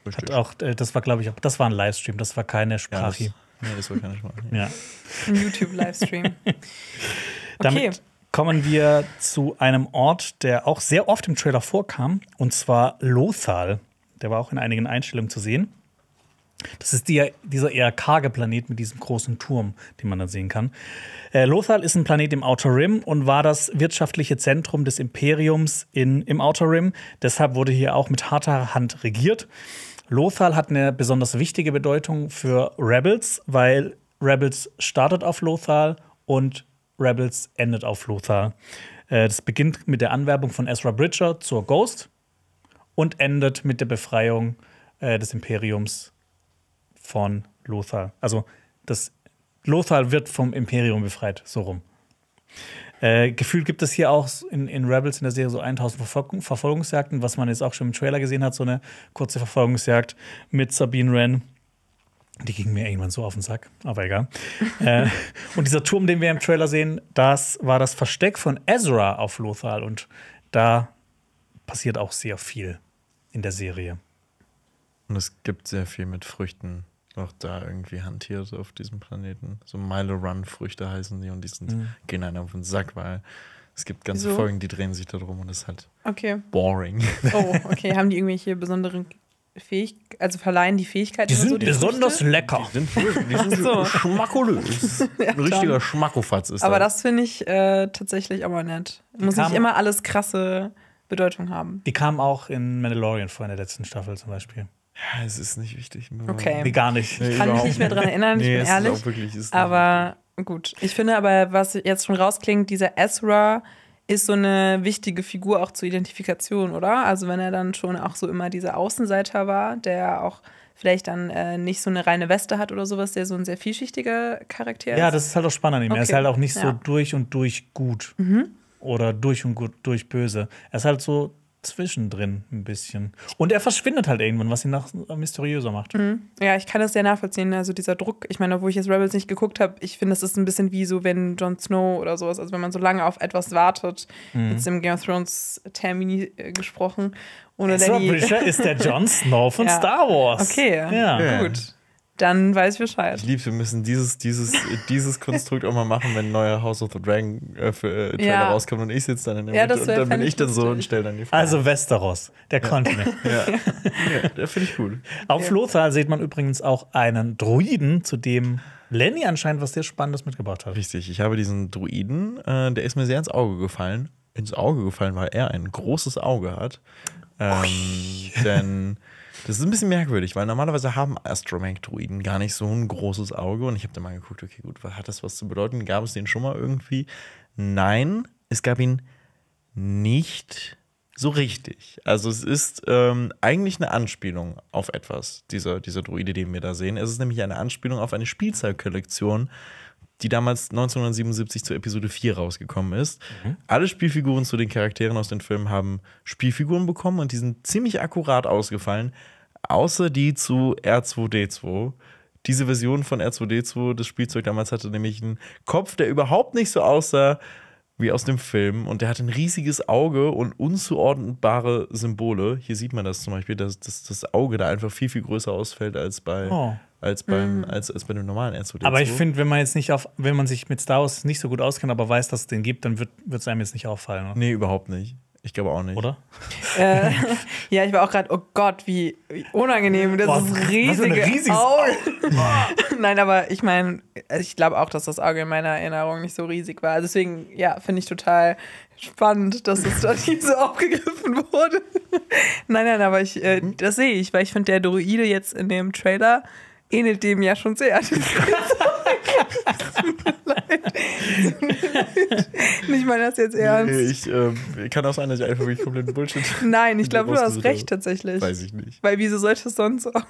Richtig. Hat auch, äh, das war, glaube ich, das war ein Livestream, das war keine Sprache. Ja, das, nee, das war keine Sprache. Ja.
Ein YouTube-Livestream. okay.
kommen wir zu einem Ort, der auch sehr oft im Trailer vorkam, und zwar Lothal. Der war auch in einigen Einstellungen zu sehen. Das ist die, dieser eher karge Planet mit diesem großen Turm, den man da sehen kann. Äh, Lothal ist ein Planet im Outer Rim und war das wirtschaftliche Zentrum des Imperiums in, im Outer Rim. Deshalb wurde hier auch mit harter Hand regiert. Lothal hat eine besonders wichtige Bedeutung für Rebels, weil Rebels startet auf Lothal und Rebels endet auf Lothal. Äh, das beginnt mit der Anwerbung von Ezra Bridger zur Ghost und endet mit der Befreiung äh, des Imperiums von Lothal. Also das Lothal wird vom Imperium befreit, so rum. Äh, gefühlt gibt es hier auch in, in Rebels in der Serie so 1000 Verfolgung, Verfolgungsjagden, was man jetzt auch schon im Trailer gesehen hat, so eine kurze Verfolgungsjagd mit Sabine Wren. Die ging mir irgendwann so auf den Sack, aber egal. äh, und dieser Turm, den wir im Trailer sehen, das war das Versteck von Ezra auf Lothal und da passiert auch sehr viel in der
Serie. Und es gibt sehr viel mit Früchten noch da irgendwie hantiert auf diesem Planeten. So Milo Run Früchte heißen die und die sind, mhm. gehen einem auf den Sack, weil es gibt ganze so. Folgen, die drehen sich da drum und es ist halt okay. boring. Oh,
okay. Haben die irgendwelche besonderen Fähigkeiten, also verleihen die Fähigkeiten? Die sind so, die besonders Früchte? lecker. Die sind, die sind so.
schmackolös.
ja, Ein richtiger Schmackofatz ist Aber das, das finde ich äh, tatsächlich aber nett. Die Muss nicht immer alles krasse Bedeutung haben.
Die kam auch in Mandalorian vor in der letzten Staffel zum Beispiel. Ja, es ist nicht wichtig. Okay. Nee, gar nicht. Nee, ich kann mich nicht mehr dran erinnern, nee, ich bin ehrlich. Ist auch wirklich, ist
aber gut. Ich finde aber, was jetzt schon rausklingt, dieser Ezra ist so eine wichtige Figur auch zur Identifikation, oder? Also wenn er dann schon auch so immer dieser Außenseiter war, der auch vielleicht dann äh, nicht so eine reine Weste hat oder sowas, der so ein sehr vielschichtiger Charakter ist. Ja, das ist halt auch spannend an ihm. Okay. Er ist halt auch nicht ja. so
durch und durch gut mhm. oder durch und gut, durch böse. Er ist halt so zwischendrin ein bisschen. Und er verschwindet halt irgendwann, was ihn nach mysteriöser macht.
Mhm. Ja, ich kann das sehr nachvollziehen. Also dieser Druck, ich meine, obwohl ich jetzt Rebels nicht geguckt habe, ich finde, das ist ein bisschen wie so, wenn Jon Snow oder sowas, also wenn man so lange auf etwas wartet, mhm. jetzt im Game of Thrones Termini äh, gesprochen. Ohne Ezra ist der Jon Snow von ja. Star Wars. Okay, ja. ja. gut dann weiß ich Bescheid. Ich
liebe, wir müssen dieses, dieses, dieses Konstrukt auch mal machen, wenn ein neuer House of the Dragon äh, äh, ja. rauskommt
und ich sitze dann in der ja, Mitte und dann bin ich dann so und stelle dann die Frage. Also Westeros, der ja. Kontinent. Ja, ja. ja finde ich cool. Auf Lothar sieht man übrigens auch einen Druiden, zu dem Lenny anscheinend was sehr Spannendes mitgebracht hat. Richtig, ich habe diesen Druiden, äh, der ist mir sehr ins Auge
gefallen. Ins Auge gefallen, weil er ein großes Auge hat. Ähm, denn das ist ein bisschen merkwürdig, weil normalerweise haben Astromech-Druiden gar nicht so ein großes Auge und ich habe dann mal geguckt, okay, gut, hat das was zu bedeuten? Gab es den schon mal irgendwie? Nein, es gab ihn nicht so richtig. Also es ist ähm, eigentlich eine Anspielung auf etwas, dieser, dieser Druide, den wir da sehen. Es ist nämlich eine Anspielung auf eine Spielzeugkollektion, die damals 1977 zu Episode 4 rausgekommen ist. Mhm. Alle Spielfiguren zu den Charakteren aus den Filmen haben Spielfiguren bekommen und die sind ziemlich akkurat ausgefallen, außer die zu R2D2. Diese Version von R2D2, das Spielzeug damals hatte nämlich einen Kopf, der überhaupt nicht so aussah wie aus dem Film und der hat ein riesiges Auge und unzuordnbare Symbole. Hier sieht man das zum Beispiel, dass, dass das Auge da einfach viel, viel größer ausfällt als bei oh als beim, mhm. als, als bei dem normalen r 2 Aber ich finde,
wenn man jetzt nicht auf, wenn man sich mit Star Wars nicht so gut auskennt, aber weiß, dass es den gibt, dann wird es einem jetzt nicht auffallen. Oder?
Nee, überhaupt nicht. Ich glaube auch nicht. Oder?
äh, ja, ich war auch gerade, oh Gott, wie, wie unangenehm. Das Boah, ist riesige Auge. Auge. Nein, aber ich meine, ich glaube auch, dass das Auge in meiner Erinnerung nicht so riesig war. Also deswegen, ja, finde ich total spannend, dass es dort nicht so aufgegriffen wurde. nein, nein, aber ich, äh, mhm. das sehe ich, weil ich finde, der Droide jetzt in dem Trailer ähnelt dem ja schon sehr. ich meine das jetzt ernst.
Nee, ich äh, kann auch sein, dass ich einfach wirklich komplett Bullshit. Nein, ich glaube, du hast recht oder? tatsächlich. Weiß ich nicht.
Weil wieso sollte es sonst auch?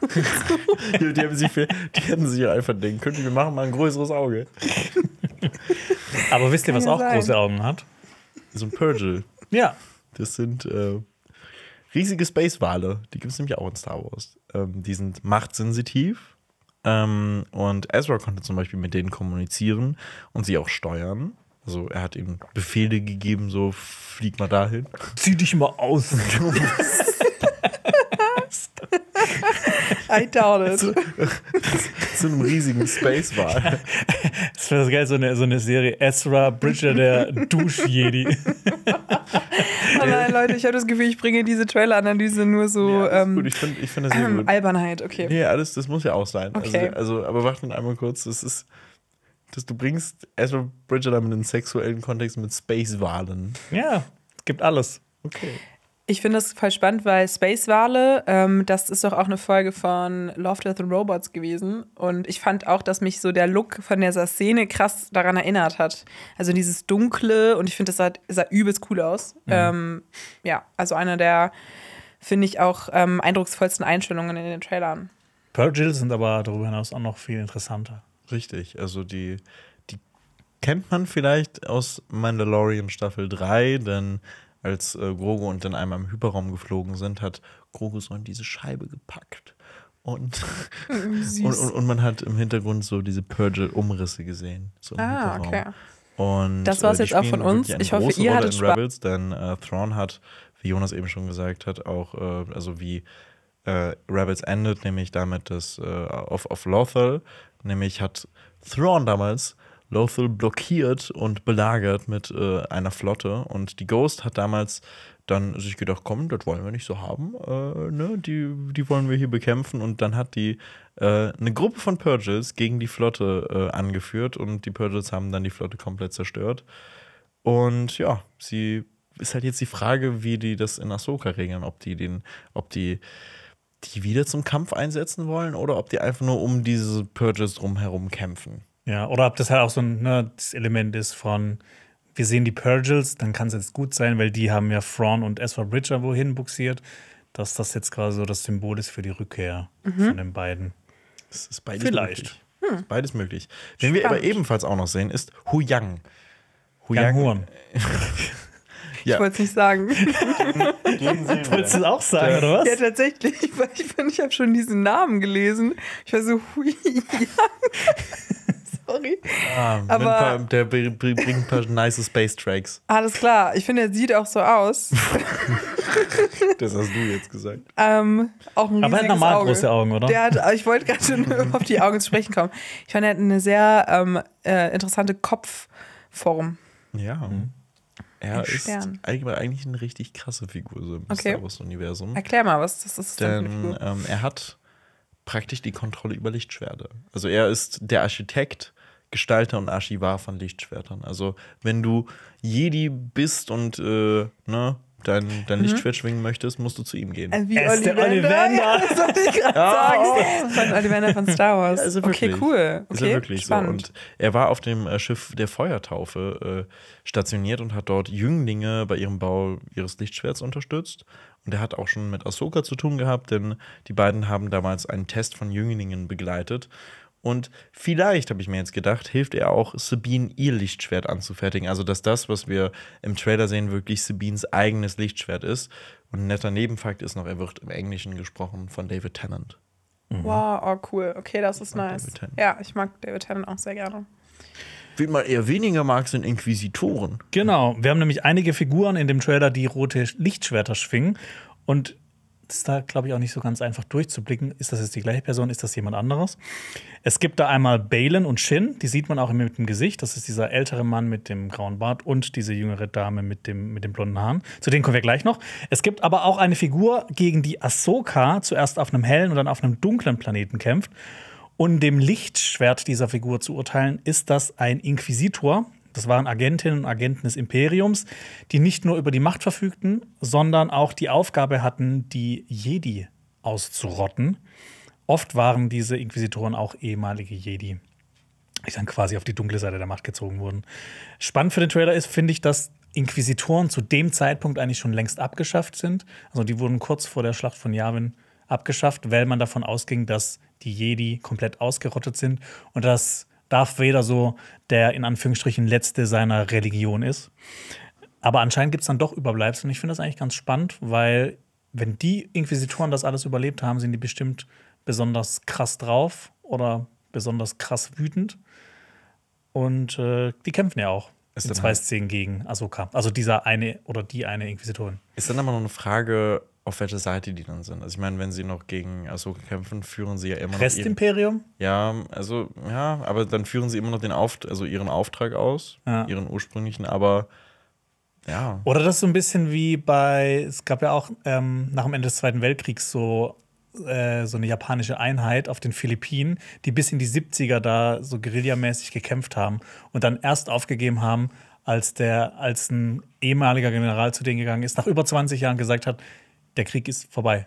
die, die, haben sich für, die hätten sich ja einfach denken können, wir machen mal ein größeres Auge. Aber wisst ihr, kann was auch sein. große Augen hat? So ein Purgil. Ja. Das sind äh, riesige Space-Wale. Die gibt es nämlich auch in Star Wars. Ähm, die sind machtsensitiv ähm, und Ezra konnte zum Beispiel mit denen kommunizieren und sie auch steuern. Also er hat ihnen Befehle gegeben, so flieg mal dahin. Zieh dich mal aus.
I doubt it. Zu,
zu einem riesigen Space war. Das wäre geil, so eine, so eine Serie. Ezra Bridger, der Dusch-Jedi.
oh nein, Leute, ich habe das Gefühl, ich bringe diese Trailer-Analyse nur so. Nee, ähm,
gut, ich finde ich find das sehr ähm, gut. Albernheit, okay. Nee, alles, das muss ja auch sein. Also, okay. Also, also, aber warte einmal kurz, das ist. Dass du bringst Ezra Bridger damit in einen sexuellen Kontext mit Space-Wahlen.
Ja, gibt alles. Okay.
Ich finde das voll spannend, weil Space Wale, ähm, das ist doch auch eine Folge von Love, Death and Robots gewesen. Und ich fand auch, dass mich so der Look von dieser Szene krass daran erinnert hat. Also dieses Dunkle und ich finde, das sah, sah, übelst cool aus. Mhm. Ähm, ja, also einer der, finde ich, auch ähm, eindrucksvollsten Einstellungen in den Trailern.
Pearl Jill sind aber darüber hinaus auch noch viel interessanter.
Richtig, also die, die kennt man vielleicht aus Mandalorian Staffel 3, denn als äh, Grogu und dann einmal im Hyperraum geflogen sind, hat Grogu so in diese Scheibe gepackt. Und, und, und, und, man hat im Hintergrund so diese Purge-Umrisse gesehen. So ah, Hyperraum. okay. Und, das war es äh, jetzt auch von uns. Ich hoffe, ihr hattet Spaß. Rebels, denn äh, Thrawn hat, wie Jonas eben schon gesagt hat, auch, äh, also wie äh, Rebels endet, nämlich damit, dass äh, auf, auf Lothal, nämlich hat Thrawn damals Lothal blockiert und belagert mit äh, einer Flotte. Und die Ghost hat damals dann sich gedacht, komm, das wollen wir nicht so haben, äh, ne? die, die wollen wir hier bekämpfen. Und dann hat die äh, eine Gruppe von Purges gegen die Flotte äh, angeführt und die Purges haben dann die Flotte komplett zerstört. Und ja, sie ist halt jetzt die Frage, wie die das in Ahsoka regeln, ob die den, ob die die wieder zum Kampf einsetzen wollen oder ob die einfach nur um diese Purges drumherum kämpfen.
Ja, oder ob das halt auch so ein ne, Element ist von, wir sehen die Purgils, dann kann es jetzt gut sein, weil die haben ja Fraun und Ezra Bridger wohin buxiert, dass das jetzt quasi so das Symbol ist für die Rückkehr mhm. von den beiden. Das ist beides Vielleicht. Möglich. Hm. Ist beides möglich.
Wen wir aber ebenfalls auch noch sehen, ist Hu Yang. Hu Yang. Huang.
Ja. Ich wollte
es nicht sagen. Wolltest du es auch sagen, oder was? Ja, tatsächlich. Weil ich ich habe schon diesen Namen gelesen. Ich war so, hui, ja. Sorry. Ah, aber paar,
der bringt ein paar nice Space-Tracks.
Alles klar. Ich finde, er sieht auch so aus.
das hast du jetzt gesagt.
Ähm, auch ein aber er hat normal Auge. große Augen, oder? Der hat, äh, ich wollte gerade auf die Augen zu sprechen kommen. Ich fand, er hat eine sehr ähm, äh, interessante Kopfform. Ja. Mhm. Er ist
eigentlich eine richtig krasse Figur so im okay. Star Wars-Universum. Erklär mal, was das ist. Denn ähm, er hat praktisch die Kontrolle über Lichtschwerde. Also er ist der Architekt Gestalter und Archivar von Lichtschwertern. Also wenn du Jedi bist und äh, ne, dein, dein mhm. Lichtschwert schwingen möchtest, musst du zu ihm gehen. Äh, wie es Ollivander. Ollivander. Ja, das ich gerade ja. sagen. Von Ollivander von Star Wars. Ja, also okay, cool. Okay, ist er wirklich spannend. so. Und er war auf dem äh, Schiff der Feuertaufe äh, stationiert und hat dort Jünglinge bei ihrem Bau ihres Lichtschwerts unterstützt. Und er hat auch schon mit Ahsoka zu tun gehabt, denn die beiden haben damals einen Test von Jünglingen begleitet. Und vielleicht, habe ich mir jetzt gedacht, hilft er auch, Sabine ihr Lichtschwert anzufertigen. Also, dass das, was wir im Trailer sehen, wirklich Sabines eigenes Lichtschwert ist. Und ein netter Nebenfakt ist noch, er wird im Englischen gesprochen von David Tennant.
Mhm. Wow, oh cool. Okay, das ist nice. Ja, ich mag David Tennant auch sehr gerne.
Wen man eher weniger mag, sind Inquisitoren. Genau, wir haben nämlich einige Figuren in dem Trailer, die rote Lichtschwerter schwingen. Und ist da, glaube ich, auch nicht so ganz einfach durchzublicken. Ist das jetzt die gleiche Person? Ist das jemand anderes? Es gibt da einmal Balen und Shin, die sieht man auch immer mit dem Gesicht. Das ist dieser ältere Mann mit dem grauen Bart und diese jüngere Dame mit dem, mit den blonden Haaren. Zu denen kommen wir gleich noch. Es gibt aber auch eine Figur, gegen die Ahsoka zuerst auf einem hellen und dann auf einem dunklen Planeten kämpft. Und dem Lichtschwert dieser Figur zu urteilen, ist das ein Inquisitor, das waren Agentinnen und Agenten des Imperiums, die nicht nur über die Macht verfügten, sondern auch die Aufgabe hatten, die Jedi auszurotten. Oft waren diese Inquisitoren auch ehemalige Jedi, die dann quasi auf die dunkle Seite der Macht gezogen wurden. Spannend für den Trailer ist, finde ich, dass Inquisitoren zu dem Zeitpunkt eigentlich schon längst abgeschafft sind. Also die wurden kurz vor der Schlacht von Yavin abgeschafft, weil man davon ausging, dass die Jedi komplett ausgerottet sind und dass Darth Vader so der in Anführungsstrichen letzte seiner Religion ist. Aber anscheinend gibt es dann doch Überbleibsel und ich finde das eigentlich ganz spannend, weil wenn die Inquisitoren das alles überlebt haben, sind die bestimmt besonders krass drauf oder besonders krass wütend. Und äh, die kämpfen ja auch ist in halt Szenen gegen Ahsoka. Also dieser eine oder die eine Inquisitorin.
Ist dann aber noch eine Frage, auf welcher Seite die dann sind. Also ich meine, wenn sie noch gegen Ahsoka kämpfen, führen sie ja immer Rest noch. Restimperium? Ja, also, ja, aber dann führen sie immer noch den Auft also ihren Auftrag aus, ja. ihren ursprünglichen, aber
ja. Oder das so ein bisschen wie bei, es gab ja auch ähm, nach dem Ende des Zweiten Weltkriegs so, äh, so eine japanische Einheit auf den Philippinen, die bis in die 70er da so guerillamäßig gekämpft haben und dann erst aufgegeben haben, als der, als ein ehemaliger General zu denen gegangen ist, nach über 20 Jahren gesagt hat, der Krieg ist vorbei.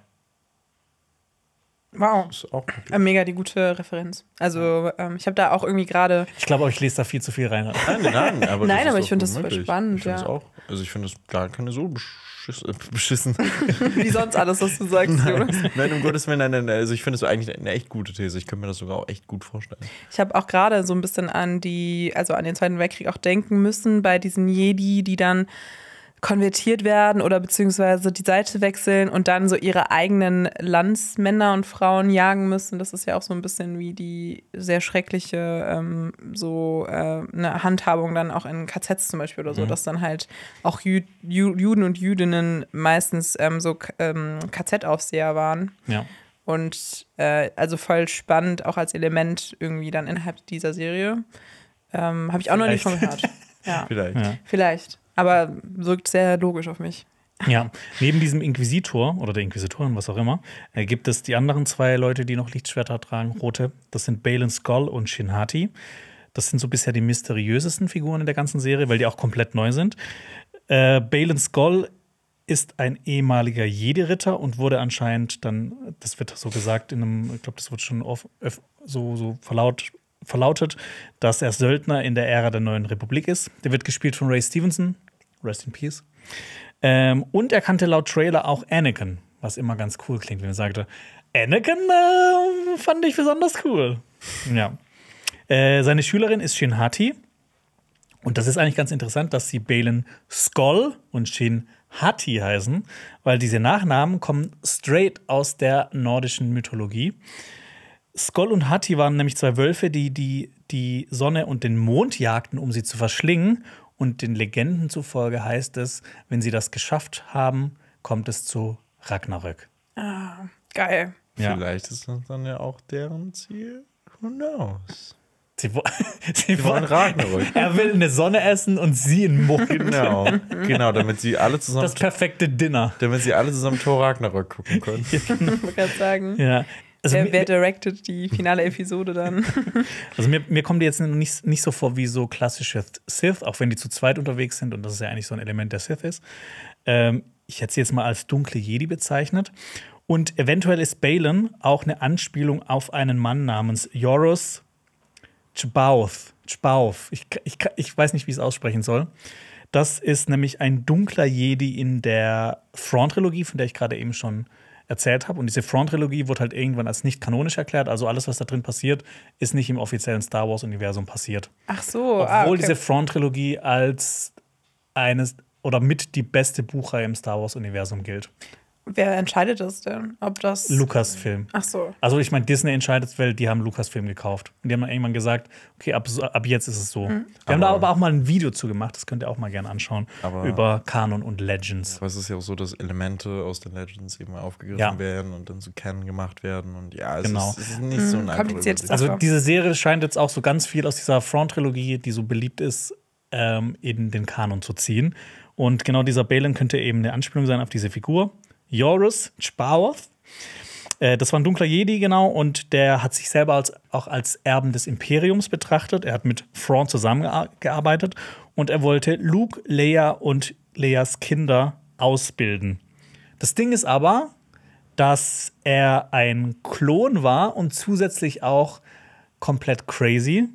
Wow. Ist auch gut. Äh, mega die gute Referenz. Also, ähm, ich habe da auch irgendwie gerade.
Ich glaube, ich lese da viel zu viel rein. Nein, nein, aber, nein, aber ich finde das super spannend. Ich ja. auch, also, ich
finde das gar keine so beschiss, äh, beschissen.
Wie sonst alles, was du sagst, nein, Jonas. Nein, um Gottes
Willen, nein, nein, nein. Also, ich finde das eigentlich eine echt gute These. Ich könnte mir das sogar auch echt gut vorstellen.
Ich habe auch gerade so ein bisschen an die, also an den Zweiten Weltkrieg auch denken müssen, bei diesen Jedi, die dann konvertiert werden oder beziehungsweise die Seite wechseln und dann so ihre eigenen Landsmänner und Frauen jagen müssen. Das ist ja auch so ein bisschen wie die sehr schreckliche ähm, so äh, eine Handhabung dann auch in KZs zum Beispiel oder so, mhm. dass dann halt auch Jü Jü Juden und Jüdinnen meistens ähm, so ähm, KZ-Aufseher waren. Ja. Und äh, also voll spannend, auch als Element irgendwie dann innerhalb dieser Serie. Ähm, Habe ich auch Vielleicht. noch nicht von gehört. Ja. Vielleicht. Ja. Vielleicht. Aber wirkt sehr logisch auf mich.
Ja, neben diesem Inquisitor oder der Inquisitorin, was auch immer, äh, gibt es die anderen zwei Leute, die noch Lichtschwerter tragen, rote. Das sind Balen Skull und Shin Hati. Das sind so bisher die mysteriösesten Figuren in der ganzen Serie, weil die auch komplett neu sind. Äh, Balen Skull ist ein ehemaliger Jedi-Ritter und wurde anscheinend dann, das wird so gesagt, in einem, ich glaube, das wird schon auf, so, so verlaut, verlautet, dass er Söldner in der Ära der Neuen Republik ist. Der wird gespielt von Ray Stevenson, Rest in Peace. Ähm, und er kannte laut Trailer auch Anakin, was immer ganz cool klingt, wenn er sagte, Anakin äh, fand ich besonders cool. Ja. Äh, seine Schülerin ist Shin Hati. Und das ist eigentlich ganz interessant, dass sie Balen Skoll und Shin Hati heißen, weil diese Nachnamen kommen straight aus der nordischen Mythologie. Skoll und Hati waren nämlich zwei Wölfe, die, die die Sonne und den Mond jagten, um sie zu verschlingen. Und den Legenden zufolge heißt es, wenn sie das geschafft haben, kommt es zu Ragnarök.
Ah, geil.
Ja. Vielleicht ist das dann ja auch deren Ziel.
Who knows? Sie, wo
sie, sie wollen, Ragnarök. Er
will eine Sonne essen und sie in Mond. Genau,
genau, damit sie alle zusammen. Das perfekte Dinner. Damit sie alle zusammen Thor Ragnarök gucken können. Genau.
ich wollte gerade sagen. Ja, also wer, wer directed die finale Episode dann?
also mir, mir kommen die jetzt nicht, nicht so vor wie so klassische Sith, auch wenn die zu zweit unterwegs sind und das ist ja eigentlich so ein Element der Sith ist. Ähm, ich hätte sie jetzt mal als dunkle Jedi bezeichnet. Und eventuell ist Balin auch eine Anspielung auf einen Mann namens Joros Chbauth. Chbauth. Ich, ich, ich weiß nicht, wie ich es aussprechen soll. Das ist nämlich ein dunkler Jedi in der Thrawn-Trilogie, von der ich gerade eben schon äh, erzählt habe. Und diese Front-Trilogie wurde halt irgendwann als nicht kanonisch erklärt. Also alles, was da drin passiert, ist nicht im offiziellen Star Wars-Universum passiert. Ach so. Ah, Obwohl ah, okay. diese Front-Trilogie als eines oder mit die beste Buchreihe im Star Wars-Universum gilt.
Wer entscheidet das denn? Ob das. Lucasfilm. Ach so.
Also, ich meine, Disney entscheidet, weil die haben Lukas-Film gekauft. Und die haben dann irgendwann gesagt, okay, ab, ab jetzt ist es so. Mhm. Wir aber haben da aber auch mal ein Video zu gemacht, das könnt ihr auch mal gerne anschauen, über
Kanon und Legends. Aber es ist ja auch so, dass Elemente aus den Legends eben aufgegriffen ja. werden und dann zu so Canon gemacht werden. Und ja, es, genau. ist, es ist nicht mhm. so ein kompliziertes Also, diese
Serie scheint jetzt auch so ganz viel aus dieser Front-Trilogie, die so beliebt ist, ähm, in den Kanon zu ziehen. Und genau dieser Balin könnte eben eine Anspielung sein auf diese Figur. Joris Spawoth. Äh, das war ein dunkler Jedi, genau, und der hat sich selber als, auch als Erben des Imperiums betrachtet. Er hat mit Thrawn zusammengearbeitet und er wollte Luke, Leia und Leias Kinder ausbilden. Das Ding ist aber, dass er ein Klon war und zusätzlich auch komplett crazy.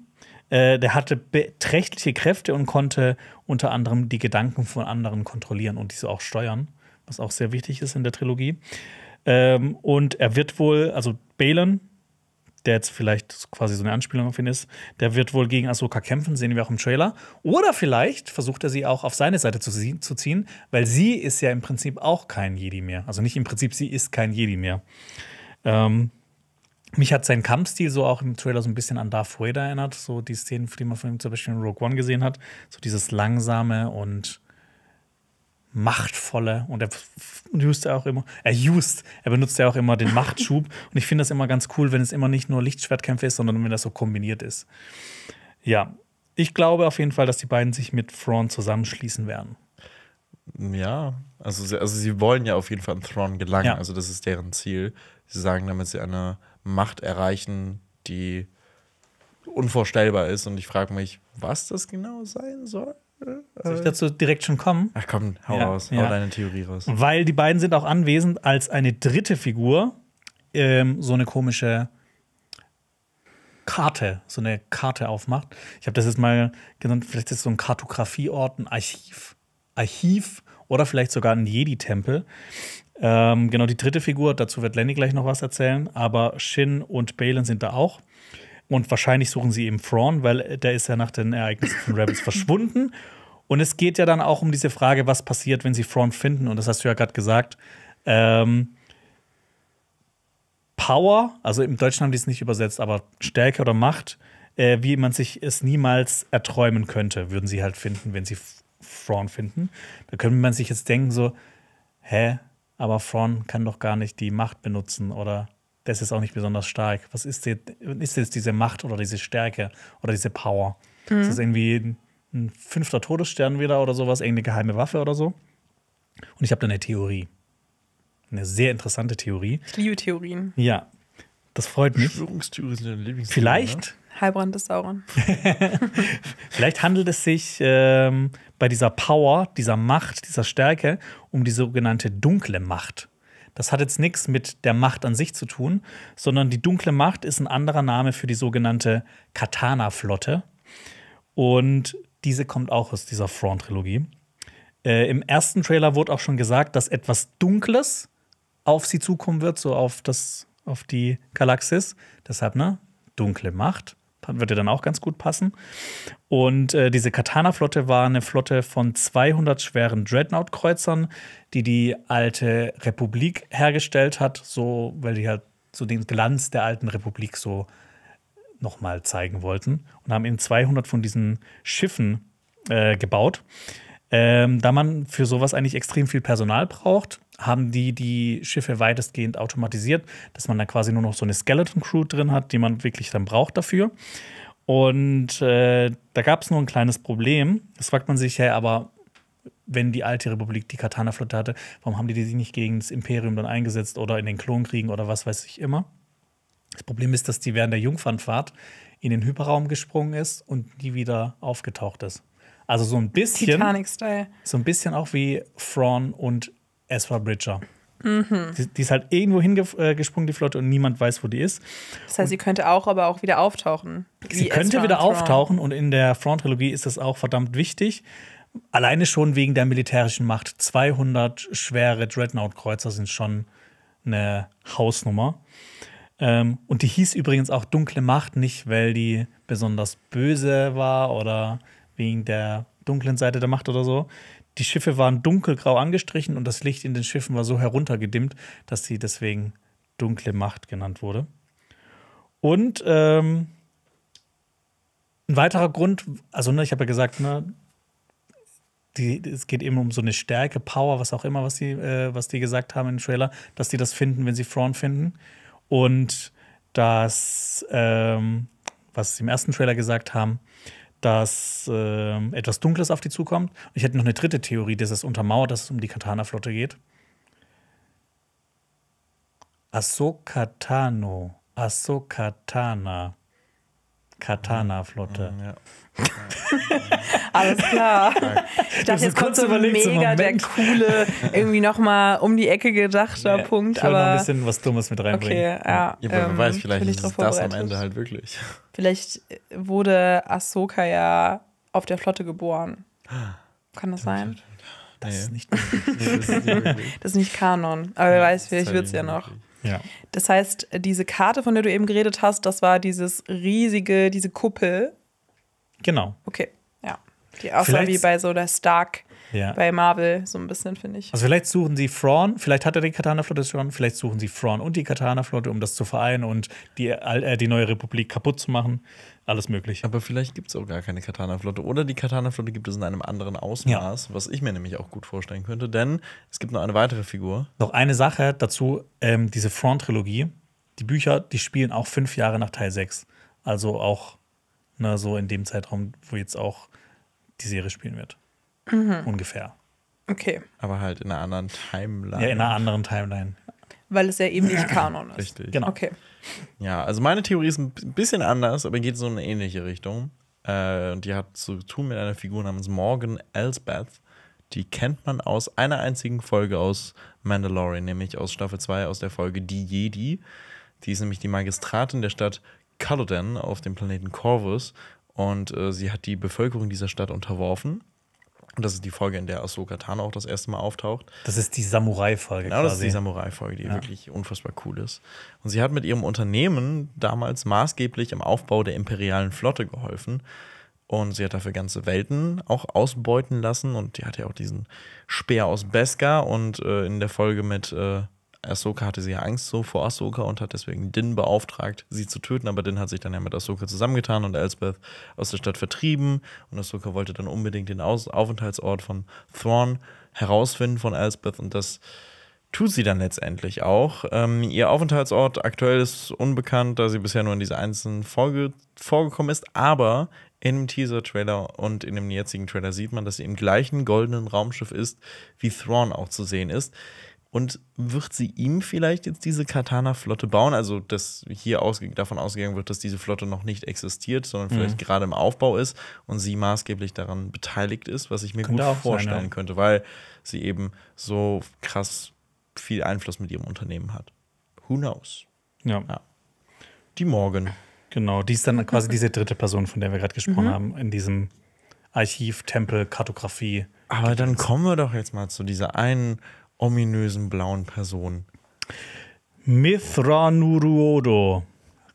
Äh, der hatte beträchtliche Kräfte und konnte unter anderem die Gedanken von anderen kontrollieren und diese auch steuern was auch sehr wichtig ist in der Trilogie. Ähm, und er wird wohl, also Balen, der jetzt vielleicht quasi so eine Anspielung auf ihn ist, der wird wohl gegen Ahsoka kämpfen, sehen wir auch im Trailer. Oder vielleicht versucht er sie auch auf seine Seite zu, zu ziehen, weil sie ist ja im Prinzip auch kein Jedi mehr. Also nicht im Prinzip, sie ist kein Jedi mehr. Ähm, mich hat sein Kampfstil so auch im Trailer so ein bisschen an Darth Vader erinnert, so die Szenen, die man von ihm zum Beispiel in Rogue One gesehen hat, so dieses langsame und machtvolle und er used ja auch immer, er used, er benutzt ja auch immer den Machtschub und ich finde das immer ganz cool, wenn es immer nicht nur Lichtschwertkämpfe ist, sondern wenn das so kombiniert ist. Ja, ich glaube auf jeden Fall, dass die beiden sich mit Thrawn zusammenschließen werden.
Ja, also, sie, also sie wollen ja auf jeden Fall an Thrawn gelangen, ja. also das ist deren Ziel. Sie sagen, damit sie eine Macht erreichen, die unvorstellbar ist und ich frage mich, was das genau sein soll.
Soll ich dazu direkt schon kommen? Ach komm, hau ja, raus, hau ja. deine Theorie raus. Weil die beiden sind auch anwesend als eine dritte Figur, ähm, so eine komische Karte, so eine Karte aufmacht. Ich habe das jetzt mal genannt, vielleicht ist so ein Kartografieort, ein Archiv, Archiv oder vielleicht sogar ein Jedi-Tempel. Ähm, genau, die dritte Figur, dazu wird Lenny gleich noch was erzählen, aber Shin und Balen sind da auch. Und wahrscheinlich suchen sie eben Thrawn, weil der ist ja nach den Ereignissen von Rebels verschwunden. Und es geht ja dann auch um diese Frage, was passiert, wenn sie Front finden. Und das hast du ja gerade gesagt. Ähm, Power, also im Deutschen haben die es nicht übersetzt, aber Stärke oder Macht, äh, wie man sich es niemals erträumen könnte, würden sie halt finden, wenn sie Fraun finden. Da könnte man sich jetzt denken, so, hä, aber Fraun kann doch gar nicht die Macht benutzen oder das ist auch nicht besonders stark. Was ist, die, ist jetzt diese Macht oder diese Stärke oder diese Power? Mhm. Ist das irgendwie ein fünfter Todesstern wieder oder sowas, irgendeine geheime Waffe oder so. Und ich habe da eine Theorie. Eine sehr interessante Theorie. Ich liebe Theorien. Ja, das freut mich. Verschwörungstheorien sind deine Lieblingstheorie. Vielleicht.
Ne? Heilbrand des Sauron.
Vielleicht handelt es sich ähm, bei dieser Power, dieser Macht, dieser Stärke um die sogenannte dunkle Macht. Das hat jetzt nichts mit der Macht an sich zu tun, sondern die dunkle Macht ist ein anderer Name für die sogenannte Katana-Flotte. Und diese kommt auch aus dieser Thrawn-Trilogie. Äh, Im ersten Trailer wurde auch schon gesagt, dass etwas Dunkles auf sie zukommen wird, so auf, das, auf die Galaxis. Deshalb, ne? Dunkle Macht. Würde dann auch ganz gut passen. Und äh, diese Katana-Flotte war eine Flotte von 200 schweren Dreadnought-Kreuzern, die die alte Republik hergestellt hat, so, weil die halt so den Glanz der alten Republik so nochmal zeigen wollten und haben eben 200 von diesen Schiffen äh, gebaut. Ähm, da man für sowas eigentlich extrem viel Personal braucht, haben die die Schiffe weitestgehend automatisiert, dass man da quasi nur noch so eine Skeleton Crew drin hat, die man wirklich dann braucht dafür. Und äh, da gab es nur ein kleines Problem. Das fragt man sich ja, aber wenn die alte Republik die Katana-Flotte hatte, warum haben die die nicht gegen das Imperium dann eingesetzt oder in den Klonkriegen oder was weiß ich immer? Das Problem ist, dass die während der Jungfernfahrt in den Hyperraum gesprungen ist und nie wieder aufgetaucht ist. Also so ein bisschen. Titanic-Style. So ein bisschen auch wie Fraun und Ezra Bridger.
Mhm. Die,
die, ist halt irgendwo hingesprungen, äh, die Flotte, und niemand weiß, wo die ist.
Das heißt, sie könnte auch aber auch wieder auftauchen. Sie könnte wieder auftauchen
und in der fraun trilogie ist das auch verdammt wichtig. Alleine schon wegen der militärischen Macht. 200 schwere Dreadnought-Kreuzer sind schon eine Hausnummer. Ähm, und die hieß übrigens auch Dunkle Macht, nicht weil die besonders böse war oder wegen der dunklen Seite der Macht oder so. Die Schiffe waren dunkelgrau angestrichen und das Licht in den Schiffen war so heruntergedimmt, dass sie deswegen Dunkle Macht genannt wurde. Und ähm, ein weiterer Grund, also ne, ich habe ja gesagt, ne, die, es geht eben um so eine Stärke, Power, was auch immer, was die, äh, was die gesagt haben im Trailer, dass die das finden, wenn sie Thrawn finden und dass, ähm, was sie im ersten Trailer gesagt haben, dass äh, etwas Dunkles auf die zukommt. ich hätte noch eine dritte Theorie, dass es untermauert, dass es um die Katana-Flotte geht. Ahsoka Tano. Ahsoka Tana. Katana-Flotte. Mhm, ja.
Alles klar. Ich dachte, jetzt kommt so mega der coole, irgendwie nochmal um die Ecke gedachter nee, Punkt. Ich aber noch ein bisschen
was Dummes mit reinbringen. Okay, ja. ja aber ähm, weiß, vielleicht ist das am Ende halt wirklich.
Vielleicht wurde Ahsoka ja auf der Flotte geboren. Kann das sein? Das ist nicht, das ist nicht Kanon. Aber wer weiß, vielleicht wird es ja noch. Ja. Das heißt, diese Karte, von der du eben geredet hast, das war dieses riesige, diese Kuppel Genau. Okay, ja. Die aussah wie bei so der Stark ja. bei Marvel, so ein bisschen, finde ich. Also
vielleicht suchen sie Thrawn, vielleicht hat er die Katana-Flotte schon, vielleicht suchen sie Thrawn und die Katana-Flotte, um das zu vereinen und die, äh, die neue Republik kaputt zu machen. Alles möglich. Aber vielleicht
gibt es auch gar keine Katana-Flotte. Oder die Katana-Flotte gibt es in einem anderen Ausmaß, ja. was ich mir nämlich auch gut vorstellen könnte, denn es gibt noch eine weitere Figur.
Noch eine Sache dazu, ähm, diese Thrawn-Trilogie. Die Bücher, die spielen auch fünf Jahre nach Teil 6. Also auch na, so in dem Zeitraum, wo jetzt auch die Serie spielen wird. Mhm. Ungefähr. Okay. Aber halt in einer anderen Timeline. Ja, in einer anderen Timeline.
Weil es ja eben nicht Kanon ist. Richtig. Genau. Okay.
Ja, also meine Theorie ist ein bisschen anders, aber geht so in eine ähnliche Richtung. Äh, die hat zu tun mit einer Figur namens Morgan Elsbeth. Die kennt man aus einer einzigen Folge aus Mandalorian, nämlich aus Staffel 2, aus der Folge Die Jedi. Die ist nämlich die Magistratin der Stadt Caladan auf dem Planeten Corvus und äh, sie hat die Bevölkerung dieser Stadt unterworfen. Und das ist die Folge, in der Ahsoka Tano auch das erste Mal auftaucht. Das ist die Samurai-Folge. Genau, quasi. das ist die Samurai-Folge, die ja. wirklich unfassbar cool ist. Und sie hat mit ihrem Unternehmen damals maßgeblich im Aufbau der imperialen Flotte geholfen. Und sie hat dafür ganze Welten auch ausbeuten lassen. Und die hat ja auch diesen Speer aus Beskar und äh, in der Folge mit. Äh, Ahsoka hatte sie ja Angst so vor Ahsoka und hat deswegen Din beauftragt, sie zu töten, aber Din hat sich dann ja mit Ahsoka zusammengetan und Elsbeth aus der Stadt vertrieben und Ahsoka wollte dann unbedingt den aus Aufenthaltsort von Thrawn herausfinden von Elsbeth und das tut sie dann letztendlich auch. Ähm, ihr Aufenthaltsort aktuell ist unbekannt, da sie bisher nur in dieser einzelnen Folge vorgekommen ist, aber in dem Teaser-Trailer und in dem jetzigen Trailer sieht man, dass sie im gleichen goldenen Raumschiff ist, wie Thrawn auch zu sehen ist. Und wird sie ihm vielleicht jetzt diese Katana-Flotte bauen? Also, dass hier ausge davon ausgegangen wird, dass diese Flotte noch nicht existiert, sondern vielleicht mhm. gerade im Aufbau ist und sie maßgeblich daran beteiligt ist, was ich mir könnte gut vorstellen sein, ja. könnte, weil sie eben so krass viel Einfluss mit ihrem Unternehmen hat. Who knows?
ja. ja.
Die Morgan. Genau, die ist dann quasi diese dritte Person, von der wir gerade gesprochen mhm. haben, in diesem Archiv, Tempel, Kartografie. Aber dann kommen wir doch jetzt mal zu dieser einen ominösen blauen Person. Mithra Nuruodo.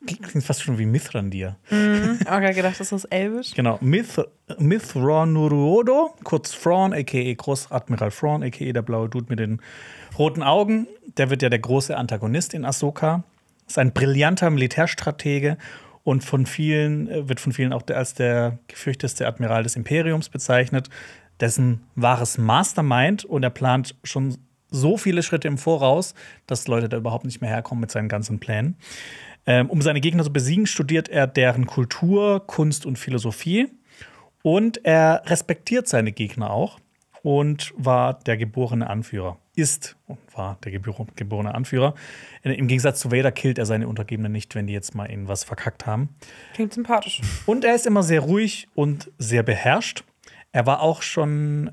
Klingt fast schon wie Mithrandir.
Mm, okay, gedacht, das ist Elbisch.
Genau. Mith, Mithra Nuruodo, kurz Fraun, a.k.a. E Großadmiral Fraun, a.k.a. E der blaue Dude mit den roten Augen. Der wird ja der große Antagonist in Ahsoka. Ist ein brillanter Militärstratege und von vielen, äh, wird von vielen auch als der gefürchtetste Admiral des Imperiums bezeichnet. Dessen wahres Mastermind und er plant schon so viele Schritte im Voraus, dass Leute da überhaupt nicht mehr herkommen mit seinen ganzen Plänen. Ähm, um seine Gegner zu besiegen, studiert er deren Kultur, Kunst und Philosophie. Und er respektiert seine Gegner auch und war der geborene Anführer. Ist und war der geborene Anführer. Äh, Im Gegensatz zu Vader killt er seine Untergebenen nicht, wenn die jetzt mal in was verkackt haben.
Klingt sympathisch.
Und er ist immer sehr ruhig und sehr beherrscht. Er war auch schon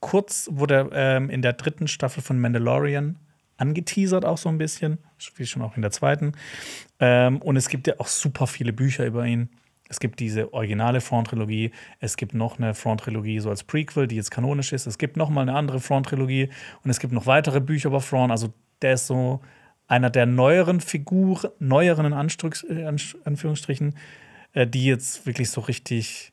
kurz wurde ähm, in der dritten Staffel von Mandalorian angeteasert, auch so ein bisschen, wie schon auch in der zweiten. Ähm, und es gibt ja auch super viele Bücher über ihn. Es gibt diese originale Front-Trilogie, es gibt noch eine Front-Trilogie so als Prequel, die jetzt kanonisch ist. Es gibt noch mal eine andere Front-Trilogie und es gibt noch weitere Bücher über Front. Also der ist so einer der neueren Figuren, neueren in äh, Anführungsstrichen, äh, die jetzt wirklich so richtig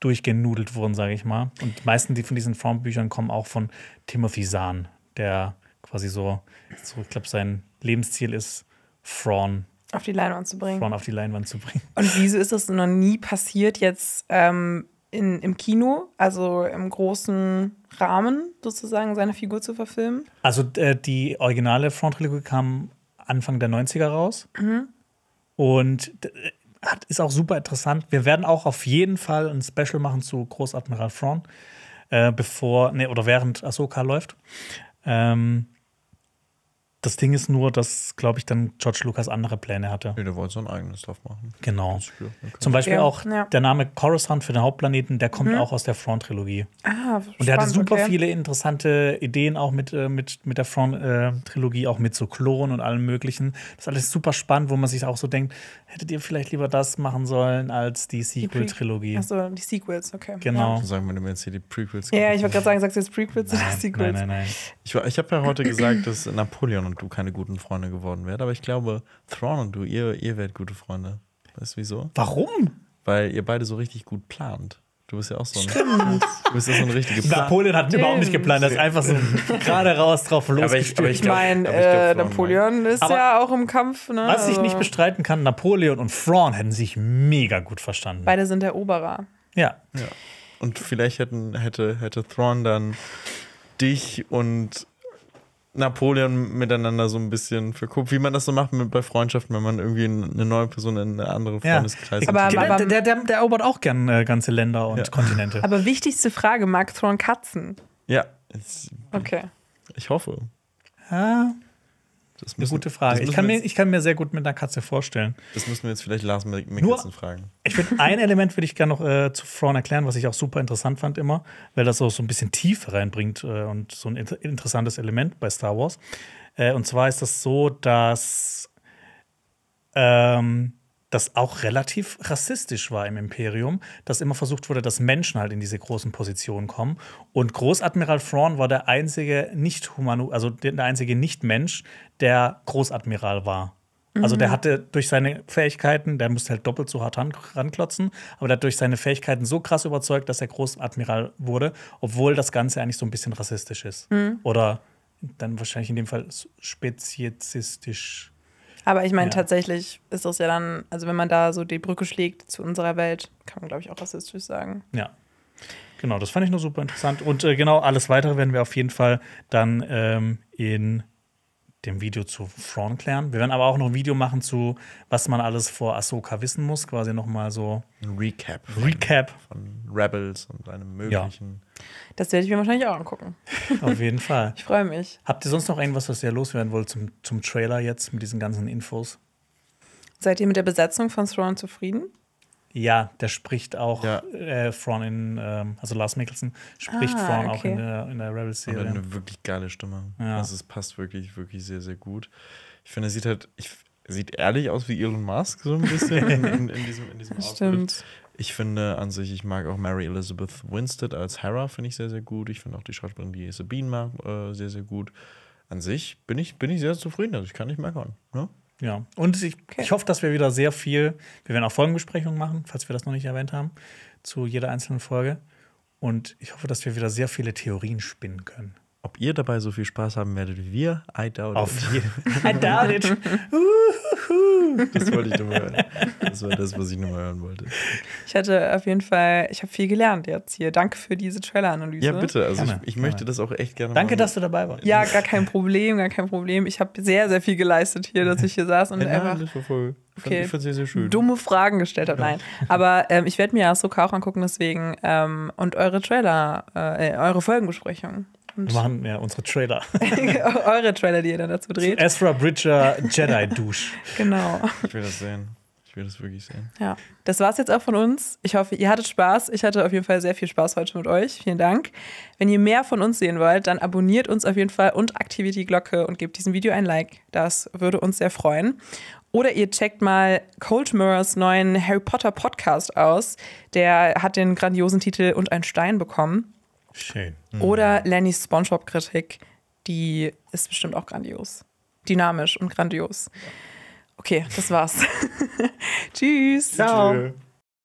durchgenudelt wurden, sage ich mal. Und die meisten von diesen Frauenbüchern kommen auch von Timothy Zahn, der quasi so, so ich glaube, sein Lebensziel ist, Frauen
auf die Leinwand zu bringen. Frauen auf die Leinwand zu bringen. Und wieso ist das noch nie passiert jetzt ähm, in, im Kino, also im großen Rahmen sozusagen, seine Figur zu verfilmen?
Also äh, die originale Frauentrilogie kam Anfang der 90er raus. Mhm. Und hat, ist auch super interessant. Wir werden auch auf jeden Fall ein Special machen zu Großadmiral Thrawn, äh, bevor, nee, oder während Ahsoka läuft. Ähm, das Ding ist nur, dass, glaube ich, dann George Lucas andere Pläne hatte. Nee, der wollte so ein eigenes Stuff machen. Genau. Zum Beispiel ja, auch ja. der Name Coruscant für den Hauptplaneten, der kommt mhm. auch aus der Front-Trilogie. Ah, spannend, Und der hatte super okay. viele interessante Ideen auch mit, äh, mit, mit der Front-Trilogie, auch mit so Klonen und allem Möglichen. Das ist alles super spannend, wo man sich auch so denkt, hättet ihr vielleicht lieber das machen sollen als die Sequel-Trilogie.
Achso, die Sequels, okay. Genau. Ja.
Sagen wir, wenn jetzt hier die Prequels.
Ja,
ich wollte gerade sagen, sagst du jetzt Prequels nein, oder Sequels? Nein, nein, nein. Ich, ich habe ja heute gesagt,
dass Napoleon und du keine guten Freunde geworden wärt. Aber ich glaube, Thrawn und du, ihr, ihr wärt gute Freunde. Weißt du wieso? Warum? Weil ihr beide so richtig gut plant. Du bist ja auch so ein. Du bist ja so ein richtiger Plan. Napoleon hat Stimmt. überhaupt nicht geplant, Er ist einfach
so
gerade raus drauf los. Aber ich, ich, ich meine, äh, Napoleon
ist aber ja auch im Kampf. Ne? Was ich nicht also
bestreiten kann, Napoleon und Thrawn hätten sich mega gut verstanden.
Beide sind Eroberer.
Ja. ja.
Und vielleicht hätten, hätte, hätte Thrawn dann dich und Napoleon miteinander so ein bisschen verguckt, wie man das so macht mit, bei Freundschaften, wenn man irgendwie eine neue Person in eine andere Freundeskreis ja. aber, aber,
der, der,
der, erobert auch gern äh, ganze Länder und ja. Kontinente.
Aber wichtigste Frage: Mag Thrawn Katzen?
Ja. Es, okay. Ich hoffe. Ja. Ah. Das müssen, eine gute Frage. Ich kann, mir, ich kann mir sehr gut mit einer Katze vorstellen.
Das müssen wir jetzt vielleicht Lars Mickelson fragen. Ich finde, ein
Element würde ich gerne noch äh, zu Frauen erklären, was ich auch super interessant fand immer, weil das auch so ein bisschen Tiefe reinbringt äh, und so ein inter interessantes Element bei Star Wars. Äh, und zwar ist das so, dass ähm, das auch relativ rassistisch war im Imperium, dass immer versucht wurde, dass Menschen halt in diese großen Positionen kommen. Und Großadmiral Thrawn war der einzige nicht humano, also der einzige Nicht-Mensch, der Großadmiral war. Mhm. Also der mhm. hatte durch seine Fähigkeiten, der musste halt doppelt so hart ranklotzen, aber der hat durch seine Fähigkeiten so krass überzeugt, dass er Großadmiral wurde, obwohl das Ganze eigentlich so ein bisschen rassistisch ist. Mhm. Oder dann wahrscheinlich in dem Fall speziesistisch
aber ich meine, ja. tatsächlich ist das ja dann, also wenn man da so die Brücke schlägt zu unserer Welt, kann man, glaube ich, auch rassistisch sagen.
Ja. Genau, das fand ich noch super interessant. Und äh, genau, alles weitere werden wir auf jeden Fall dann ähm, in dem Video zu Thrawn klären. Wir werden aber auch noch ein Video machen zu, was man alles vor Ahsoka wissen muss, quasi nochmal so. Ein Recap. Recap. Von,
von Rebels und einem möglichen. Ja.
Das werde ich mir wahrscheinlich auch angucken. Auf jeden Fall. ich freue mich.
Habt ihr sonst noch irgendwas, was ihr loswerden wollt zum, zum Trailer jetzt mit diesen ganzen Infos?
Seid ihr mit der Besetzung von Thrawn zufrieden?
Ja, der spricht auch ja. äh, Thrawn in, ähm, also Lars Mikkelsen spricht ah, Thrawn okay. auch in der, in der Rebels-Serie. Er hat eine
wirklich geile Stimme. Ja. Also es passt wirklich, wirklich sehr, sehr gut. Ich finde, er sieht halt, ich, sieht ehrlich aus wie Elon Musk so ein bisschen in, in, in diesem, in diesem Stimmt. Ich finde an sich, ich mag auch Mary Elizabeth Winstead als Hera, finde ich sehr, sehr gut. Ich finde auch die Schauspielerin, die Sabine mag, äh, sehr, sehr gut. An sich bin ich, bin ich sehr zufrieden, also ich kann nicht meckern.
Ne? Ja, und ich, okay. ich hoffe, dass wir wieder sehr viel, wir werden auch Folgenbesprechungen machen, falls wir das noch nicht erwähnt haben, zu jeder einzelnen Folge. Und ich hoffe, dass wir wieder sehr viele Theorien spinnen können. Ob ihr dabei so viel Spaß haben werdet wie wir, I doubt Auf it. I doubt it.
Das wollte ich nur hören. Das
war das, was ich nur mal hören wollte.
Ich hatte auf jeden Fall, ich habe viel gelernt jetzt hier. Danke für diese Trailer-Analyse. Ja, bitte. Also gerne, ich, ich möchte
das auch echt gerne Danke, machen.
dass du dabei warst. Ja, gar kein Problem, gar kein Problem. Ich habe sehr, sehr viel geleistet hier, dass ich hier saß und ja, einfach. Das voll. Okay. Ich fand sehr, sehr schön. Dumme Fragen gestellt habe. Nein. Aber ähm, ich werde mir Ahsoka auch angucken, deswegen. Ähm, und eure Trailer, äh, äh eure Folgenbesprechung. Wir machen
ja unsere Trailer.
Eure Trailer, die ihr dann dazu dreht.
Ezra Bridger Jedi-Dusch. genau. Ich will das sehen. Ich will das wirklich sehen.
Ja, das war's jetzt auch von uns. Ich hoffe, ihr hattet Spaß. Ich hatte auf jeden Fall sehr viel Spaß heute mit euch. Vielen Dank. Wenn ihr mehr von uns sehen wollt, dann abonniert uns auf jeden Fall und aktiviert die Glocke und gebt diesem Video ein Like. Das würde uns sehr freuen. Oder ihr checkt mal Cold Mirrors neuen Harry Potter Podcast aus. Der hat den grandiosen Titel Und ein Stein bekommen. Schön. Oder Lennys Spongebob-Kritik, die ist bestimmt auch grandios. Dynamisch und grandios. Okay, das war's. Tschüss. Ciao. Tschö.